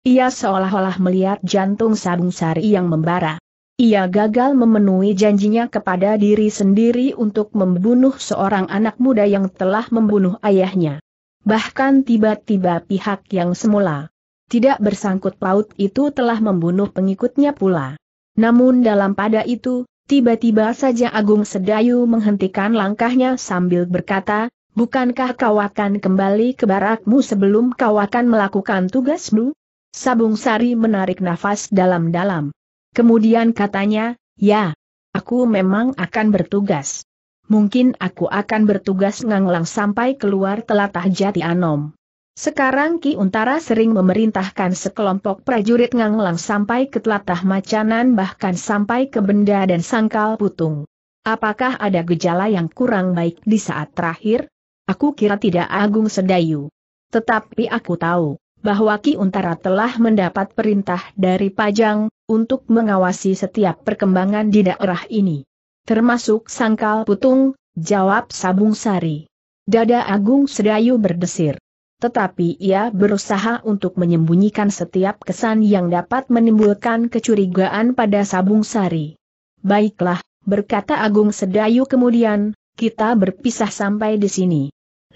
Ia seolah-olah melihat jantung Sabung Sari yang membara. Ia gagal memenuhi janjinya kepada diri sendiri untuk membunuh seorang anak muda yang telah membunuh ayahnya. Bahkan tiba-tiba pihak yang semula tidak bersangkut paut itu telah membunuh pengikutnya pula. Namun dalam pada itu, tiba-tiba saja Agung Sedayu menghentikan langkahnya sambil berkata, Bukankah kau akan kembali ke barakmu sebelum kau akan melakukan tugasmu? Sabung Sari menarik nafas dalam-dalam. Kemudian katanya, ya, aku memang akan bertugas. Mungkin aku akan bertugas nganglang sampai keluar telatah jati anom. Sekarang Ki Untara sering memerintahkan sekelompok prajurit nganglang sampai ke telatah macanan bahkan sampai ke benda dan sangkal putung. Apakah ada gejala yang kurang baik di saat terakhir? Aku kira tidak Agung Sedayu. Tetapi aku tahu, bahwa Ki Untara telah mendapat perintah dari Pajang, untuk mengawasi setiap perkembangan di daerah ini. Termasuk sangkal putung, jawab Sabung Sari. Dada Agung Sedayu berdesir tetapi ia berusaha untuk menyembunyikan setiap kesan yang dapat menimbulkan kecurigaan pada Sabung Sari. Baiklah, berkata Agung Sedayu kemudian, kita berpisah sampai di sini.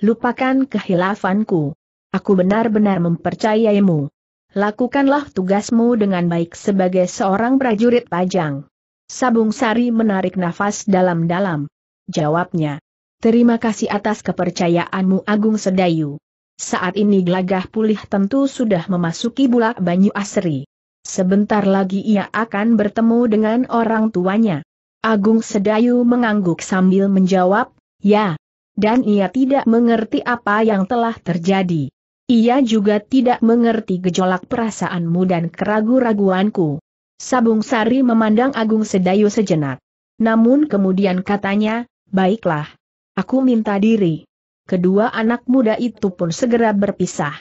Lupakan kehilafanku. Aku benar-benar mempercayaimu. Lakukanlah tugasmu dengan baik sebagai seorang prajurit pajang. Sabung Sari menarik nafas dalam-dalam. Jawabnya. Terima kasih atas kepercayaanmu Agung Sedayu. Saat ini gelagah pulih tentu sudah memasuki bulak Banyu Asri. Sebentar lagi ia akan bertemu dengan orang tuanya. Agung Sedayu mengangguk sambil menjawab, ya. Dan ia tidak mengerti apa yang telah terjadi. Ia juga tidak mengerti gejolak perasaanmu dan keragu-raguanku. Sabung Sari memandang Agung Sedayu sejenak. Namun kemudian katanya, baiklah. Aku minta diri kedua anak muda itu pun segera berpisah.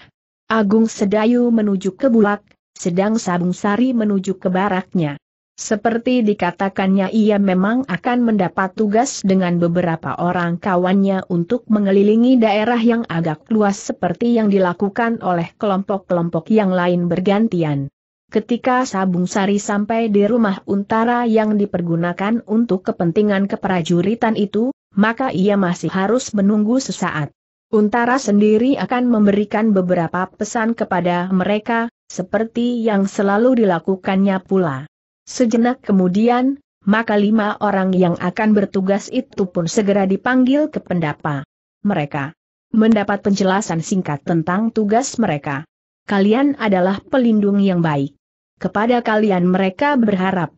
Agung Sedayu menuju ke Bulak, sedang Sabung Sari menuju ke baraknya. Seperti dikatakannya ia memang akan mendapat tugas dengan beberapa orang kawannya untuk mengelilingi daerah yang agak luas seperti yang dilakukan oleh kelompok-kelompok yang lain bergantian. Ketika Sabung Sari sampai di rumah untara yang dipergunakan untuk kepentingan keprajuritan itu, maka ia masih harus menunggu sesaat. Untara sendiri akan memberikan beberapa pesan kepada mereka, seperti yang selalu dilakukannya pula. Sejenak kemudian, maka lima orang yang akan bertugas itu pun segera dipanggil ke pendapa. Mereka mendapat penjelasan singkat tentang tugas mereka. Kalian adalah pelindung yang baik. Kepada kalian mereka berharap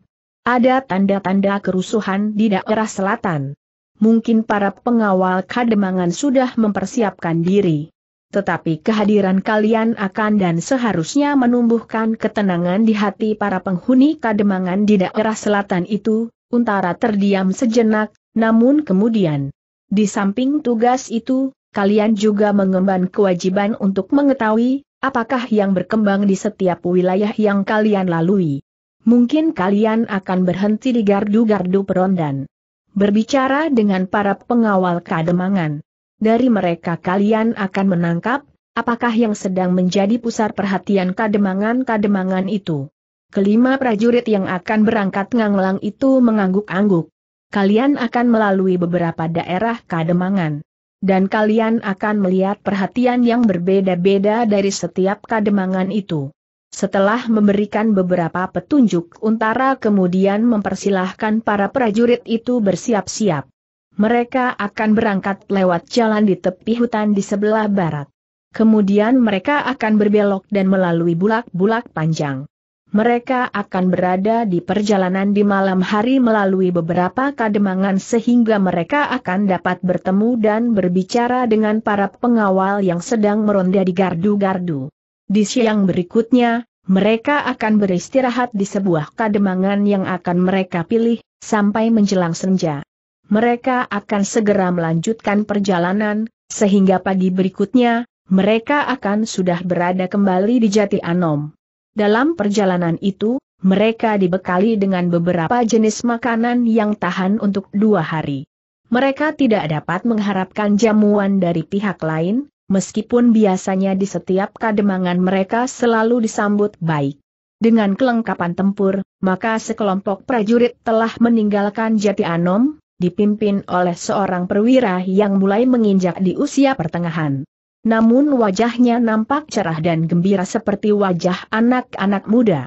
ada tanda-tanda kerusuhan di daerah selatan mungkin para pengawal kademangan sudah mempersiapkan diri. Tetapi kehadiran kalian akan dan seharusnya menumbuhkan ketenangan di hati para penghuni kademangan di daerah selatan itu, Untara terdiam sejenak, namun kemudian. Di samping tugas itu, kalian juga mengemban kewajiban untuk mengetahui, apakah yang berkembang di setiap wilayah yang kalian lalui. Mungkin kalian akan berhenti di gardu-gardu perondan berbicara dengan para pengawal kademangan. Dari mereka kalian akan menangkap, apakah yang sedang menjadi pusar perhatian kademangan-kademangan itu. Kelima prajurit yang akan berangkat nganglang itu mengangguk-angguk. Kalian akan melalui beberapa daerah kademangan. Dan kalian akan melihat perhatian yang berbeda-beda dari setiap kademangan itu. Setelah memberikan beberapa petunjuk Untara kemudian mempersilahkan para prajurit itu bersiap-siap. Mereka akan berangkat lewat jalan di tepi hutan di sebelah barat. Kemudian mereka akan berbelok dan melalui bulak-bulak panjang. Mereka akan berada di perjalanan di malam hari melalui beberapa kademangan sehingga mereka akan dapat bertemu dan berbicara dengan para pengawal yang sedang meronda di gardu-gardu. Di siang berikutnya, mereka akan beristirahat di sebuah kademangan yang akan mereka pilih, sampai menjelang senja. Mereka akan segera melanjutkan perjalanan, sehingga pagi berikutnya, mereka akan sudah berada kembali di Jati Anom. Dalam perjalanan itu, mereka dibekali dengan beberapa jenis makanan yang tahan untuk dua hari. Mereka tidak dapat mengharapkan jamuan dari pihak lain, meskipun biasanya di setiap kademangan mereka selalu disambut baik. Dengan kelengkapan tempur, maka sekelompok prajurit telah meninggalkan Jati Anom, dipimpin oleh seorang perwira yang mulai menginjak di usia pertengahan. Namun wajahnya nampak cerah dan gembira seperti wajah anak-anak muda.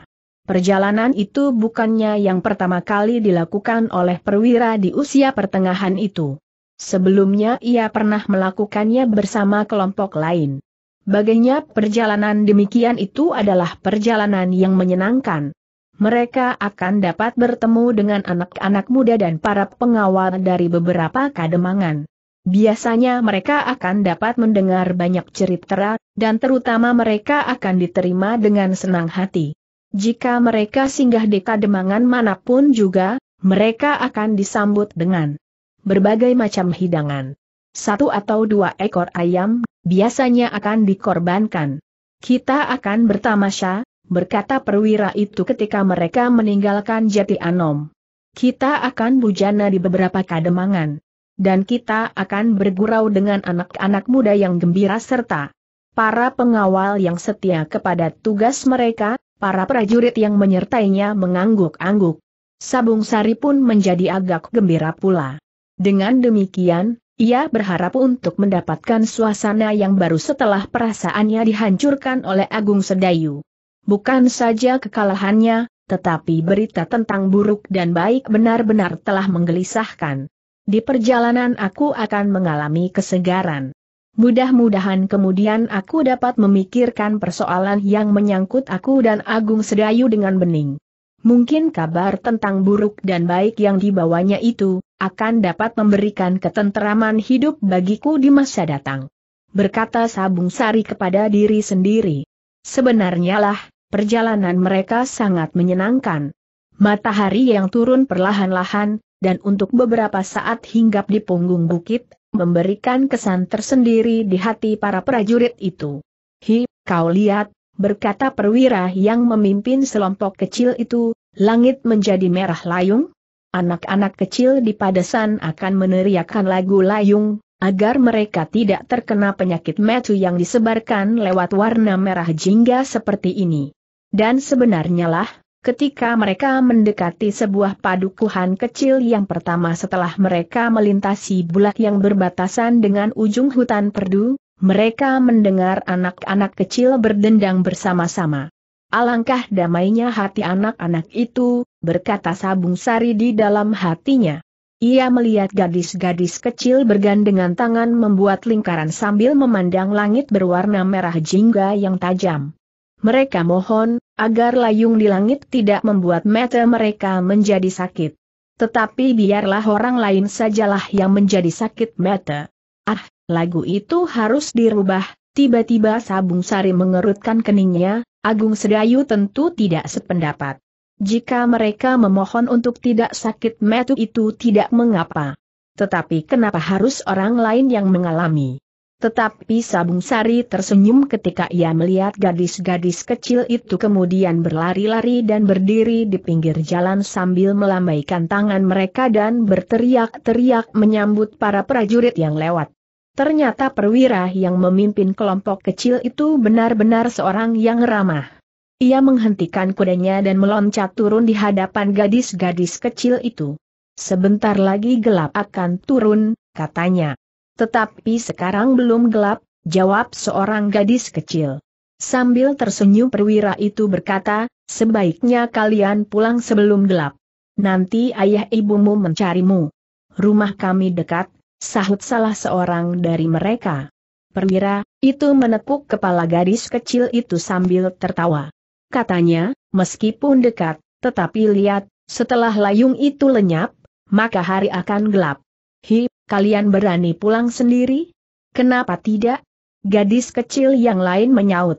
Perjalanan itu bukannya yang pertama kali dilakukan oleh perwira di usia pertengahan itu. Sebelumnya ia pernah melakukannya bersama kelompok lain. Baginya perjalanan demikian itu adalah perjalanan yang menyenangkan. Mereka akan dapat bertemu dengan anak-anak muda dan para pengawal dari beberapa kademangan. Biasanya mereka akan dapat mendengar banyak cerita, dan terutama mereka akan diterima dengan senang hati. Jika mereka singgah di kademangan manapun juga, mereka akan disambut dengan berbagai macam hidangan. Satu atau dua ekor ayam, biasanya akan dikorbankan. Kita akan bertamasya, berkata perwira itu ketika mereka meninggalkan Jati Anom. Kita akan bujana di beberapa kademangan. Dan kita akan bergurau dengan anak-anak muda yang gembira serta para pengawal yang setia kepada tugas mereka, para prajurit yang menyertainya mengangguk-angguk. Sabung Sari pun menjadi agak gembira pula. Dengan demikian, ia berharap untuk mendapatkan suasana yang baru setelah perasaannya dihancurkan oleh Agung Sedayu. Bukan saja kekalahannya, tetapi berita tentang buruk dan baik benar-benar telah menggelisahkan. Di perjalanan aku akan mengalami kesegaran. Mudah-mudahan kemudian aku dapat memikirkan persoalan yang menyangkut aku dan Agung Sedayu dengan bening. Mungkin kabar tentang buruk dan baik yang dibawanya itu, akan dapat memberikan ketenteraman hidup bagiku di masa datang. Berkata Sabung Sari kepada diri sendiri. Sebenarnya lah, perjalanan mereka sangat menyenangkan. Matahari yang turun perlahan-lahan, dan untuk beberapa saat hinggap di punggung bukit, memberikan kesan tersendiri di hati para prajurit itu. Hi, kau lihat, berkata perwira yang memimpin selompok kecil itu, langit menjadi merah layung? Anak-anak kecil di padesan akan meneriakkan lagu layung, agar mereka tidak terkena penyakit metu yang disebarkan lewat warna merah jingga seperti ini. Dan sebenarnya lah, ketika mereka mendekati sebuah padukuhan kecil yang pertama setelah mereka melintasi bulat yang berbatasan dengan ujung hutan perdu, mereka mendengar anak-anak kecil berdendang bersama-sama. Alangkah damainya hati anak-anak itu, berkata Sabung Sari di dalam hatinya. Ia melihat gadis-gadis kecil bergandengan tangan membuat lingkaran sambil memandang langit berwarna merah jingga yang tajam. Mereka mohon, agar layung di langit tidak membuat mata mereka menjadi sakit. Tetapi biarlah orang lain sajalah yang menjadi sakit mata. Ah, lagu itu harus dirubah, tiba-tiba Sabung Sari mengerutkan keningnya, Agung Sedayu tentu tidak sependapat. Jika mereka memohon untuk tidak sakit metu itu tidak mengapa. Tetapi kenapa harus orang lain yang mengalami? Tetapi Sabung Sari tersenyum ketika ia melihat gadis-gadis kecil itu kemudian berlari-lari dan berdiri di pinggir jalan sambil melambaikan tangan mereka dan berteriak-teriak menyambut para prajurit yang lewat. Ternyata perwira yang memimpin kelompok kecil itu benar-benar seorang yang ramah. Ia menghentikan kudanya dan meloncat turun di hadapan gadis-gadis kecil itu. Sebentar lagi gelap akan turun, katanya. Tetapi sekarang belum gelap, jawab seorang gadis kecil. Sambil tersenyum perwira itu berkata, sebaiknya kalian pulang sebelum gelap. Nanti ayah ibumu mencarimu. Rumah kami dekat, sahut salah seorang dari mereka. Perwira, itu menepuk kepala gadis kecil itu sambil tertawa. Katanya, meskipun dekat, tetapi lihat, setelah layung itu lenyap, maka hari akan gelap. Hi, kalian berani pulang sendiri? Kenapa tidak? Gadis kecil yang lain menyaut.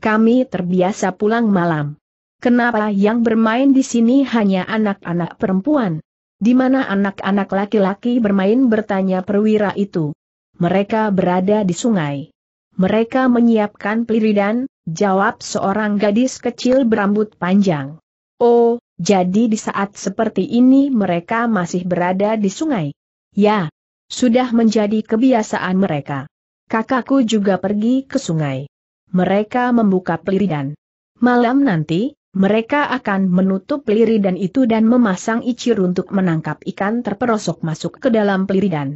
Kami terbiasa pulang malam. Kenapa yang bermain di sini hanya anak-anak perempuan? Di mana anak-anak laki-laki bermain bertanya perwira itu. Mereka berada di sungai. Mereka menyiapkan peliridan, jawab seorang gadis kecil berambut panjang. Oh, jadi di saat seperti ini mereka masih berada di sungai? Ya, sudah menjadi kebiasaan mereka. Kakakku juga pergi ke sungai. Mereka membuka peliridan. Malam nanti, mereka akan menutup peliri dan itu dan memasang icir untuk menangkap ikan terperosok masuk ke dalam peliri dan.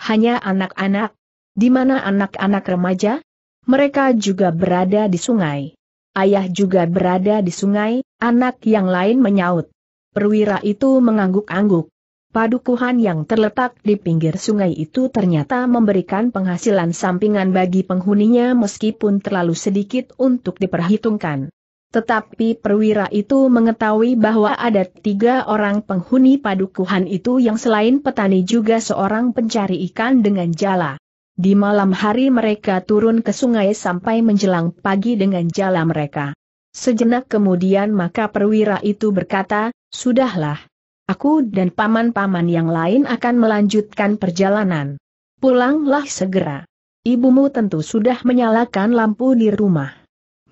Hanya anak-anak. Di mana anak-anak remaja? Mereka juga berada di sungai. Ayah juga berada di sungai, anak yang lain menyaut. Perwira itu mengangguk-angguk. Padukuhan yang terletak di pinggir sungai itu ternyata memberikan penghasilan sampingan bagi penghuninya meskipun terlalu sedikit untuk diperhitungkan. Tetapi perwira itu mengetahui bahwa ada tiga orang penghuni padukuhan itu yang selain petani juga seorang pencari ikan dengan jala. Di malam hari mereka turun ke sungai sampai menjelang pagi dengan jala mereka. Sejenak kemudian maka perwira itu berkata, Sudahlah. Aku dan paman-paman yang lain akan melanjutkan perjalanan. Pulanglah segera. Ibumu tentu sudah menyalakan lampu di rumah.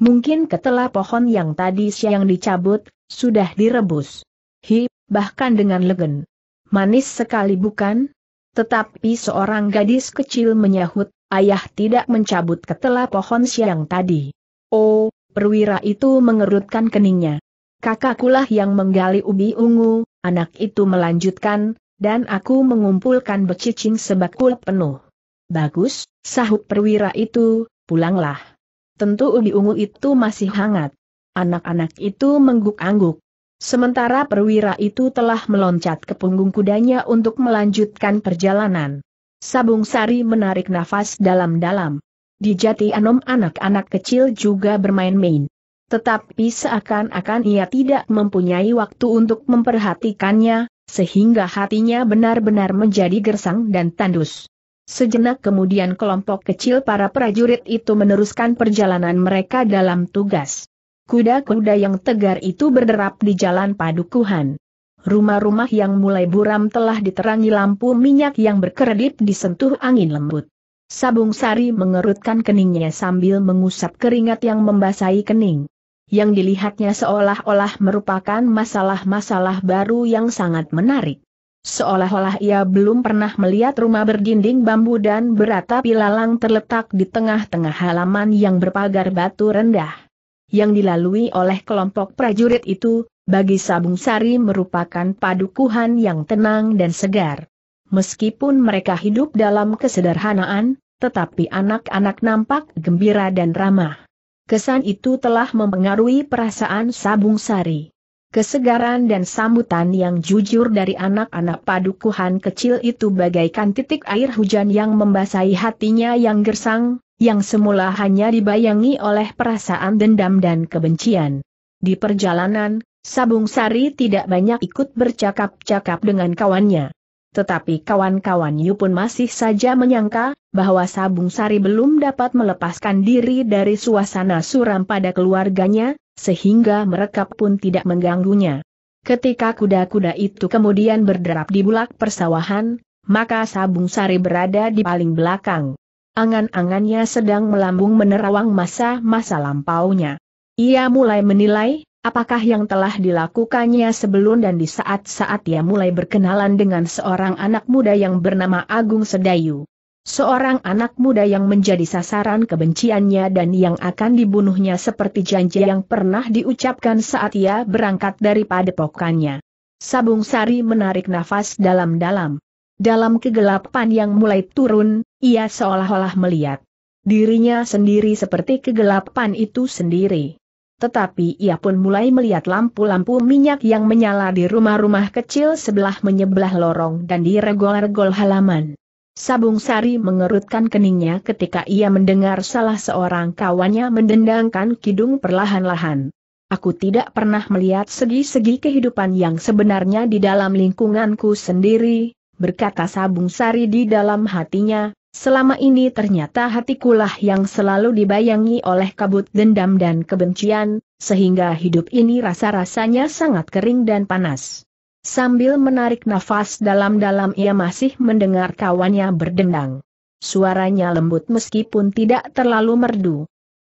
Mungkin ketela pohon yang tadi siang dicabut, sudah direbus. Hi, bahkan dengan legen. Manis sekali bukan? Tetapi seorang gadis kecil menyahut, ayah tidak mencabut ketela pohon siang tadi. Oh, perwira itu mengerutkan keningnya. kulah yang menggali ubi ungu, anak itu melanjutkan, dan aku mengumpulkan becicing sebakul penuh. Bagus, sahut perwira itu, pulanglah. Tentu ubi ungu itu masih hangat. Anak-anak itu mengguk-angguk. Sementara perwira itu telah meloncat ke punggung kudanya untuk melanjutkan perjalanan. Sabung Sari menarik nafas dalam-dalam. Di jati anom anak-anak kecil juga bermain-main. Tetapi seakan-akan ia tidak mempunyai waktu untuk memperhatikannya, sehingga hatinya benar-benar menjadi gersang dan tandus. Sejenak kemudian kelompok kecil para prajurit itu meneruskan perjalanan mereka dalam tugas. Kuda-kuda yang tegar itu berderap di jalan padukuhan. Rumah-rumah yang mulai buram telah diterangi lampu minyak yang berkeredip disentuh angin lembut. Sabung Sari mengerutkan keningnya sambil mengusap keringat yang membasahi kening. Yang dilihatnya seolah-olah merupakan masalah-masalah baru yang sangat menarik. Seolah-olah ia belum pernah melihat rumah berdinding bambu dan beratapi lalang terletak di tengah-tengah halaman yang berpagar batu rendah. Yang dilalui oleh kelompok prajurit itu, bagi Sabung Sari merupakan padukuhan yang tenang dan segar. Meskipun mereka hidup dalam kesederhanaan, tetapi anak-anak nampak gembira dan ramah. Kesan itu telah mempengaruhi perasaan Sabung Sari. Kesegaran dan sambutan yang jujur dari anak-anak padukuhan kecil itu bagaikan titik air hujan yang membasahi hatinya yang gersang, yang semula hanya dibayangi oleh perasaan dendam dan kebencian. Di perjalanan, Sabung Sari tidak banyak ikut bercakap-cakap dengan kawannya. Tetapi kawan-kawan Yu pun masih saja menyangka, bahwa Sabung Sari belum dapat melepaskan diri dari suasana suram pada keluarganya, sehingga mereka pun tidak mengganggunya. Ketika kuda-kuda itu kemudian berderap di bulak persawahan, maka Sabung Sari berada di paling belakang. Angan-angannya sedang melambung menerawang masa-masa lampaunya. Ia mulai menilai, apakah yang telah dilakukannya sebelum dan di saat-saat ia mulai berkenalan dengan seorang anak muda yang bernama Agung Sedayu. Seorang anak muda yang menjadi sasaran kebenciannya dan yang akan dibunuhnya seperti janji yang pernah diucapkan saat ia berangkat dari padepokannya. Sabung Sari menarik nafas dalam-dalam. Dalam kegelapan yang mulai turun, ia seolah-olah melihat dirinya sendiri seperti kegelapan itu sendiri. Tetapi ia pun mulai melihat lampu-lampu minyak yang menyala di rumah-rumah kecil sebelah menyebelah lorong dan di regol-regol halaman. Sabung Sari mengerutkan keningnya ketika ia mendengar salah seorang kawannya mendendangkan kidung perlahan-lahan. Aku tidak pernah melihat segi-segi kehidupan yang sebenarnya di dalam lingkunganku sendiri, berkata Sabung Sari di dalam hatinya, selama ini ternyata hatikulah yang selalu dibayangi oleh kabut dendam dan kebencian, sehingga hidup ini rasa-rasanya sangat kering dan panas. Sambil menarik nafas dalam-dalam ia masih mendengar kawannya berdendang. Suaranya lembut meskipun tidak terlalu merdu.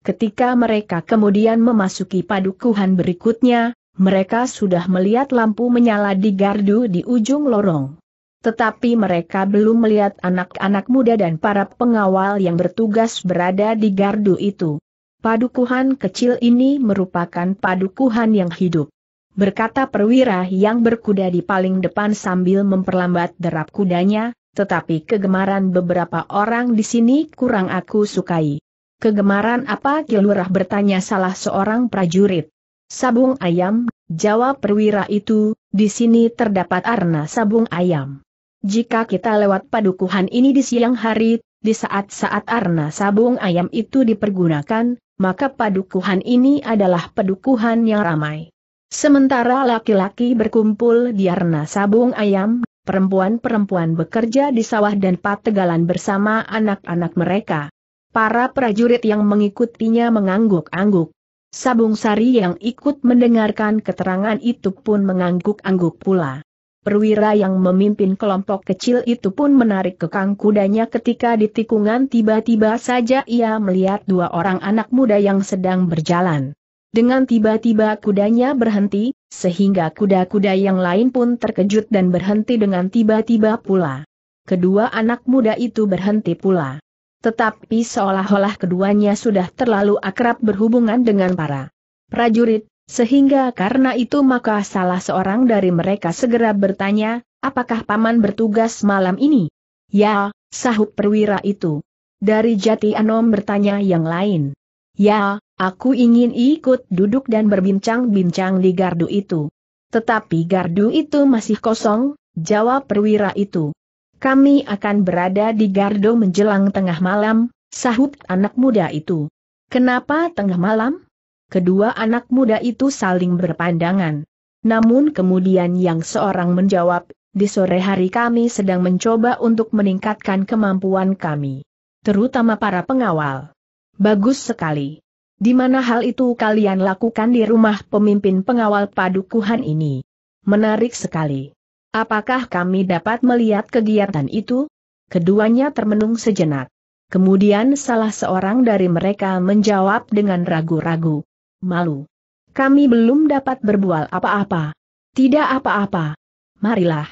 Ketika mereka kemudian memasuki padukuhan berikutnya, mereka sudah melihat lampu menyala di gardu di ujung lorong. Tetapi mereka belum melihat anak-anak muda dan para pengawal yang bertugas berada di gardu itu. Padukuhan kecil ini merupakan padukuhan yang hidup berkata perwira yang berkuda di paling depan sambil memperlambat derap kudanya, tetapi kegemaran beberapa orang di sini kurang aku sukai. Kegemaran apa Kilurah bertanya salah seorang prajurit. Sabung ayam, jawab perwira itu, di sini terdapat arna sabung ayam. Jika kita lewat padukuhan ini di siang hari, di saat-saat arna sabung ayam itu dipergunakan, maka padukuhan ini adalah padukuhan yang ramai. Sementara laki-laki berkumpul di arna sabung ayam, perempuan-perempuan bekerja di sawah dan pategalan bersama anak-anak mereka. Para prajurit yang mengikutinya mengangguk-angguk. Sabung Sari yang ikut mendengarkan keterangan itu pun mengangguk-angguk pula. Perwira yang memimpin kelompok kecil itu pun menarik kekang kudanya ketika di tikungan tiba-tiba saja ia melihat dua orang anak muda yang sedang berjalan. Dengan tiba-tiba kudanya berhenti, sehingga kuda-kuda yang lain pun terkejut dan berhenti dengan tiba-tiba pula. Kedua anak muda itu berhenti pula. Tetapi seolah-olah keduanya sudah terlalu akrab berhubungan dengan para prajurit, sehingga karena itu maka salah seorang dari mereka segera bertanya, apakah paman bertugas malam ini? Ya, sahut perwira itu. Dari Jati Anom bertanya yang lain. Ya, aku ingin ikut duduk dan berbincang-bincang di gardu itu. Tetapi gardu itu masih kosong, jawab perwira itu. Kami akan berada di gardu menjelang tengah malam, sahut anak muda itu. Kenapa tengah malam? Kedua anak muda itu saling berpandangan. Namun kemudian yang seorang menjawab, di sore hari kami sedang mencoba untuk meningkatkan kemampuan kami. Terutama para pengawal. Bagus sekali. Di mana hal itu kalian lakukan di rumah pemimpin pengawal padukuhan ini? Menarik sekali. Apakah kami dapat melihat kegiatan itu? Keduanya termenung sejenak. Kemudian salah seorang dari mereka menjawab dengan ragu-ragu. Malu. Kami belum dapat berbual apa-apa. Tidak apa-apa. Marilah.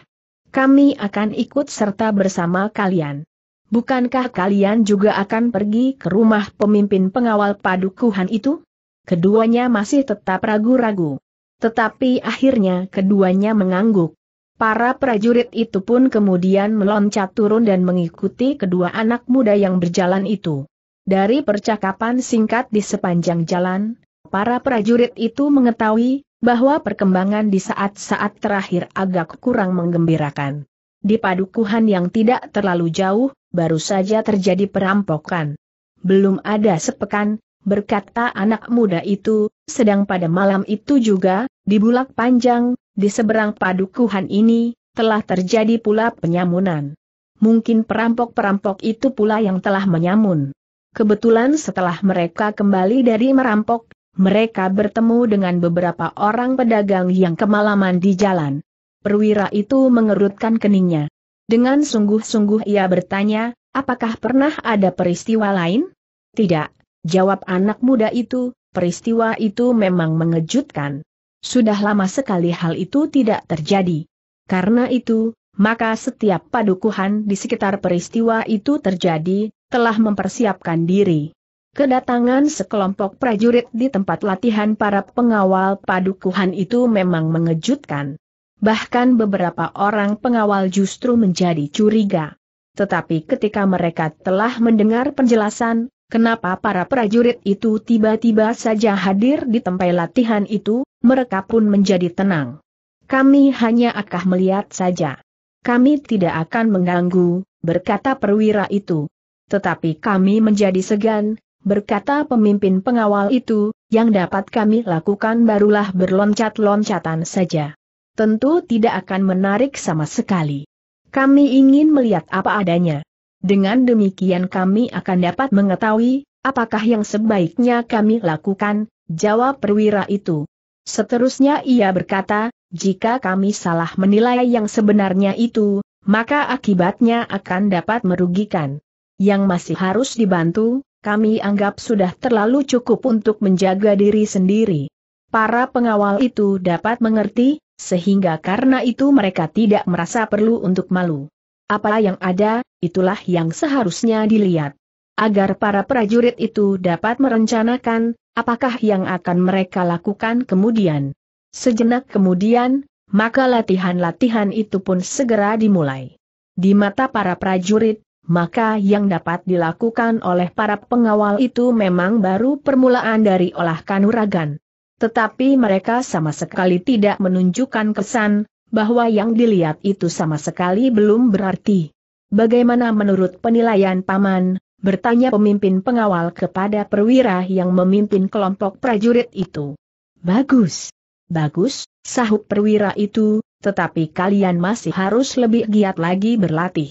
Kami akan ikut serta bersama kalian. Bukankah kalian juga akan pergi ke rumah pemimpin pengawal padukuhan itu? Keduanya masih tetap ragu-ragu. Tetapi akhirnya keduanya mengangguk. Para prajurit itu pun kemudian meloncat turun dan mengikuti kedua anak muda yang berjalan itu. Dari percakapan singkat di sepanjang jalan, para prajurit itu mengetahui bahwa perkembangan di saat-saat terakhir agak kurang menggembirakan. Di padukuhan yang tidak terlalu jauh, baru saja terjadi perampokan. Belum ada sepekan, berkata anak muda itu, sedang pada malam itu juga, di bulak panjang, di seberang padukuhan ini, telah terjadi pula penyamunan. Mungkin perampok-perampok itu pula yang telah menyamun. Kebetulan setelah mereka kembali dari merampok, mereka bertemu dengan beberapa orang pedagang yang kemalaman di jalan perwira itu mengerutkan keningnya. Dengan sungguh-sungguh ia bertanya, apakah pernah ada peristiwa lain? Tidak, jawab anak muda itu, peristiwa itu memang mengejutkan. Sudah lama sekali hal itu tidak terjadi. Karena itu, maka setiap padukuhan di sekitar peristiwa itu terjadi, telah mempersiapkan diri. Kedatangan sekelompok prajurit di tempat latihan para pengawal padukuhan itu memang mengejutkan. Bahkan beberapa orang pengawal justru menjadi curiga. Tetapi ketika mereka telah mendengar penjelasan, kenapa para prajurit itu tiba-tiba saja hadir di tempat latihan itu, mereka pun menjadi tenang. Kami hanya akan melihat saja. Kami tidak akan mengganggu, berkata perwira itu. Tetapi kami menjadi segan, berkata pemimpin pengawal itu, yang dapat kami lakukan barulah berloncat-loncatan saja tentu tidak akan menarik sama sekali. Kami ingin melihat apa adanya. Dengan demikian kami akan dapat mengetahui, apakah yang sebaiknya kami lakukan, jawab perwira itu. Seterusnya ia berkata, jika kami salah menilai yang sebenarnya itu, maka akibatnya akan dapat merugikan. Yang masih harus dibantu, kami anggap sudah terlalu cukup untuk menjaga diri sendiri. Para pengawal itu dapat mengerti, sehingga karena itu mereka tidak merasa perlu untuk malu. Apa yang ada, itulah yang seharusnya dilihat. Agar para prajurit itu dapat merencanakan, apakah yang akan mereka lakukan kemudian. Sejenak kemudian, maka latihan-latihan itu pun segera dimulai. Di mata para prajurit, maka yang dapat dilakukan oleh para pengawal itu memang baru permulaan dari olah kanuragan. Tetapi mereka sama sekali tidak menunjukkan kesan, bahwa yang dilihat itu sama sekali belum berarti. Bagaimana menurut penilaian paman, bertanya pemimpin pengawal kepada perwira yang memimpin kelompok prajurit itu. Bagus. Bagus, sahut perwira itu, tetapi kalian masih harus lebih giat lagi berlatih.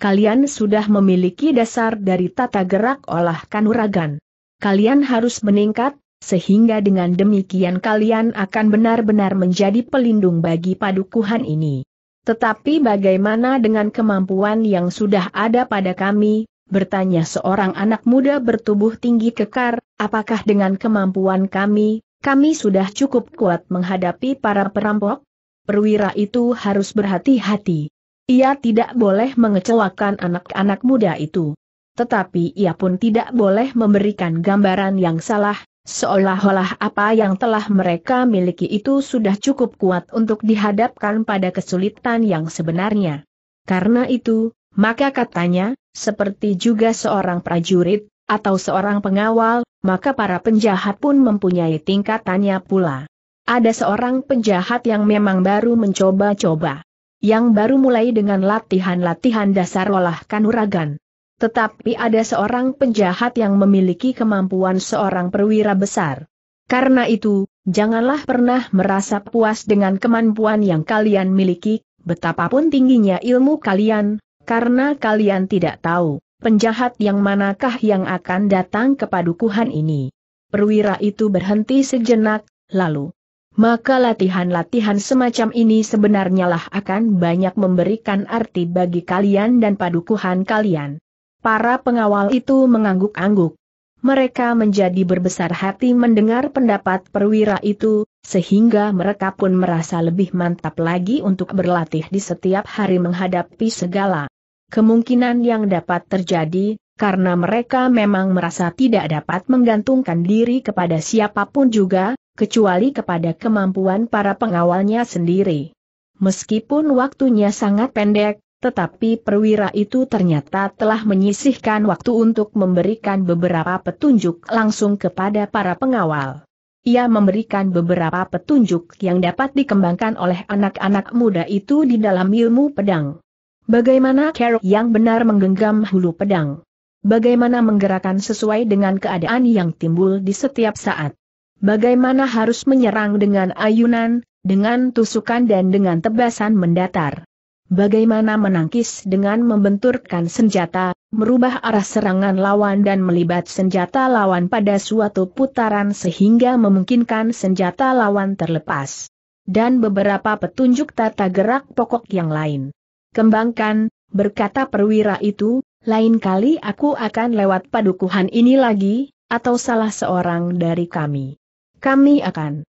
Kalian sudah memiliki dasar dari tata gerak olah kanuragan. Kalian harus meningkat, sehingga dengan demikian kalian akan benar-benar menjadi pelindung bagi padukuhan ini. Tetapi bagaimana dengan kemampuan yang sudah ada pada kami, bertanya seorang anak muda bertubuh tinggi kekar, apakah dengan kemampuan kami, kami sudah cukup kuat menghadapi para perampok? Perwira itu harus berhati-hati. Ia tidak boleh mengecewakan anak-anak muda itu. Tetapi ia pun tidak boleh memberikan gambaran yang salah, Seolah-olah apa yang telah mereka miliki itu sudah cukup kuat untuk dihadapkan pada kesulitan yang sebenarnya. Karena itu, maka katanya, seperti juga seorang prajurit, atau seorang pengawal, maka para penjahat pun mempunyai tingkatannya pula. Ada seorang penjahat yang memang baru mencoba-coba. Yang baru mulai dengan latihan-latihan dasar olah kanuragan. Tetapi ada seorang penjahat yang memiliki kemampuan seorang perwira besar. Karena itu, janganlah pernah merasa puas dengan kemampuan yang kalian miliki, betapapun tingginya ilmu kalian, karena kalian tidak tahu, penjahat yang manakah yang akan datang ke padukuhan ini. Perwira itu berhenti sejenak, lalu maka latihan-latihan semacam ini sebenarnya lah akan banyak memberikan arti bagi kalian dan padukuhan kalian. Para pengawal itu mengangguk-angguk. Mereka menjadi berbesar hati mendengar pendapat perwira itu, sehingga mereka pun merasa lebih mantap lagi untuk berlatih di setiap hari menghadapi segala kemungkinan yang dapat terjadi, karena mereka memang merasa tidak dapat menggantungkan diri kepada siapapun juga, kecuali kepada kemampuan para pengawalnya sendiri. Meskipun waktunya sangat pendek, tetapi perwira itu ternyata telah menyisihkan waktu untuk memberikan beberapa petunjuk langsung kepada para pengawal. Ia memberikan beberapa petunjuk yang dapat dikembangkan oleh anak-anak muda itu di dalam ilmu pedang. Bagaimana cara yang benar menggenggam hulu pedang? Bagaimana menggerakkan sesuai dengan keadaan yang timbul di setiap saat? Bagaimana harus menyerang dengan ayunan, dengan tusukan dan dengan tebasan mendatar? bagaimana menangkis dengan membenturkan senjata, merubah arah serangan lawan dan melibat senjata lawan pada suatu putaran sehingga memungkinkan senjata lawan terlepas. Dan beberapa petunjuk tata gerak pokok yang lain. Kembangkan, berkata perwira itu, lain kali aku akan lewat padukuhan ini lagi, atau salah seorang dari kami. Kami akan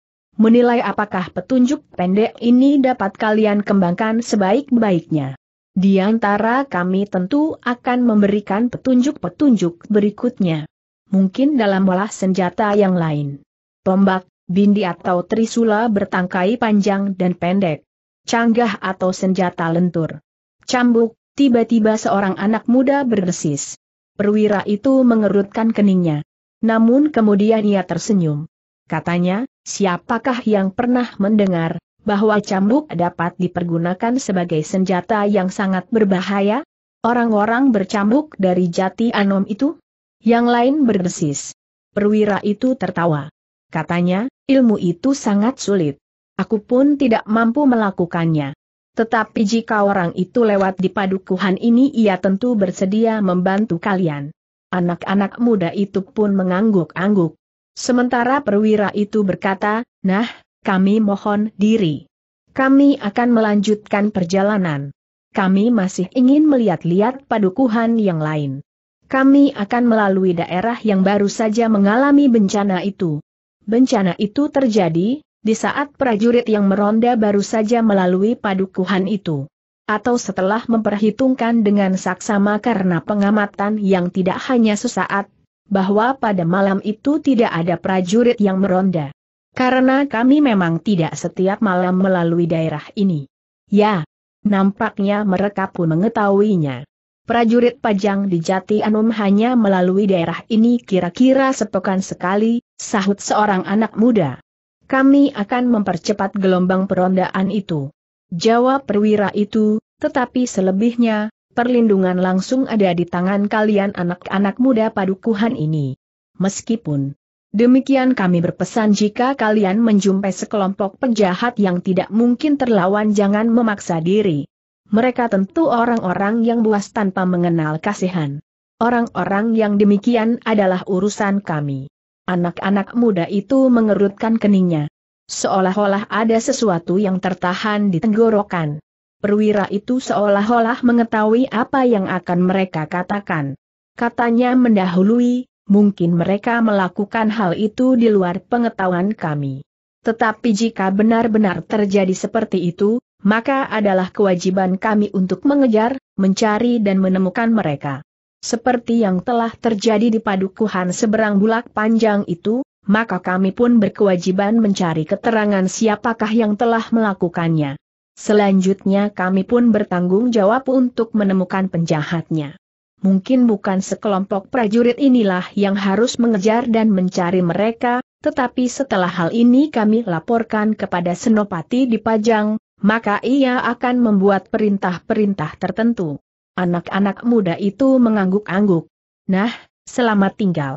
menilai apakah petunjuk pendek ini dapat kalian kembangkan sebaik-baiknya. Di antara kami tentu akan memberikan petunjuk-petunjuk berikutnya. Mungkin dalam olah senjata yang lain. Tombak, bindi atau trisula bertangkai panjang dan pendek. Canggah atau senjata lentur. Cambuk, tiba-tiba seorang anak muda berdesis. Perwira itu mengerutkan keningnya. Namun kemudian ia tersenyum. Katanya, siapakah yang pernah mendengar, bahwa cambuk dapat dipergunakan sebagai senjata yang sangat berbahaya? Orang-orang bercambuk dari jati anom itu? Yang lain berdesis. Perwira itu tertawa. Katanya, ilmu itu sangat sulit. Aku pun tidak mampu melakukannya. Tetapi jika orang itu lewat di padukuhan ini ia tentu bersedia membantu kalian. Anak-anak muda itu pun mengangguk-angguk. Sementara perwira itu berkata, nah, kami mohon diri. Kami akan melanjutkan perjalanan. Kami masih ingin melihat-lihat padukuhan yang lain. Kami akan melalui daerah yang baru saja mengalami bencana itu. Bencana itu terjadi, di saat prajurit yang meronda baru saja melalui padukuhan itu. Atau setelah memperhitungkan dengan saksama karena pengamatan yang tidak hanya sesaat, bahwa pada malam itu tidak ada prajurit yang meronda. Karena kami memang tidak setiap malam melalui daerah ini. Ya, nampaknya mereka pun mengetahuinya. Prajurit pajang di Jati Anum hanya melalui daerah ini kira-kira sepekan sekali, sahut seorang anak muda. Kami akan mempercepat gelombang perondaan itu. Jawab perwira itu, tetapi selebihnya, perlindungan langsung ada di tangan kalian anak-anak muda padukuhan ini. Meskipun demikian kami berpesan jika kalian menjumpai sekelompok penjahat yang tidak mungkin terlawan jangan memaksa diri. Mereka tentu orang-orang yang buas tanpa mengenal kasihan. Orang-orang yang demikian adalah urusan kami. Anak-anak muda itu mengerutkan keningnya. Seolah-olah ada sesuatu yang tertahan di tenggorokan. Perwira itu seolah-olah mengetahui apa yang akan mereka katakan. Katanya mendahului, mungkin mereka melakukan hal itu di luar pengetahuan kami. Tetapi jika benar-benar terjadi seperti itu, maka adalah kewajiban kami untuk mengejar, mencari dan menemukan mereka. Seperti yang telah terjadi di padukuhan seberang bulak panjang itu, maka kami pun berkewajiban mencari keterangan siapakah yang telah melakukannya. Selanjutnya kami pun bertanggung jawab untuk menemukan penjahatnya. Mungkin bukan sekelompok prajurit inilah yang harus mengejar dan mencari mereka, tetapi setelah hal ini kami laporkan kepada Senopati di Pajang, maka ia akan membuat perintah-perintah tertentu. Anak-anak muda itu mengangguk-angguk. Nah, selamat tinggal.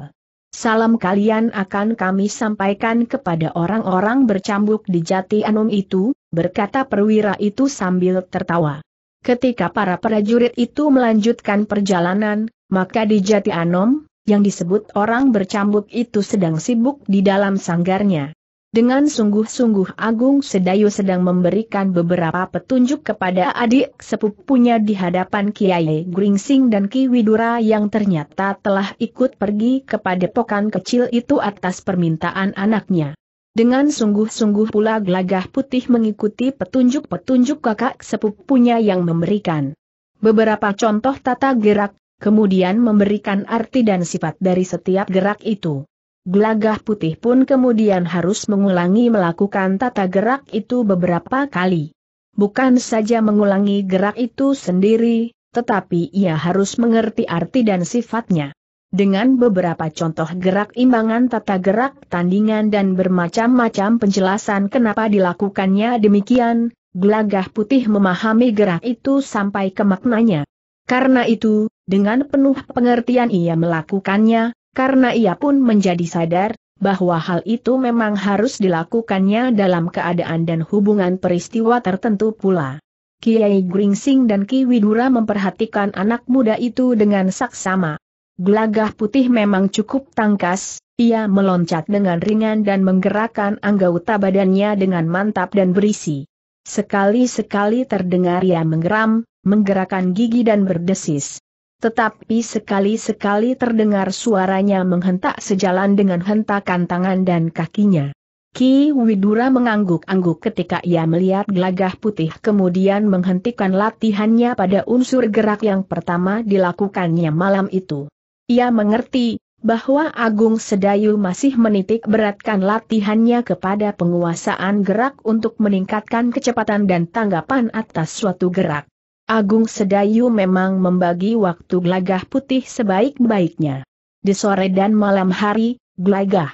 Salam kalian akan kami sampaikan kepada orang-orang bercambuk di Jati Anum itu, berkata perwira itu sambil tertawa. Ketika para prajurit itu melanjutkan perjalanan, maka di Jati Anom, yang disebut orang bercambuk itu sedang sibuk di dalam sanggarnya. Dengan sungguh-sungguh Agung Sedayu sedang memberikan beberapa petunjuk kepada adik sepupunya di hadapan Kiai Gringsing dan Ki Widura yang ternyata telah ikut pergi kepada pokan kecil itu atas permintaan anaknya. Dengan sungguh-sungguh pula gelagah putih mengikuti petunjuk-petunjuk kakak sepupunya yang memberikan beberapa contoh tata gerak, kemudian memberikan arti dan sifat dari setiap gerak itu. Gelagah putih pun kemudian harus mengulangi melakukan tata gerak itu beberapa kali. Bukan saja mengulangi gerak itu sendiri, tetapi ia harus mengerti arti dan sifatnya dengan beberapa contoh gerak imbangan tata gerak tandingan dan bermacam-macam penjelasan kenapa dilakukannya demikian, gelagah putih memahami gerak itu sampai ke maknanya. Karena itu, dengan penuh pengertian ia melakukannya, karena ia pun menjadi sadar, bahwa hal itu memang harus dilakukannya dalam keadaan dan hubungan peristiwa tertentu pula. Kiai Gringsing dan Ki Widura memperhatikan anak muda itu dengan saksama. Gelagah putih memang cukup tangkas, ia meloncat dengan ringan dan menggerakkan anggota badannya dengan mantap dan berisi. Sekali-sekali terdengar ia menggeram, menggerakkan gigi dan berdesis. Tetapi sekali-sekali terdengar suaranya menghentak sejalan dengan hentakan tangan dan kakinya. Ki Widura mengangguk-angguk ketika ia melihat gelagah putih kemudian menghentikan latihannya pada unsur gerak yang pertama dilakukannya malam itu. Ia mengerti bahwa Agung Sedayu masih menitik beratkan latihannya kepada penguasaan gerak untuk meningkatkan kecepatan dan tanggapan atas suatu gerak. Agung Sedayu memang membagi waktu gelagah putih sebaik-baiknya. Di sore dan malam hari, gelagah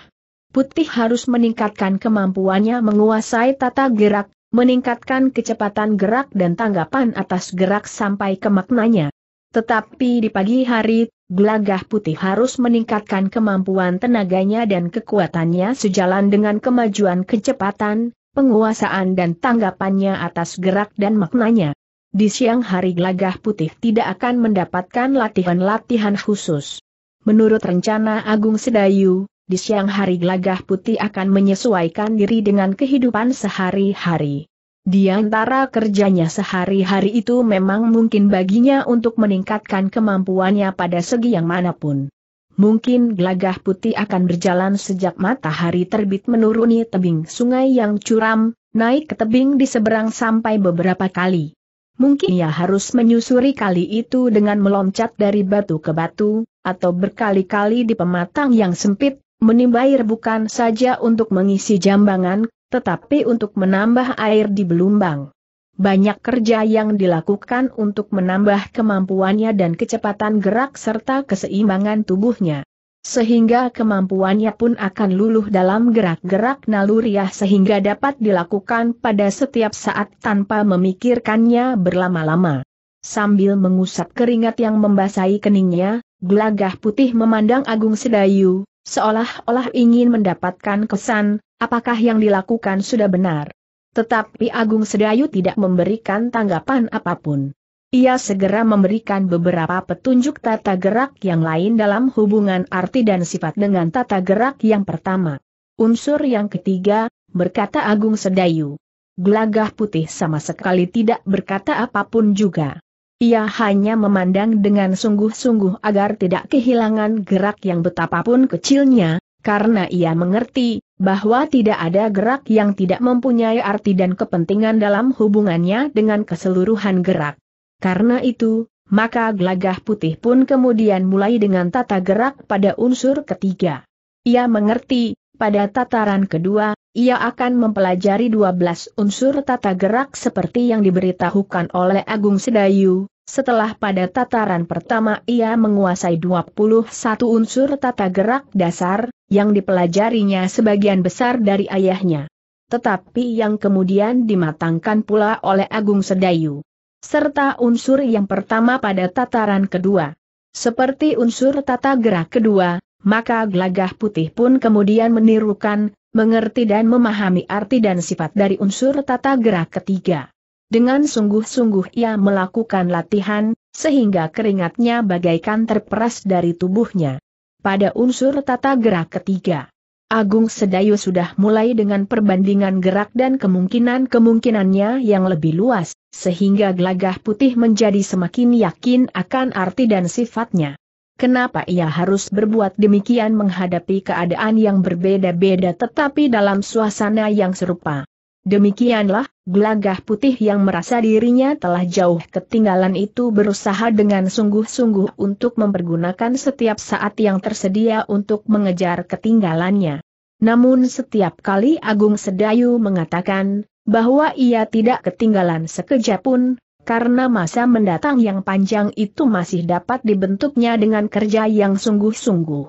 putih harus meningkatkan kemampuannya menguasai tata gerak, meningkatkan kecepatan gerak dan tanggapan atas gerak sampai ke maknanya. Tetapi di pagi hari Gelagah putih harus meningkatkan kemampuan tenaganya dan kekuatannya sejalan dengan kemajuan kecepatan, penguasaan dan tanggapannya atas gerak dan maknanya. Di siang hari gelagah putih tidak akan mendapatkan latihan-latihan khusus. Menurut rencana Agung Sedayu, di siang hari gelagah putih akan menyesuaikan diri dengan kehidupan sehari-hari. Di antara kerjanya sehari-hari itu memang mungkin baginya untuk meningkatkan kemampuannya pada segi yang manapun. Mungkin gelagah putih akan berjalan sejak matahari terbit menuruni tebing sungai yang curam, naik ke tebing di seberang sampai beberapa kali. Mungkin ia harus menyusuri kali itu dengan meloncat dari batu ke batu, atau berkali-kali di pematang yang sempit, menimba air bukan saja untuk mengisi jambangan, tetapi untuk menambah air di belumbang. Banyak kerja yang dilakukan untuk menambah kemampuannya dan kecepatan gerak serta keseimbangan tubuhnya. Sehingga kemampuannya pun akan luluh dalam gerak-gerak naluriah sehingga dapat dilakukan pada setiap saat tanpa memikirkannya berlama-lama. Sambil mengusap keringat yang membasahi keningnya, gelagah putih memandang Agung Sedayu, seolah-olah ingin mendapatkan kesan, apakah yang dilakukan sudah benar. Tetapi Agung Sedayu tidak memberikan tanggapan apapun. Ia segera memberikan beberapa petunjuk tata gerak yang lain dalam hubungan arti dan sifat dengan tata gerak yang pertama. Unsur yang ketiga, berkata Agung Sedayu. Gelagah putih sama sekali tidak berkata apapun juga. Ia hanya memandang dengan sungguh-sungguh agar tidak kehilangan gerak yang betapapun kecilnya, karena ia mengerti bahwa tidak ada gerak yang tidak mempunyai arti dan kepentingan dalam hubungannya dengan keseluruhan gerak. Karena itu, maka gelagah putih pun kemudian mulai dengan tata gerak pada unsur ketiga. Ia mengerti, pada tataran kedua, ia akan mempelajari 12 unsur tata gerak seperti yang diberitahukan oleh Agung Sedayu, setelah pada tataran pertama ia menguasai 21 unsur tata gerak dasar, yang dipelajarinya sebagian besar dari ayahnya. Tetapi yang kemudian dimatangkan pula oleh Agung Sedayu. Serta unsur yang pertama pada tataran kedua. Seperti unsur tata gerak kedua, maka gelagah putih pun kemudian menirukan, mengerti dan memahami arti dan sifat dari unsur tata gerak ketiga. Dengan sungguh-sungguh ia melakukan latihan, sehingga keringatnya bagaikan terperas dari tubuhnya pada unsur tata gerak ketiga. Agung Sedayu sudah mulai dengan perbandingan gerak dan kemungkinan-kemungkinannya yang lebih luas, sehingga gelagah putih menjadi semakin yakin akan arti dan sifatnya. Kenapa ia harus berbuat demikian menghadapi keadaan yang berbeda-beda tetapi dalam suasana yang serupa? Demikianlah, gelagah putih yang merasa dirinya telah jauh ketinggalan itu berusaha dengan sungguh-sungguh untuk mempergunakan setiap saat yang tersedia untuk mengejar ketinggalannya. Namun setiap kali Agung Sedayu mengatakan, bahwa ia tidak ketinggalan sekejap pun, karena masa mendatang yang panjang itu masih dapat dibentuknya dengan kerja yang sungguh-sungguh.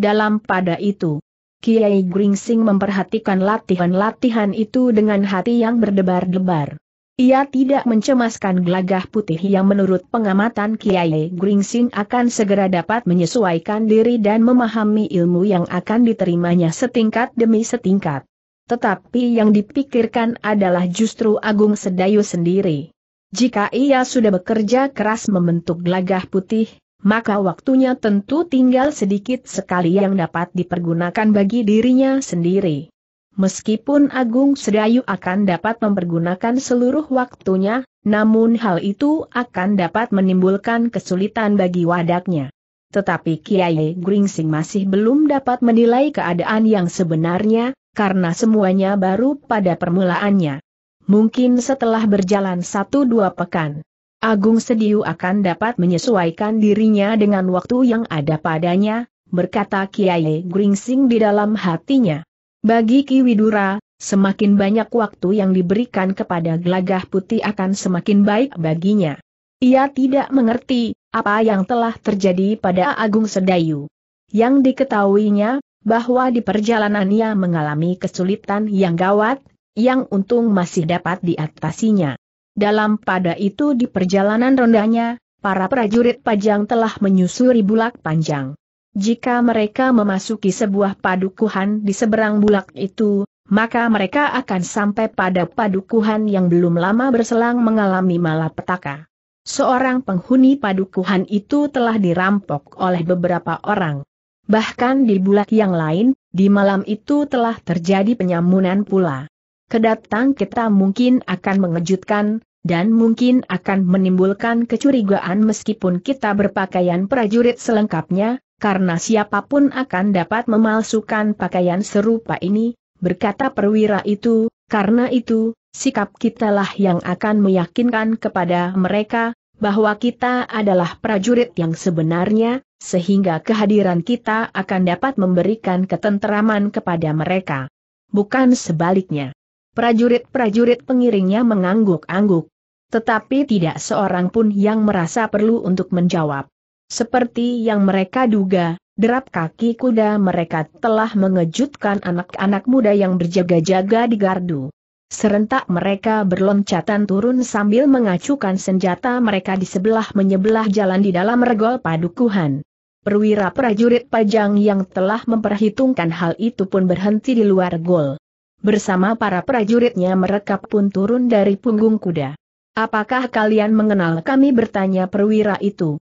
Dalam pada itu, Kiai Gringsing memperhatikan latihan-latihan itu dengan hati yang berdebar-debar. Ia tidak mencemaskan gelagah putih yang menurut pengamatan Kiai Gringsing akan segera dapat menyesuaikan diri dan memahami ilmu yang akan diterimanya setingkat demi setingkat. Tetapi yang dipikirkan adalah justru Agung Sedayu sendiri. Jika ia sudah bekerja keras membentuk gelagah putih, maka waktunya tentu tinggal sedikit sekali yang dapat dipergunakan bagi dirinya sendiri. Meskipun Agung Sedayu akan dapat mempergunakan seluruh waktunya, namun hal itu akan dapat menimbulkan kesulitan bagi wadaknya. Tetapi Kiai Gringsing masih belum dapat menilai keadaan yang sebenarnya, karena semuanya baru pada permulaannya. Mungkin setelah berjalan satu dua pekan, Agung Sediu akan dapat menyesuaikan dirinya dengan waktu yang ada padanya, berkata Kiai Gringsing di dalam hatinya. Bagi Ki Widura, semakin banyak waktu yang diberikan kepada Glagah putih akan semakin baik baginya. Ia tidak mengerti apa yang telah terjadi pada Agung Sedayu. Yang diketahuinya, bahwa di perjalanan ia mengalami kesulitan yang gawat, yang untung masih dapat diatasinya. Dalam pada itu di perjalanan rendahnya, para prajurit pajang telah menyusuri bulak panjang. Jika mereka memasuki sebuah padukuhan di seberang bulak itu, maka mereka akan sampai pada padukuhan yang belum lama berselang mengalami malapetaka. Seorang penghuni padukuhan itu telah dirampok oleh beberapa orang. Bahkan di bulak yang lain, di malam itu telah terjadi penyamunan pula. Kedatang kita mungkin akan mengejutkan, dan mungkin akan menimbulkan kecurigaan meskipun kita berpakaian prajurit selengkapnya, karena siapapun akan dapat memalsukan pakaian serupa ini, berkata perwira itu, karena itu, sikap kitalah yang akan meyakinkan kepada mereka, bahwa kita adalah prajurit yang sebenarnya, sehingga kehadiran kita akan dapat memberikan ketenteraman kepada mereka. Bukan sebaliknya. Prajurit-prajurit pengiringnya mengangguk-angguk. Tetapi tidak seorang pun yang merasa perlu untuk menjawab. Seperti yang mereka duga, derap kaki kuda mereka telah mengejutkan anak-anak muda yang berjaga-jaga di gardu. Serentak mereka berloncatan turun sambil mengacukan senjata mereka di sebelah menyebelah jalan di dalam regol padukuhan. Perwira prajurit pajang yang telah memperhitungkan hal itu pun berhenti di luar gol. Bersama para prajuritnya mereka pun turun dari punggung kuda. Apakah kalian mengenal kami bertanya perwira itu?